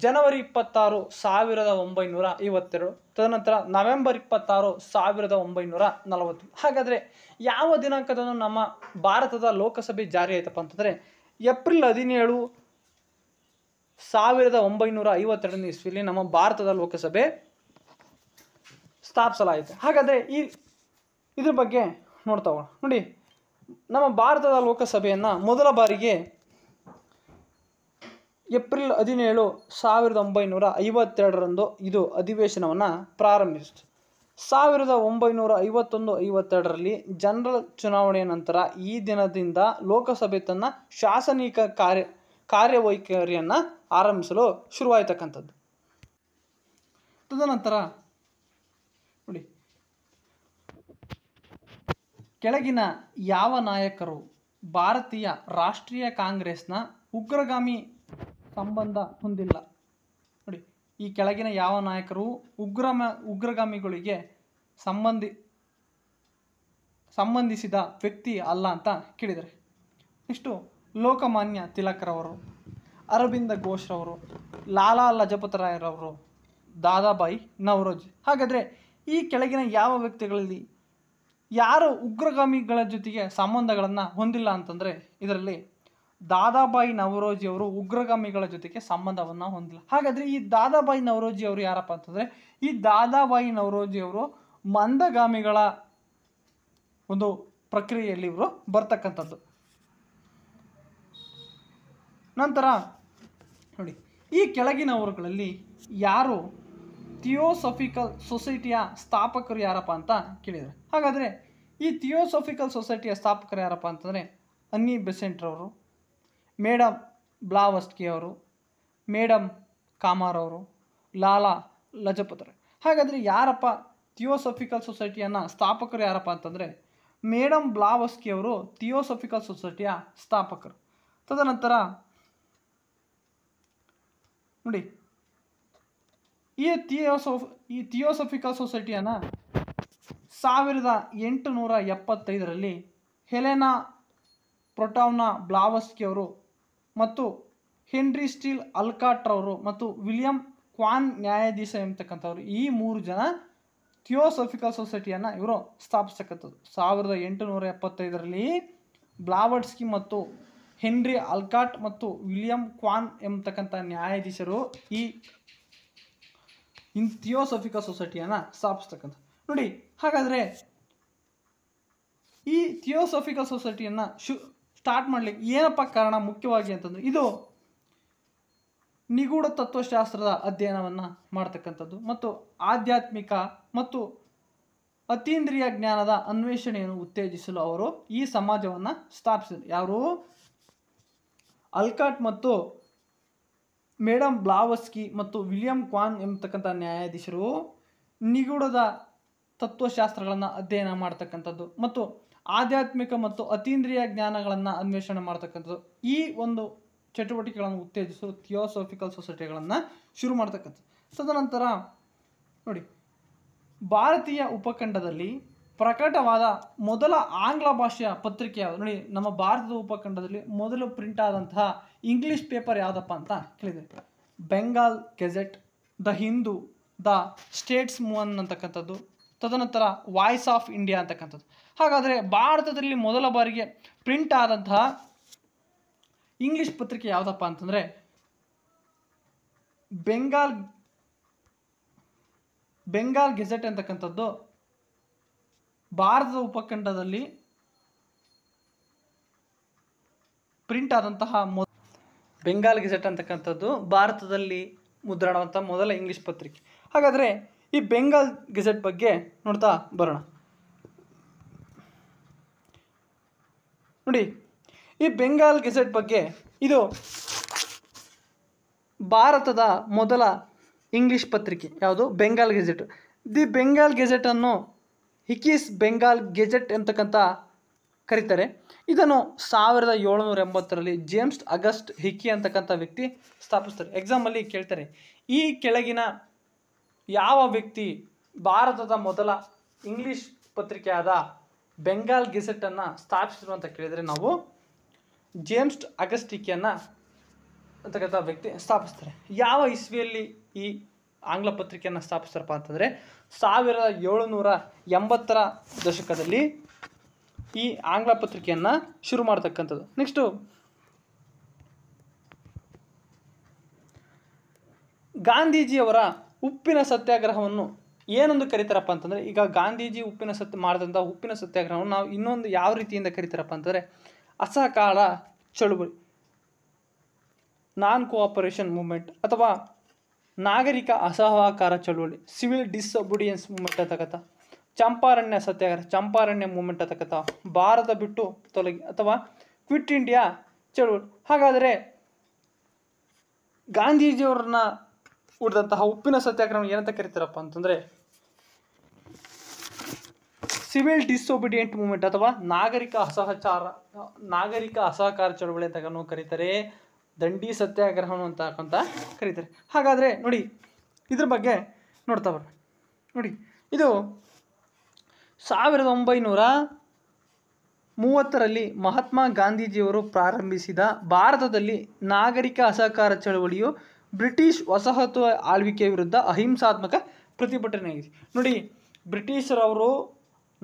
ಜನವರಿ ಇಪ್ಪತ್ತಾರು ಸಾವಿರದ ಒಂಬೈನೂರ ಐವತ್ತೆರಡು ತದನಂತರ ನವೆಂಬರ್ ಇಪ್ಪತ್ತಾರು ಸಾವಿರದ ಒಂಬೈನೂರ ನಲವತ್ತು ಹಾಗಾದರೆ ಯಾವ ದಿನಾಂಕದ ನಮ್ಮ ಭಾರತದ ಲೋಕಸಭೆ ಜಾರಿ ಆಯ್ತಪ್ಪ ಅಂತಂದರೆ ಏಪ್ರಿಲ್ ಹದಿನೇಳು ಸಾವಿರದ ಒಂಬೈನೂರ ಐವತ್ತೆರಡನೇ ಇಸ್ವಿಯಲ್ಲಿ ನಮ್ಮ ಭಾರತದ ಲೋಕಸಭೆ ಸ್ಥಾಪಿಸಲಾಯಿತು ಹಾಗಾದರೆ ಈ ಇದ್ರ ಬಗ್ಗೆ ನೋಡ್ತಾವ ನೋಡಿ ನಮ್ಮ ಭಾರತದ ಲೋಕಸಭೆಯನ್ನು ಮೊದಲ ಬಾರಿಗೆ ಏಪ್ರಿಲ್ ಹದಿನೇಳು ಸಾವಿರದ ಒಂಬೈನೂರ ಐವತ್ತೆರಡರಂದು ಇದು ಅಧಿವೇಶನವನ್ನು ಪ್ರಾರಂಭಿಸಿತು ಸಾವಿರದ ಒಂಬೈನೂರ ಐವತ್ತೊಂದು ಐವತ್ತೆರಡರಲ್ಲಿ ಜನರಲ್ ಚುನಾವಣೆಯ ನಂತರ ಈ ದಿನದಿಂದ ಲೋಕಸಭೆ ತನ್ನ ಶಾಸನಿಕ ಕಾರ್ಯ ಕಾರ್ಯವೈಖರಿಯನ್ನು ಆರಂಭಿಸಲು ಶುರುವಾಯ್ತಕ್ಕಂಥದ್ದು ತದನಂತರ ನೋಡಿ ಕೆಳಗಿನ ಯಾವ ನಾಯಕರು ಭಾರತೀಯ ರಾಷ್ಟ್ರೀಯ ಕಾಂಗ್ರೆಸ್ನ ಉಗ್ರಗಾಮಿ ಸಂಬಂಧ ಹೊಂದಿಲ್ಲ ನೋಡಿ ಈ ಕೆಳಗಿನ ಯಾವ ನಾಯಕರು ಉಗ್ರಮ ಉಗ್ರಗಾಮಿಗಳಿಗೆ ಸಂಬಂಧಿ ಸಂಬಂಧಿಸಿದ ವ್ಯಕ್ತಿ ಅಲ್ಲ ಅಂತ ಕೇಳಿದರೆ ನೆಕ್ಸ್ಟು ಲೋಕಮಾನ್ಯ ತಿಲಕ್ರವರು ಅರವಿಂದ ಘೋಷ್ರವರು ಲಾಲಾ ರಾಯರವರು ದಾದಾಬಾಯಿ ನವರೋಜ್ ಹಾಗಾದರೆ ಈ ಕೆಳಗಿನ ಯಾವ ವ್ಯಕ್ತಿಗಳಲ್ಲಿ ಯಾರು ಉಗ್ರಗಾಮಿಗಳ ಜೊತೆಗೆ ಸಂಬಂಧಗಳನ್ನು ಹೊಂದಿಲ್ಲ ಅಂತಂದರೆ ಇದರಲ್ಲಿ ದಾದಾಬಾಯಿ ಅವರು ಉಗ್ರಗಾಮಿಗಳ ಜೊತೆಗೆ ಸಂಬಂಧವನ್ನು ಹೊಂದಿಲ್ಲ ಹಾಗಾದರೆ ಈ ದಾದಾಬಾಯಿ ಅವರು ಯಾರಪ್ಪ ಅಂತಂದರೆ ಈ ದಾದಾಬಾಯಿ ಅವರು ಮಂದಗಾಮಿಗಳ ಒಂದು ಪ್ರಕ್ರಿಯೆಯಲ್ಲಿ ಇವರು ಬರ್ತಕ್ಕಂಥದ್ದು ನಂತರ ನೋಡಿ ಈ ಕೆಳಗಿನವರುಗಳಲ್ಲಿ ಯಾರು ಥಿಯೋಸಫಿಕಲ್ ಸೊಸೈಟಿಯ ಸ್ಥಾಪಕರು ಯಾರಪ್ಪ ಅಂತ ಕೇಳಿದ್ದಾರೆ ಹಾಗಾದರೆ ಈ ಥಿಯೋಸಫಿಕಲ್ ಸೊಸೈಟಿಯ ಸ್ಥಾಪಕರು ಯಾರಪ್ಪ ಅಂತಂದರೆ ಅನ್ನಿ ಬೆಸೆಂಟ್ರವರು ಮೇಡಮ್ ಬ್ಲಾವಸ್ಕಿ ಅವರು ಮೇಡಮ್ ಕಾಮಾರವರು ಲಾಲಾ ಲಜಪತ್ರೆ ಹಾಗಾದರೆ ಯಾರಪ್ಪ ಥಿಯೋಸಫಿಕಲ್ ಸೊಸೈಟಿಯನ್ನು ಸ್ಥಾಪಕರು ಯಾರಪ್ಪ ಅಂತಂದರೆ ಮೇಡಮ್ ಬ್ಲಾವಸ್ಕಿ ಅವರು ಥಿಯೋಸಫಿಕಲ್ ಸೊಸೈಟಿಯ ಸ್ಥಾಪಕರು ತದನಂತರ ನೋಡಿ ಈ ಥಿಯೋಸೋಫ್ ಈ ಥಿಯೋಸಫಿಕಲ್ ಸೊಸೈಟಿಯನ್ನು ಸಾವಿರದ ಎಂಟುನೂರ ಎಪ್ಪತ್ತೈದರಲ್ಲಿ ಹೆಲೆನಾ ಪ್ರೊಟಾವ್ನ ಬ್ಲಾವಸ್ಕಿ ಅವರು ಮತ್ತು ಹೆನ್ರಿ ಸ್ಟೀಲ್ ಅಲ್ಕಾಟ್ರವರು ಮತ್ತು ವಿಲಿಯಂ ಕ್ವಾನ್ ನ್ಯಾಯಾಧೀಶ ಎಂಬತಕ್ಕಂಥವ್ರು ಈ ಮೂರು ಜನ ಥಿಯೋಸಫಿಕಲ್ ಸೊಸೈಟಿಯನ್ನು ಇವರು ಸ್ಥಾಪಿಸತಕ್ಕಂಥದ್ದು ಸಾವಿರದ ಎಂಟುನೂರ ಎಪ್ಪತ್ತೈದರಲ್ಲಿ ಬ್ಲಾವರ್ಡ್ಸ್ಕಿ ಮತ್ತು ಹೆನ್ರಿ ಅಲ್ಕಾಟ್ ಮತ್ತು ವಿಲಿಯಂ ಕ್ವಾನ್ ಎಂಬತಕ್ಕಂಥ ನ್ಯಾಯಾಧೀಶರು ಈ ಇನ್ ಥಿಯೋಸಫಿಕಲ್ ಸೊಸೈಟಿಯನ್ನು ಸ್ಥಾಪಿಸ್ತಕ್ಕಂಥ ನೋಡಿ ಹಾಗಾದರೆ ಈ ಥಿಯೋಸಫಿಕಲ್ ಸೊಸೈಟಿಯನ್ನು ಶು ಸ್ಟಾರ್ಟ್ ಮಾಡಲಿಕ್ಕೆ ಏನಪ್ಪ ಕಾರಣ ಮುಖ್ಯವಾಗಿ ಅಂತಂದು ಇದು ನಿಗೂಢ ತತ್ವಶಾಸ್ತ್ರದ ಅಧ್ಯಯನವನ್ನು ಮಾಡ್ತಕ್ಕಂಥದ್ದು ಮತ್ತು ಆಧ್ಯಾತ್ಮಿಕ ಮತ್ತು ಅತೀಂದ್ರಿಯ ಜ್ಞಾನದ ಅನ್ವೇಷಣೆಯನ್ನು ಉತ್ತೇಜಿಸಲು ಅವರು ಈ ಸಮಾಜವನ್ನು ಸ್ಥಾಪಿಸಿದರು ಯಾರು ಅಲ್ಕಾಟ್ ಮತ್ತು ಮೇಡಮ್ ಬ್ಲಾವಸ್ಕಿ ಮತ್ತು ವಿಲಿಯಂ ಕ್ವಾನ್ ಎಂಬತಕ್ಕಂಥ ನ್ಯಾಯಾಧೀಶರು ನಿಗೂಢದ ತತ್ವಶಾಸ್ತ್ರಗಳನ್ನು ಅಧ್ಯಯನ ಮಾಡ್ತಕ್ಕಂಥದ್ದು ಮತ್ತು ಆಧ್ಯಾತ್ಮಿಕ ಮತ್ತು ಅತೀಂದ್ರಿಯ ಜ್ಞಾನಗಳನ್ನು ಅನ್ವೇಷಣೆ ಮಾಡ್ತಕ್ಕಂಥದ್ದು ಈ ಒಂದು ಚಟುವಟಿಕೆಗಳನ್ನು ಉತ್ತೇಜಿಸಲು ಥಿಯೋಸೋಫಿಕಲ್ ಸೊಸೈಟಿಗಳನ್ನು ಶುರು ಮಾಡ್ತಕ್ಕಂಥದ್ದು ತದನಂತರ ನೋಡಿ ಭಾರತೀಯ ಉಪಖಂಡದಲ್ಲಿ ಪ್ರಕಟವಾದ ಮೊದಲ ಆಂಗ್ಲ ಭಾಷೆಯ ಪತ್ರಿಕೆ ಯಾವುದು ನೋಡಿ ನಮ್ಮ ಭಾರತದ ಉಪಖಂಡದಲ್ಲಿ ಮೊದಲು ಪ್ರಿಂಟ್ ಆದಂತಹ ಇಂಗ್ಲೀಷ್ ಪೇಪರ್ ಯಾವುದಪ್ಪ ಅಂತ ಕೇಳಿದ್ರೆ Bengal gazette the Hindu the statesman ಅಂತಕ್ಕಂಥದ್ದು ತದನಂತರ ವಾಯ್ಸ್ ಆಫ್ ಇಂಡಿಯಾ ಅಂತಕ್ಕಂಥದ್ದು ಹಾಗಾದರೆ ಭಾರತದಲ್ಲಿ ಮೊದಲ ಬಾರಿಗೆ ಪ್ರಿಂಟ್ ಆದಂತಹ ಇಂಗ್ಲಿಷ್ ಪತ್ರಿಕೆ ಯಾವುದಪ್ಪ ಅಂತಂದರೆ ಬೆಂಗಾಲ್ ಬೆಂಗಾಲ್ ಗೆಜೆಟ್ ಅಂತಕ್ಕಂಥದ್ದು ಭಾರತದ ಉಪಖಂಡದಲ್ಲಿ ಪ್ರಿಂಟ್ ಆದಂತಹ ಮೊ ಬೆಂಗಾಲ್ ಗೆಜೆಟ್ ಅಂತಕ್ಕಂಥದ್ದು ಭಾರತದಲ್ಲಿ ಮುದ್ರಾಡುವಂಥ ಮೊದಲ ಇಂಗ್ಲಿಷ್ ಪತ್ರಿಕೆ ಹಾಗಾದರೆ ಈ ಬೆಂಗಾಲ್ ಗೆಜೆಟ್ ಬಗ್ಗೆ ನೋಡ್ತಾ ಬರೋಣ ನೋಡಿ ಈ ಬೆಂಗಾಲ್ ಗೆಜೆಟ್ ಬಗ್ಗೆ ಇದು ಭಾರತದ ಮೊದಲ ಇಂಗ್ಲೀಷ್ ಪತ್ರಿಕೆ ಯಾವುದು ಬೆಂಗಾಲ್ ಗೆಜೆಟ್ ದಿ ಬೆಂಗಾಲ್ ಗೆಜೆಟನ್ನು ಹಿಕೀಸ್ ಬೆಂಗಾಲ್ ಗೆಜೆಟ್ ಅಂತಕ್ಕಂಥ ಕರೀತಾರೆ ಇದನ್ನು ಸಾವಿರದ ಏಳುನೂರ ಎಂಬತ್ತರಲ್ಲಿ ಜೇಮ್ಸ್ ಅಗಸ್ಟ್ ಹಿಕ್ಕಿ ಅಂತಕ್ಕಂಥ ವ್ಯಕ್ತಿ ಸ್ಥಾಪಿಸ್ತಾರೆ ಎಕ್ಸಾಮಲ್ಲಿ ಕೇಳ್ತಾರೆ ಈ ಕೆಳಗಿನ ಯಾವ ವ್ಯಕ್ತಿ ಭಾರತದ ಮೊದಲ ಇಂಗ್ಲೀಷ್ ಪತ್ರಿಕೆಯಾದ ಬೆಂಗಾಲ್ ಗೆಜೆಟನ್ನು ಸ್ಥಾಪಿಸಿದ್ರು ಅಂತ ಕೇಳಿದರೆ ನಾವು ಜೇಮ್ಸ್ ಅಗಸ್ಟಿಕೆಯನ್ನು ಅಂತಕ್ಕಂಥ ವ್ಯಕ್ತಿ ಸ್ಥಾಪಿಸ್ತಾರೆ ಯಾವ ಇಸ್ವಿಯಲ್ಲಿ ಈ ಆಂಗ್ಲ ಪತ್ರಿಕೆಯನ್ನು ಸ್ಥಾಪಿಸ್ತಾರಪ್ಪ ಅಂತಂದರೆ ಸಾವಿರದ ಏಳುನೂರ ಎಂಬತ್ತರ ದಶಕದಲ್ಲಿ ಈ ಆಂಗ್ಲ ಪತ್ರಿಕೆಯನ್ನು ಶುರು ಮಾಡ್ತಕ್ಕಂಥದ್ದು ನೆಕ್ಸ್ಟು ಗಾಂಧೀಜಿಯವರ ಉಪ್ಪಿನ ಸತ್ಯಾಗ್ರಹವನ್ನು ಏನೊಂದು ಕರಿತಾರಪ್ಪ ಅಂತಂದರೆ ಈಗ ಗಾಂಧೀಜಿ ಉಪ್ಪಿನ ಸತ್ಯ ಮಾಡಿದಂಥ ಉಪ್ಪಿನ ಸತ್ಯಾಗ್ರಹವನ್ನು ನಾವು ಇನ್ನೊಂದು ಯಾವ ರೀತಿಯಿಂದ ಕರಿತಾರಪ್ಪ ಅಂತಂದರೆ ಅಸಹಕಾರ ಚಳುವಳಿ ನಾನ್ ಕೋಆಪರೇಷನ್ ಮೂಮೆಂಟ್ ಅಥವಾ ನಾಗರಿಕ ಅಸಹಕಾರ ಚಳುವಳಿ ಸಿವಿಲ್ ಡಿಸ್ಒಬಿಡಿಯನ್ಸ್ ಮೂವ್ಮೆಂಟ್ ಅಂತಕ್ಕಂಥ ಚಂಪಾರಣ್ಯ ಸತ್ಯಾಗ್ರಹ ಚಂಪಾರಣ್ಯ ಮೂಮೆಂಟ್ ಅಂತಕ್ಕಂಥ ಭಾರತ ಬಿಟ್ಟು ತೊಲಗಿ ಅಥವಾ ಕ್ವಿಟ್ ಇಂಡಿಯಾ ಚಳುವಳಿ ಹಾಗಾದರೆ ಗಾಂಧೀಜಿಯವ್ರನ್ನ ಉಳಿದಂತಹ ಉಪ್ಪಿನ ಸತ್ಯಾಗ್ರಹ ಏನಂತ ಕರಿತಾರಪ್ಪ ಅಂತಂದರೆ ಸಿವಿಲ್ ಡಿಸೊಬಿಡಿಯೆಂಟ್ ಮೂವ್ಮೆಂಟ್ ಅಥವಾ ನಾಗರಿಕ ಅಸಹಚಾರ ನಾಗರಿಕ ಅಸಹಕಾರ ಚಳವಳಿ ಅಂತ ಕರೀತಾರೆ ದಂಡಿ ಸತ್ಯಾಗ್ರಹ ಅಂತ ಕರೀತಾರೆ ಹಾಗಾದರೆ ನೋಡಿ ಇದ್ರ ಬಗ್ಗೆ ನೋಡ್ತಾ ಬರೋಣ ನೋಡಿ ಇದು ಸಾವಿರದ ಒಂಬೈನೂರ ಮೂವತ್ತರಲ್ಲಿ ಮಹಾತ್ಮ ಗಾಂಧೀಜಿಯವರು ಪ್ರಾರಂಭಿಸಿದ ಭಾರತದಲ್ಲಿ ನಾಗರಿಕ ಅಸಹಕಾರ ಚಳವಳಿಯು ಬ್ರಿಟಿಷ್ ವಸಾಹತು ಆಳ್ವಿಕೆ ವಿರುದ್ಧ ಅಹಿಂಸಾತ್ಮಕ ಆಗಿದೆ ನೋಡಿ ಬ್ರಿಟಿಷರವರು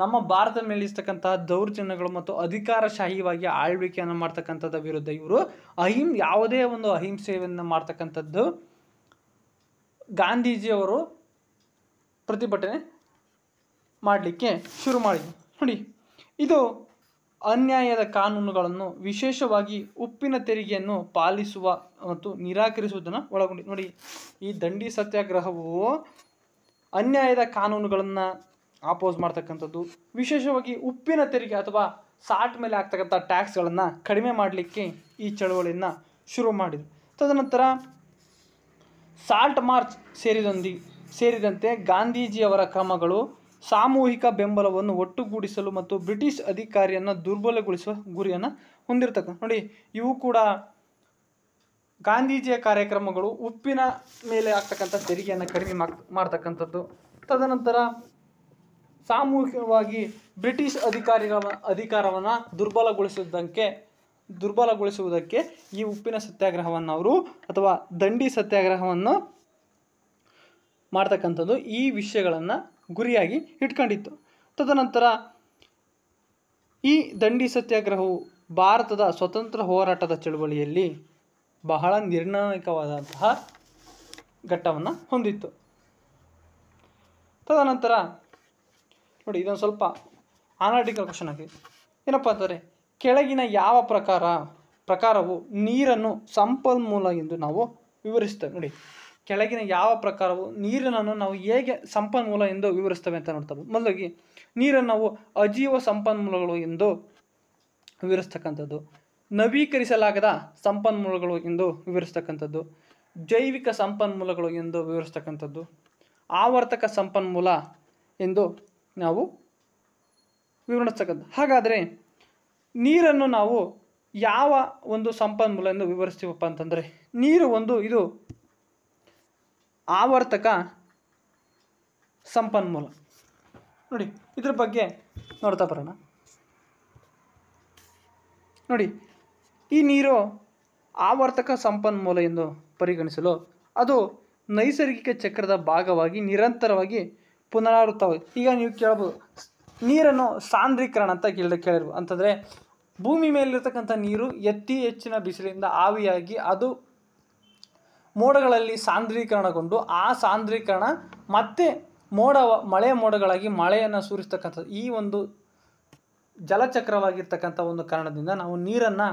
ನಮ್ಮ ಭಾರತದ ಇರ್ತಕ್ಕಂತಹ ದೌರ್ಜನ್ಯಗಳು ಮತ್ತು ಅಧಿಕಾರಶಾಹಿವಾಗಿ ಆಳ್ವಿಕೆಯನ್ನು ಮಾಡ್ತಕ್ಕಂಥದ್ದು ವಿರುದ್ಧ ಇವರು ಅಹಿಂ ಯಾವುದೇ ಒಂದು ಅಹಿಂಸೆಯನ್ನು ಮಾಡ್ತಕ್ಕಂಥದ್ದು ಗಾಂಧೀಜಿಯವರು ಪ್ರತಿಭಟನೆ ಮಾಡಲಿಕ್ಕೆ ಶುರು ಮಾಡಿದರು ನೋಡಿ ಇದು ಅನ್ಯಾಯದ ಕಾನೂನುಗಳನ್ನು ವಿಶೇಷವಾಗಿ ಉಪ್ಪಿನ ತೆರಿಗೆಯನ್ನು ಪಾಲಿಸುವ ಮತ್ತು ನಿರಾಕರಿಸುವುದನ್ನು ಒಳಗೊಂಡಿದೆ ನೋಡಿ ಈ ದಂಡಿ ಸತ್ಯಾಗ್ರಹವು ಅನ್ಯಾಯದ ಕಾನೂನುಗಳನ್ನು ಆಪೋಸ್ ಮಾಡ್ತಕ್ಕಂಥದ್ದು ವಿಶೇಷವಾಗಿ ಉಪ್ಪಿನ ತೆರಿಗೆ ಅಥವಾ ಸಾಲ್ಟ್ ಮೇಲೆ ಆಗ್ತಕ್ಕಂಥ ಟ್ಯಾಕ್ಸ್ಗಳನ್ನು ಕಡಿಮೆ ಮಾಡಲಿಕ್ಕೆ ಈ ಚಳವಳಿಯನ್ನು ಶುರು ಮಾಡಿದರು ತದನಂತರ ಸಾಲ್ಟ್ ಮಾರ್ಚ್ ಸೇರಿದೊಂದಿ ಸೇರಿದಂತೆ ಗಾಂಧೀಜಿಯವರ ಕ್ರಮಗಳು ಸಾಮೂಹಿಕ ಬೆಂಬಲವನ್ನು ಒಟ್ಟುಗೂಡಿಸಲು ಮತ್ತು ಬ್ರಿಟಿಷ್ ಅಧಿಕಾರಿಯನ್ನು ದುರ್ಬಲಗೊಳಿಸುವ ಗುರಿಯನ್ನು ಹೊಂದಿರತಕ್ಕ ನೋಡಿ ಇವು ಕೂಡ ಗಾಂಧೀಜಿಯ ಕಾರ್ಯಕ್ರಮಗಳು ಉಪ್ಪಿನ ಮೇಲೆ ಆಗ್ತಕ್ಕಂಥ ತೆರಿಗೆಯನ್ನು ಕಡಿಮೆ ಮಾಡ್ತಕ್ಕಂಥದ್ದು ತದನಂತರ ಸಾಮೂಹಿಕವಾಗಿ ಬ್ರಿಟಿಷ್ ಅಧಿಕಾರಿಗಳ ಅಧಿಕಾರವನ್ನು ದುರ್ಬಲಗೊಳಿಸಿದ್ದಕ್ಕೆ ದುರ್ಬಲಗೊಳಿಸುವುದಕ್ಕೆ ಈ ಉಪ್ಪಿನ ಸತ್ಯಾಗ್ರಹವನ್ನು ಅವರು ಅಥವಾ ದಂಡಿ ಸತ್ಯಾಗ್ರಹವನ್ನು ಮಾಡ್ತಕ್ಕಂಥದ್ದು ಈ ವಿಷಯಗಳನ್ನು ಗುರಿಯಾಗಿ ಇಟ್ಕೊಂಡಿತ್ತು ತದನಂತರ ಈ ದಂಡಿ ಸತ್ಯಾಗ್ರಹವು ಭಾರತದ ಸ್ವತಂತ್ರ ಹೋರಾಟದ ಚಳುವಳಿಯಲ್ಲಿ ಬಹಳ ನಿರ್ಣಾಯಕವಾದಂತಹ ಘಟ್ಟವನ್ನು ಹೊಂದಿತ್ತು ತದನಂತರ ನೋಡಿ ಇದೊಂದು ಸ್ವಲ್ಪ ಅನಾಟಿಕಲ್ ಕ್ವಶನ್ ಆಗಿದೆ ಏನಪ್ಪಾ ಅಂದರೆ ಕೆಳಗಿನ ಯಾವ ಪ್ರಕಾರ ಪ್ರಕಾರವು ನೀರನ್ನು ಸಂಪನ್ಮೂಲ ಎಂದು ನಾವು ವಿವರಿಸ್ತೇವೆ ನೋಡಿ ಕೆಳಗಿನ ಯಾವ ಪ್ರಕಾರವು ನೀರನ್ನು ನಾವು ಹೇಗೆ ಸಂಪನ್ಮೂಲ ಎಂದು ವಿವರಿಸ್ತೇವೆ ಅಂತ ನೋಡ್ತಾರೆ ಮೊದಲಾಗಿ ನೀರನ್ನು ನಾವು ಅಜೀವ ಸಂಪನ್ಮೂಲಗಳು ಎಂದು ವಿವರಿಸ್ತಕ್ಕಂಥದ್ದು ನವೀಕರಿಸಲಾಗದ ಸಂಪನ್ಮೂಲಗಳು ಎಂದು ವಿವರಿಸ್ತಕ್ಕಂಥದ್ದು ಜೈವಿಕ ಸಂಪನ್ಮೂಲಗಳು ಎಂದು ವಿವರಿಸ್ತಕ್ಕಂಥದ್ದು ಆವರ್ತಕ ಸಂಪನ್ಮೂಲ ಎಂದು ನಾವು ವಿವರಿಸ್ತಕ್ಕಂಥ ಹಾಗಾದರೆ ನೀರನ್ನು ನಾವು ಯಾವ ಒಂದು ಸಂಪನ್ಮೂಲ ಎಂದು ವಿವರಿಸ್ತೀವಪ್ಪ ಅಂತಂದರೆ ನೀರು ಒಂದು ಇದು ಆವರ್ತಕ ಸಂಪನ್ಮೂಲ ನೋಡಿ ಇದ್ರ ಬಗ್ಗೆ ನೋಡ್ತಾ ಬರೋಣ ನೋಡಿ ಈ ನೀರು ಆವರ್ತಕ ಸಂಪನ್ಮೂಲ ಎಂದು ಪರಿಗಣಿಸಲು ಅದು ನೈಸರ್ಗಿಕ ಚಕ್ರದ ಭಾಗವಾಗಿ ನಿರಂತರವಾಗಿ ಪುನರಾವೃತವಾಗಿ ಈಗ ನೀವು ಕೇಳ್ಬೋದು ನೀರನ್ನು ಸಾಂದ್ರೀಕರಣ ಅಂತ ಕೇಳಿ ಕೇಳಿರ್ಬೋದು ಅಂತಂದರೆ ಭೂಮಿ ಮೇಲಿರ್ತಕ್ಕಂಥ ನೀರು ಎತ್ತಿ ಹೆಚ್ಚಿನ ಬಿಸಿಲಿಂದ ಆವಿಯಾಗಿ ಅದು ಮೋಡಗಳಲ್ಲಿ ಸಾಂದ್ರೀಕರಣಗೊಂಡು ಆ ಸಾಂದ್ರೀಕರಣ ಮತ್ತೆ ಮೋಡ ಮಳೆ ಮೋಡಗಳಾಗಿ ಮಳೆಯನ್ನು ಸುರಿಸ್ತಕ್ಕಂಥದ್ದು ಈ ಒಂದು ಜಲಚಕ್ರವಾಗಿರ್ತಕ್ಕಂಥ ಒಂದು ಕಾರಣದಿಂದ ನಾವು ನೀರನ್ನು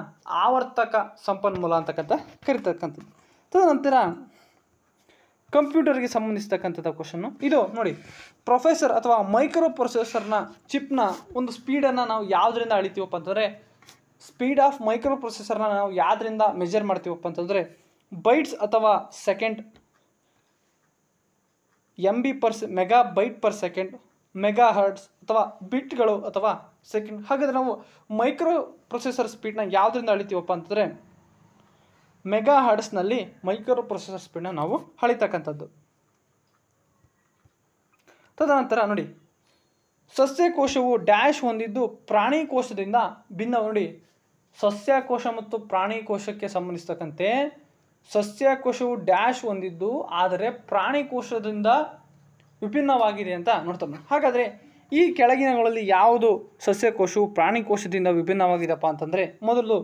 ಆವರ್ತಕ ಸಂಪನ್ಮೂಲ ಅಂತಕ್ಕಂಥ ಕರಿತಕ್ಕಂಥದ್ದು ತದನಂತರ ಕಂಪ್ಯೂಟರ್ಗೆ ಸಂಬಂಧಿಸತಕ್ಕಂತದ ಕ್ವಶನ್ನು ಇದು ನೋಡಿ ಪ್ರೊಫೆಸರ್ ಅಥವಾ ಮೈಕ್ರೋ ಪ್ರೊಸೆಸರ್ನ ಚಿಪ್ನ ಒಂದು ಸ್ಪೀಡನ್ನು ನಾವು ಯಾವುದರಿಂದ ಅಳಿತೀವಪ್ಪ ಅಂತಂದರೆ ಸ್ಪೀಡ್ ಆಫ್ ಮೈಕ್ರೋ ಪ್ರೊಸೆಸರ್ನ ನಾವು ಯಾವುದರಿಂದ ಮೆಜರ್ ಮಾಡ್ತೀವಪ್ಪ ಅಂತಂದರೆ ಬೈಟ್ಸ್ ಅಥವಾ second M B per megabyte per second megahertz ಅಥವಾ ಬಿಟ್ಗಳು ಅಥವಾ ಸೆಕೆಂಡ್ ಹಾಗಾದರೆ ನಾವು ಮೈಕ್ರೋ ಪ್ರೊಸೆಸರ್ ಸ್ಪೀಡ್ನ ಯಾವುದರಿಂದ ಅಳಿತೀವಪ್ಪ ಅಂತಂದರೆ ಮೆಗಾ ಹರ್ಡ್ಸ್ನಲ್ಲಿ ಮೈಕ್ರೋ ಪ್ರೊಸೆಸರ್ ಸ್ಪೀಡ್ನ ನಾವು ಅಳಿತಕ್ಕಂಥದ್ದು ತದನಂತರ ನೋಡಿ ಸಸ್ಯಕೋಶವು ಡ್ಯಾಶ್ ಹೊಂದಿದ್ದು ಪ್ರಾಣಿ ಕೋಶದಿಂದ ಭಿನ್ನ ನೋಡಿ ಸಸ್ಯಕೋಶ ಮತ್ತು ಪ್ರಾಣಿ ಕೋಶಕ್ಕೆ ಸಂಬಂಧಿಸ್ತಕ್ಕಂತೆ ಸಸ್ಯಕೋಶವು ಡ್ಯಾಶ್ ಹೊಂದಿದ್ದು ಆದರೆ ಪ್ರಾಣಿ ಕೋಶದಿಂದ ವಿಭಿನ್ನವಾಗಿದೆ ಅಂತ ನೋಡ್ತಾನೆ ಹಾಗಾದರೆ ಈ ಕೆಳಗಿನಗಳಲ್ಲಿ ಯಾವುದು ಸಸ್ಯಕೋಶವು ಪ್ರಾಣಿ ಕೋಶದಿಂದ ವಿಭಿನ್ನವಾಗಿದೆಪ್ಪ ಅಂತಂದರೆ ಮೊದಲು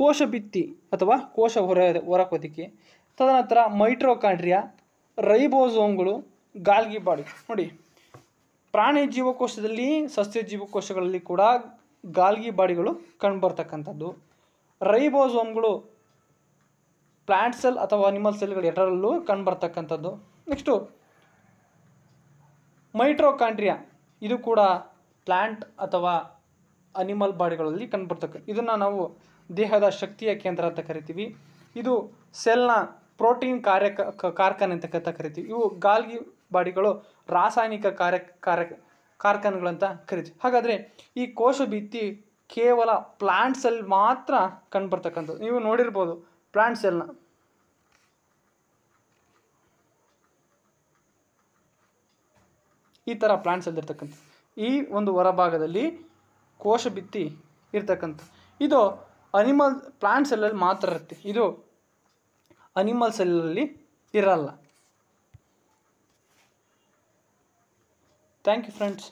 ಕೋಶ ಭಿತ್ತಿ ಅಥವಾ ಕೋಶ ಹೊರ ಹೊರಕೊದಿಕೆ ತದನಂತರ ಮೈಟ್ರೋಕಾಂಡ್ರಿಯಾ ರೈಬೋಸೋಮ್ಗಳು ಗಾಲ್ಗಿ ಬಾಡಿ ನೋಡಿ ಪ್ರಾಣಿ ಜೀವಕೋಶದಲ್ಲಿ ಸಸ್ಯ ಜೀವಕೋಶಗಳಲ್ಲಿ ಕೂಡ ಗಾಲ್ಗಿ ಬಾಡಿಗಳು ಕಂಡುಬರ್ತಕ್ಕಂಥದ್ದು ರೈಬೋಸೋಮ್ಗಳು ಪ್ಲ್ಯಾಂಟ್ ಸೆಲ್ ಅಥವಾ ಅನಿಮಲ್ ಸೆಲ್ಗಳು ಎರಡರಲ್ಲೂ ಕಂಡುಬರ್ತಕ್ಕಂಥದ್ದು ನೆಕ್ಸ್ಟು ಮೈಟ್ರೋಕಾಂಡ್ರಿಯಾ ಇದು ಕೂಡ ಪ್ಲ್ಯಾಂಟ್ ಅಥವಾ ಅನಿಮಲ್ ಬಾಡಿಗಳಲ್ಲಿ ಕಂಡುಬರ್ತಕ್ಕ ಇದನ್ನು ನಾವು ದೇಹದ ಶಕ್ತಿಯ ಕೇಂದ್ರ ಅಂತ ಕರಿತೀವಿ ಇದು ಸೆಲ್ನ ಪ್ರೋಟೀನ್ ಕಾರ್ಯ ಕಾರ್ಖಾನೆ ಅಂತ ಕರಿತೀವಿ ಇವು ಗಾಲ್ಗಿ ಬಾಡಿಗಳು ರಾಸಾಯನಿಕ ಕಾರ್ಯ ಕಾರ್ಯ ಕಾರ್ಖಾನೆಗಳಂತ ಕರಿತೀವಿ ಹಾಗಾದರೆ ಈ ಕೋಶ ಭಿತ್ತಿ ಕೇವಲ ಪ್ಲಾಂಟ್ ಅಲ್ಲಿ ಮಾತ್ರ ಕಂಡುಬರ್ತಕ್ಕಂಥದ್ದು ನೀವು ನೋಡಿರ್ಬೋದು ಪ್ಲಾಂಟ್ ಸೆಲ್ನ ಈ ಥರ ಪ್ಲಾಂಟ್ಸ್ ಅಲ್ಲಿ ಇರ್ತಕ್ಕಂಥ ಈ ಒಂದು ಹೊರಭಾಗದಲ್ಲಿ ಕೋಶ ಬಿತ್ತಿ ಇರ್ತಕ್ಕಂಥ ಇದು ಅನಿಮಲ್ ಪ್ಲಾಂಟ್ ಸೆಲ್ಲಲ್ಲಿ ಮಾತ್ರ ಇರುತ್ತೆ ಇದು ಅನಿಮಲ್ ಸೆಲ್ಲಲ್ಲಿ ಇರಲ್ಲ ಥ್ಯಾಂಕ್ ಯು ಫ್ರೆಂಡ್ಸ್